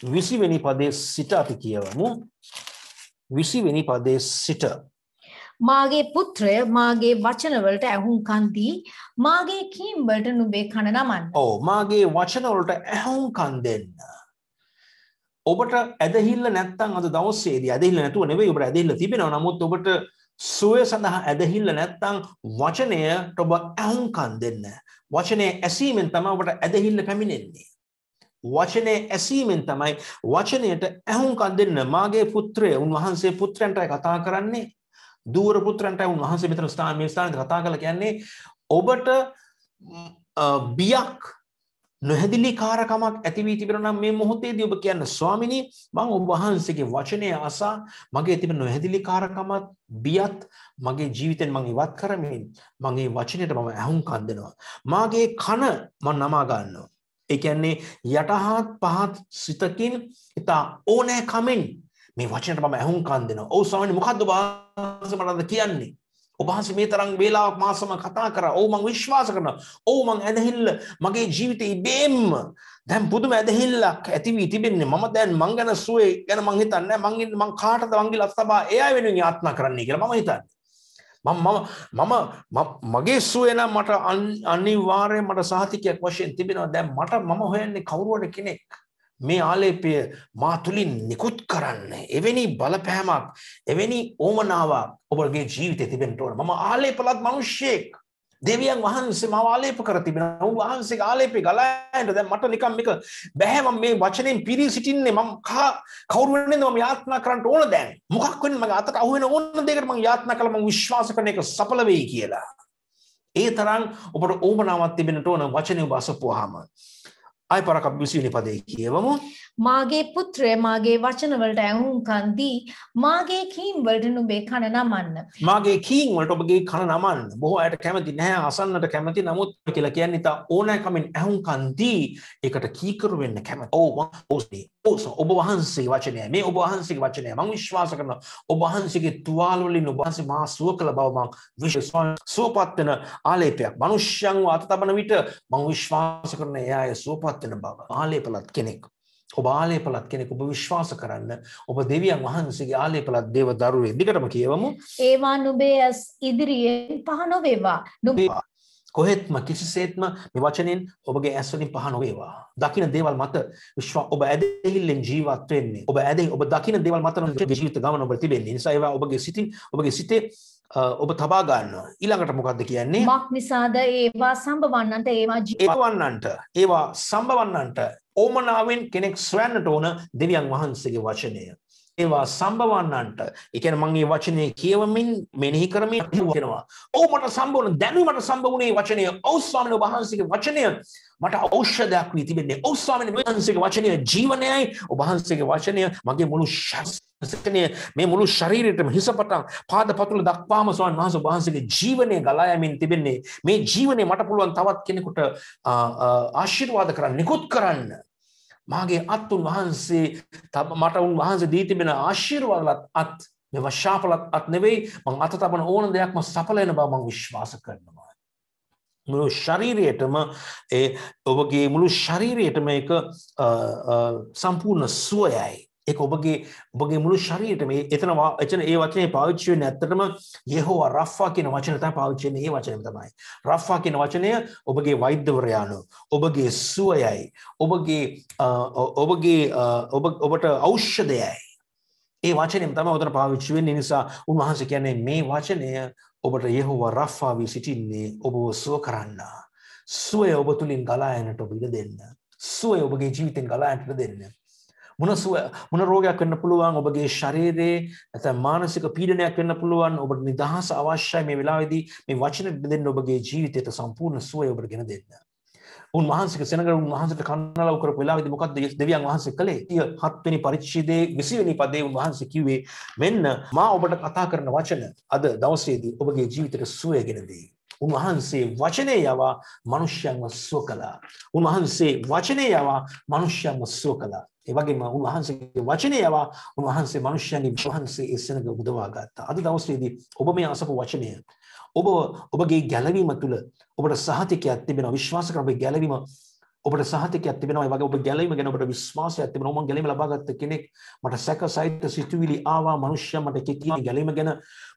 20 වෙනි පදයේ සිට අපි කියවමු 20 වෙනි පදයේ සිට මාගේ පුත්‍රය මාගේ වචනවලට ඇහුම්කන් දී මාගේ කීම් වලට නුඹේ කන නමන්න. ඔව් මාගේ වචනවලට ඇහුම්කන් දෙන්න. ඔබට ඇදහිල්ල නැත්තම් අද දවසේදී ඇදහිල්ල නැතුව නෙවෙයි ඔබට ඇදහිල්ල තිබෙනවා. නමුත් ඔබට සුවය සඳහා ඇදහිල්ල නැත්තම් වචනයට ඔබ ඇහුම්කන් දෙන්න. වචනය ඇසීමෙන් තමයි ඔබට ඇදහිල්ල පැමිණෙන්නේ. වචනය ඇසීමෙන් තමයි වචනයට ඇහුම්කන් දෙන්න මාගේ පුත්‍රය උන්වහන්සේ පුත්‍රයන්ටයි කතා කරන්නේ දූර පුත්‍රන්ට උන්වහන්සේ මෙතන ස්ථාන මේ ස්ථානයේ කතා කළා කියන්නේ ඔබට බියක් නොහැදිලි කාරකමක් ඇති වී තිබෙනවා නම් මේ මොහොතේදී ඔබ කියන්න ස්වාමිනි මම ඔබ වහන්සේගේ වචනය අසා මගේ තිබෙන නොහැදිලි කාරකමත් බියත් මගේ ජීවිතෙන් මම ඉවත් කරමින් මගේ වචනයට මම ඇහුම්කන් දෙනවා මාගේ කන මම නමා ගන්නවා ඒ කියන්නේ යටහත් පහත් සිතකින් ඉතා ඕනෑ කමෙන් මේ වචනට මම ඇහුම්කන් දෙනවා. ඔව් ස්වාමීනි මොකද්ද ඔබවහන්සේ මට කියන්නේ? ඔබහන්සේ මේ තරම් වේලාවක් මාසම කතා කරා. ඔව් මම විශ්වාස කරනවා. ඔව් මම ඇදහිල්ල මගේ ජීවිතේ ඉබේම දැන් පුදුම ඇදහිල්ලක් ඇති වී තිබෙන්නේ. මම දැන් මං ගැන සුවේ ගැන මං හිතන්නේ නැහැ. මං මං කාටද වංගිල අස්තබා එයා වෙනුවෙන් යාත්නා කරන්නයි කියලා මම හිතන්නේ. මම මම මම මගේ සුවේ නම් මට අනිවාර්යයෙන් මට සහතිකයක් වශයෙන් තිබෙනවා. දැන් මට මම හොයන්නේ කවුරුවද කෙනෙක්? මේ ආලේපය මා තුළින් නිකුත් කරන්න එවැනි බලපෑමක් එවැනි ඕමනාවක් ඔබගේ ජීවිතය තිබෙන්ට ඕන මම ආලේපලත් මනුෂ්‍යයෙක් දෙවියන් වහන්සේ මම ආලේප කර තිබෙන ඔව් වහන්සේගේ ආලේපේ ගලායන්ට දැන් මට නිකම් මේක බැහැ මම මේ වචනෙන් පිරී සිටින්නේ මම කා කවුරු වෙනද මම යාත්නා කරන්න ඕන දැන් මොකක් වෙන්නේ මගේ අතට අහු වෙන ඕන දෙයකට මම යාත්නා කළා මම විශ්වාස කරන එක සඵල වෙයි කියලා ඒ තරම් ඔබට ඕමනාවක් තිබෙන්නට ඕන වචනේ ඔබ අසපුවාම ආය පරක් අපි විසිවෙනි පදේ කියවමු. මාගේ පුත්‍රය මාගේ වචන වලට ඇහුම්කන් දී මාගේ කීම් වලට නුඹේ කන නමන්න. මාගේ කීම් වලට ඔබගේ කන නමන්න. බොහෝ අයට කැමති නැහැ අසන්නට කැමති නමුත් කියලා කියන්නේ තා ඕනෑකමින් ඇහුම්කන් දී ඒකට කීකරු වෙන්න කැමති. ඔව් ඔස්සේ. ඔස ඔබ වහන්සේ වචනය මේ ඔබ වහන්සේගේ වචනය මම විශ්වාස කරනවා ඔබ වහන්සේගේ තුවාල වලින් ඔබ වහන්සේ මා සුව කළ බව මම විශ්වාස සුවපත් වෙන ආලේපයක්. මනුෂ්‍යයන්ව අත තබන විට මම විශ්වාස කරන එයාගේ සුවපත් වෙන බව ආලේපලත් කෙනෙක්. ඔබ ආලේපලත් කෙනෙක් ඔබ විශ්වාස කරන්න ඔබ දෙවියන් වහන්සේගේ ආලේපලත් දේව දරුවේ දිගටම කියවමු ඒවා නුඹේ ඇස් ඉදිරියෙන් පහ නොවේවා නුඹේ කොහෙත්ම කිසිසේත්ම මේ වචනෙන් ඔබගේ ඇස් වලින් පහ නොවේවා දකින්න දේවල් මත විශ්වා ඔබ ඇදහිල්ලෙන් ජීවත් වෙන්නේ ඔබ ඇදහින් ඔබ දකින්න දේවල් මත ජීවිත ගමන ඔබ තිබෙන්නේ නිසා ඒවා ඔබගේ සිතින් ඔබගේ සිතේ ඔබ තබා ගන්නවා ඊළඟට මොකක්ද කියන්නේ මක් නිසාද ඒවා සම්බවන්නන්ට ඒවා ජීවවන්නන්ට ඒවා සම්බවන්නන්ට ඕමනාවෙන් කෙනෙක් ස්වන්නට ඕන දෙවියන් වහන්සේගේ වචනය. ඒවා සම්බවන්නන්ට එකන මගේ වචනය කියවමින් මෙනෙහි කරමින් වෙනවා. ඕමට සම්බෝන දැනුමට සම්බවුණේ වචනය ඔවස්වාමන වහන්සගේ වචනය මට ෞෂධයක් වී තිබෙන්නේ ඔස්වාමන වහන්සගේ වචනය ජීවනයයි ඔබහන්සගේ වචනය මගේ මුළු ශස්තනය මේ මුළු ශරීරයටම හිසපටා පාද පතුළ දක්වාම ස්වාන් වහස වහන්සගේ ජීවනය ගලායමින් තිබෙන්නේ මේ ජීවනය මට පුළුවන් තවත් කෙනෙකුට ආශිර්වාද කරන්න නිකුත් කරන්න මාගේ අත්තුන් වහන්සේ මට උන් වහන්සේ දී තිබෙන ආශිර්වාදලත් අත් මේවා ශාපලත් අත් නෙවෙයි මං අත තබන ඕන දෙයක්ම සඵල වෙන බව මං විශ්වාස කරනවා මුළු ශරීරයටම ඒ ඔබගේ මුළු ශරීරයටම ඒක සම්පූර්ණ සුවයයි ඒක ඔබගේ ඔබගේ මුළු ශරීරෙම එතන එතන ඒ වචනේ පාවිච්චි වෙන්නේ ඇත්තටම යෙහෝවා රෆ්ෆා කියන වචන තමයි පාවිච්චි වෙන්නේ ඒ වචනේම තමයි. රෆ්ෆා කියන වචනය ඔබගේ වෛද්‍යවරයාණු ඔබගේ සුවයයි ඔබගේ ඔබගේ ඔබ ඔබට ඖෂධයයි. ඒ වචනේම තමයි උතර පාවිච්චි වෙන්නේ නිසා උන්වහන්සේ කියන්නේ මේ වචනය ඔබට යෙහෝවා රෆ්ෆා වී සිටින්නේ ඔබව සුව කරන්න. සුවය ඔබ තුලින් ගලා යන්නට ඔබ ඉඩ දෙන්න. සුවය ඔබගේ ජීවිතෙන් ගලා යන්නට දෙන්න. මුණසුව මුණ රෝගයක් වෙන්න පුළුවන් ඔබගේ ශරීරයේ නැත්නම් මානසික පීඩනයක් වෙන්න පුළුවන් ඔබට නිදහස අවශ්‍යයි මේ වෙලාවේදී මේ වචන දෙන්න ඔබගේ ජීවිතයට සම්පූර්ණ සුවය ඔබට ගෙන දෙන්න. උන් වහන්සේක සෙනඟ උන් වහන්සේට කන්නලව කරපු වෙලාවේදී මොකද්ද දෙවියන් වහන්සේ කළේ? 7 වෙනි පරිච්ඡේදයේ 20 වෙනි පදේ උන් වහන්සේ කිව්වේ මෙන්න මා ඔබට කතා කරන වචන අද දවසේදී ඔබගේ ජීවිතයට සුවය ගෙන දෙයි. උන්වහන්සේ වචනය යවා මනුෂ්‍යන්ව සුව කළා. උන්වහන්සේ වචනය යවා මනුෂ්‍යන්ව සුව කළා. ඒ වගේම උන්වහන්සේගේ වචනය යවා උන්වහන්සේ මනුෂ්‍යයන්ගේ වහන්සේ ඒ සෙනඟ උදවා ගත්තා. අද දවසේදී ඔබ මේ අසපු වචනය ඔබ ඔබගේ ගැළවීම තුළ ඔබට සහතිකයක් තිබෙනවා. විශ්වාස කරන ඔබේ ගැළවීම ඔබට සහතිකයක් තිබෙනවා ඒ වගේ ඔබ ගැලීම ගැන ඔබට විශ්වාසයක් තිබෙනවා මම ගැලීම ලබාගත්ත කෙනෙක් මට සැකසයිත සිතුවිලි ආවා මනුෂ්‍යයා මට කිකින ගැලීම ගැන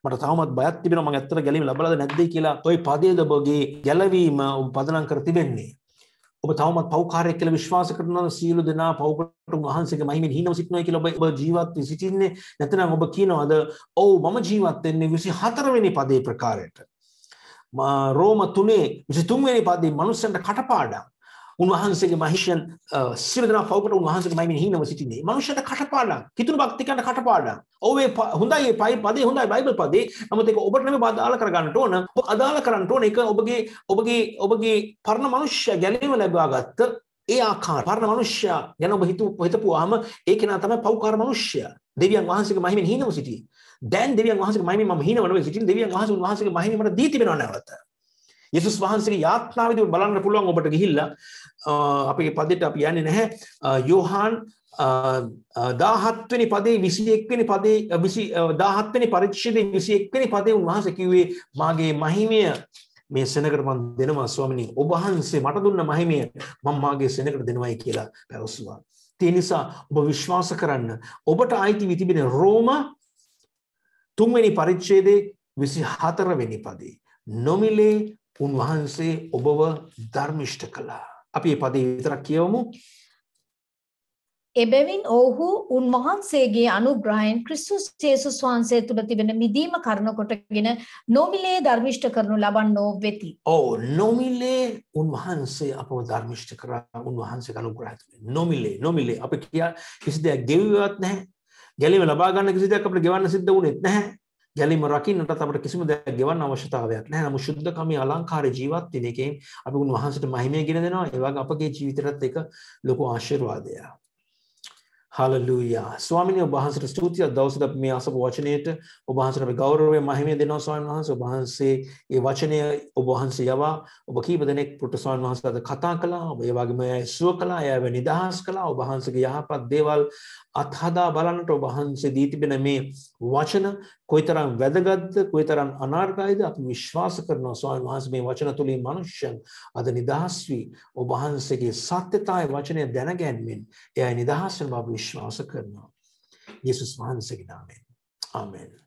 මට තවමත් බයක් තිබෙනවා මම ඇත්තට ගැලීම ලබලාද නැද්ද කියලා toy පදයේද ඔබගේ ගැලවීම ඔබ පදනම් කර තිබෙන්නේ ඔබ තවමත් පෞකාරයක් කියලා විශ්වාස කරනවා සියලු දෙනා පෞකට වහන්සේගේ මහිමින් හිනව සිටිනවා කියලා ඔබ ඔබ ජීවත් වී සිටින්නේ නැත්නම් ඔබ කියනවාද ඔව් මම ජීවත් වෙන්නේ 24 වෙනි පදේ ප්‍රකාරයට රෝම 3 23 වෙනි පදේ මනුස්සයන්ට කටපාඩම් උන්වහන්සේගේ මහිෂයන් සියලු දෙනා පවකට උන්වහන්සේගේ මහිමින් හිනව සිටින්නේ. මනුෂ්‍යයට කටපාඩම්, හිතුණු භක්තිකයන්ට කටපාඩම්. ඔව් ඒ හොඳයි ඒ පයි පදේ හොඳයි බයිබල් පදේ. නමුත් ඒක ඔබට නෙමෙයි බාධාල කරගන්නට ඕන. ඔබ අදාළ කරන්න ඕන. ඒක ඔබගේ ඔබගේ ඔබගේ පරණ මනුෂ්‍ය ගැලීම ලැබාගත්ත ඒ ආකාර පරණ මනුෂ්‍යයා ගැන ඔබ හිතුව හිතපුවාම ඒ කෙනා තමයි පව්කාර මනුෂ්‍යයා. දෙවියන් වහන්සේගේ මහිමින් හිනව සිටියේ. දැන් දෙවියන් වහන්සේගේ මහිමින් මම හිනව නෙවෙයි සිටින්නේ. දෙවියන් වහන්සේ උන්වහන්සේගේ මහිමින් මට දී තිබෙනව නැවත. යේසුස් වහන්සේගේ යාත්‍රාවේදී බලන්න පුළුවන් ඔබට ගිහිල්ලා අපේ පදෙට අපි යන්නේ නැහැ යෝහාන් 17වෙනි පදේ 21වෙනි පදේ 17වෙනි පරිච්ඡේදයේ 21වෙනි පදේ උන්වහන්සේ කිව්වේ මාගේ මහිමය මේ සෙනකට මම දෙනවා ස්වාමිනී ඔබ වහන්සේ මට දුන්න මහිමය මම මාගේ සෙනකට දෙනවයි කියලා පැවසුවා. ඒ නිසා ඔබ විශ්වාස කරන්න ඔබට අයිති විතිබෙන රෝම තුන්වෙනි පරිච්ඡේදයේ 24 වෙනි පදේ නොමිලේ උන්වහන්සේ ඔබව ධර්මිෂ්ඨ කළා. අපි පදේ විතරක් කියවමු එබැවින් ඔවුහු උන්වහන්සේගේ අනුග්‍රහයෙන් ක්‍රිස්තුස් යේසුස් වහන්සේ තුළ තිබෙන මිදීම කරුණ කොටගෙන නොමිලේ ධර්මිෂ්ඨ කරනු ලබන්නෝ වෙති. ඔව් නොමිලේ උන්වහන්සේ අපව ධර්මිෂ්ඨ කරා උන්වහන්සේගේ අනුග්‍රහය තුළ නොමිලේ නොමිලේ අපි කිය කිසි දෙයක් ගෙවුවත් නැහැ. ගැලීම ලබා ගන්න කිසි දෙයක් අපිට ගෙවන්න සිද්ධ වුණෙත් නැහැ. ගැලීම රකින්නට අපට කිසිම දෙයක් ගෙවන්න අවශ්‍යතාවයක් නැහැ. නමුත් සුද්ධකමී අලංකාර ජීවත් වෙන එකෙන් අපි ගුණ වහන්සේට මහිමය ගෙන දෙනවා. ඒ වගේ අපගේ ජීවිතයටත් ඒක ලොකු ආශිර්වාදයක්. හalleluya. ස්වාමීන් වහන්සේට ස්තුතිය දවසට මේ අසපු වචනයට ඔබ වහන්සේට අපි ගෞරවය මහිමය දෙනවා ස්වාමීන් වහන්සේ. ඔබ වහන්සේ මේ වචනය ඔබ වහන්සේ යවා ඔබ කීප දෙනෙක් පුට ස්වාමීන් වහන්සේට කතා කළා. ඔබ ඒ වගේම ඇසුව කළා. එයාව නිදහස් කළා. ඔබ වහන්සේගේ යහපත් දේවල් අත්හදා බලන්නට ඔබහන්සේ දීතිබෙන මේ වචන කොයිතරම් වැදගත්ද කොයිතරම් අනාර්ගයිද අප විශ්වාස කරනවා ස්වාමීන් වහන්සේ මේ වචන තුලින් මනුෂ්‍යයන් අද නිදහස් වී ඔබ වහන්සේගේ සත්‍යතාවයේ වචනය දැනගැන්මින් එයයි නිදහස් වෙන බව විශ්වාස කරනවා. යේසුස් වහන්සේගේ නාමයෙන්. ආමෙන්.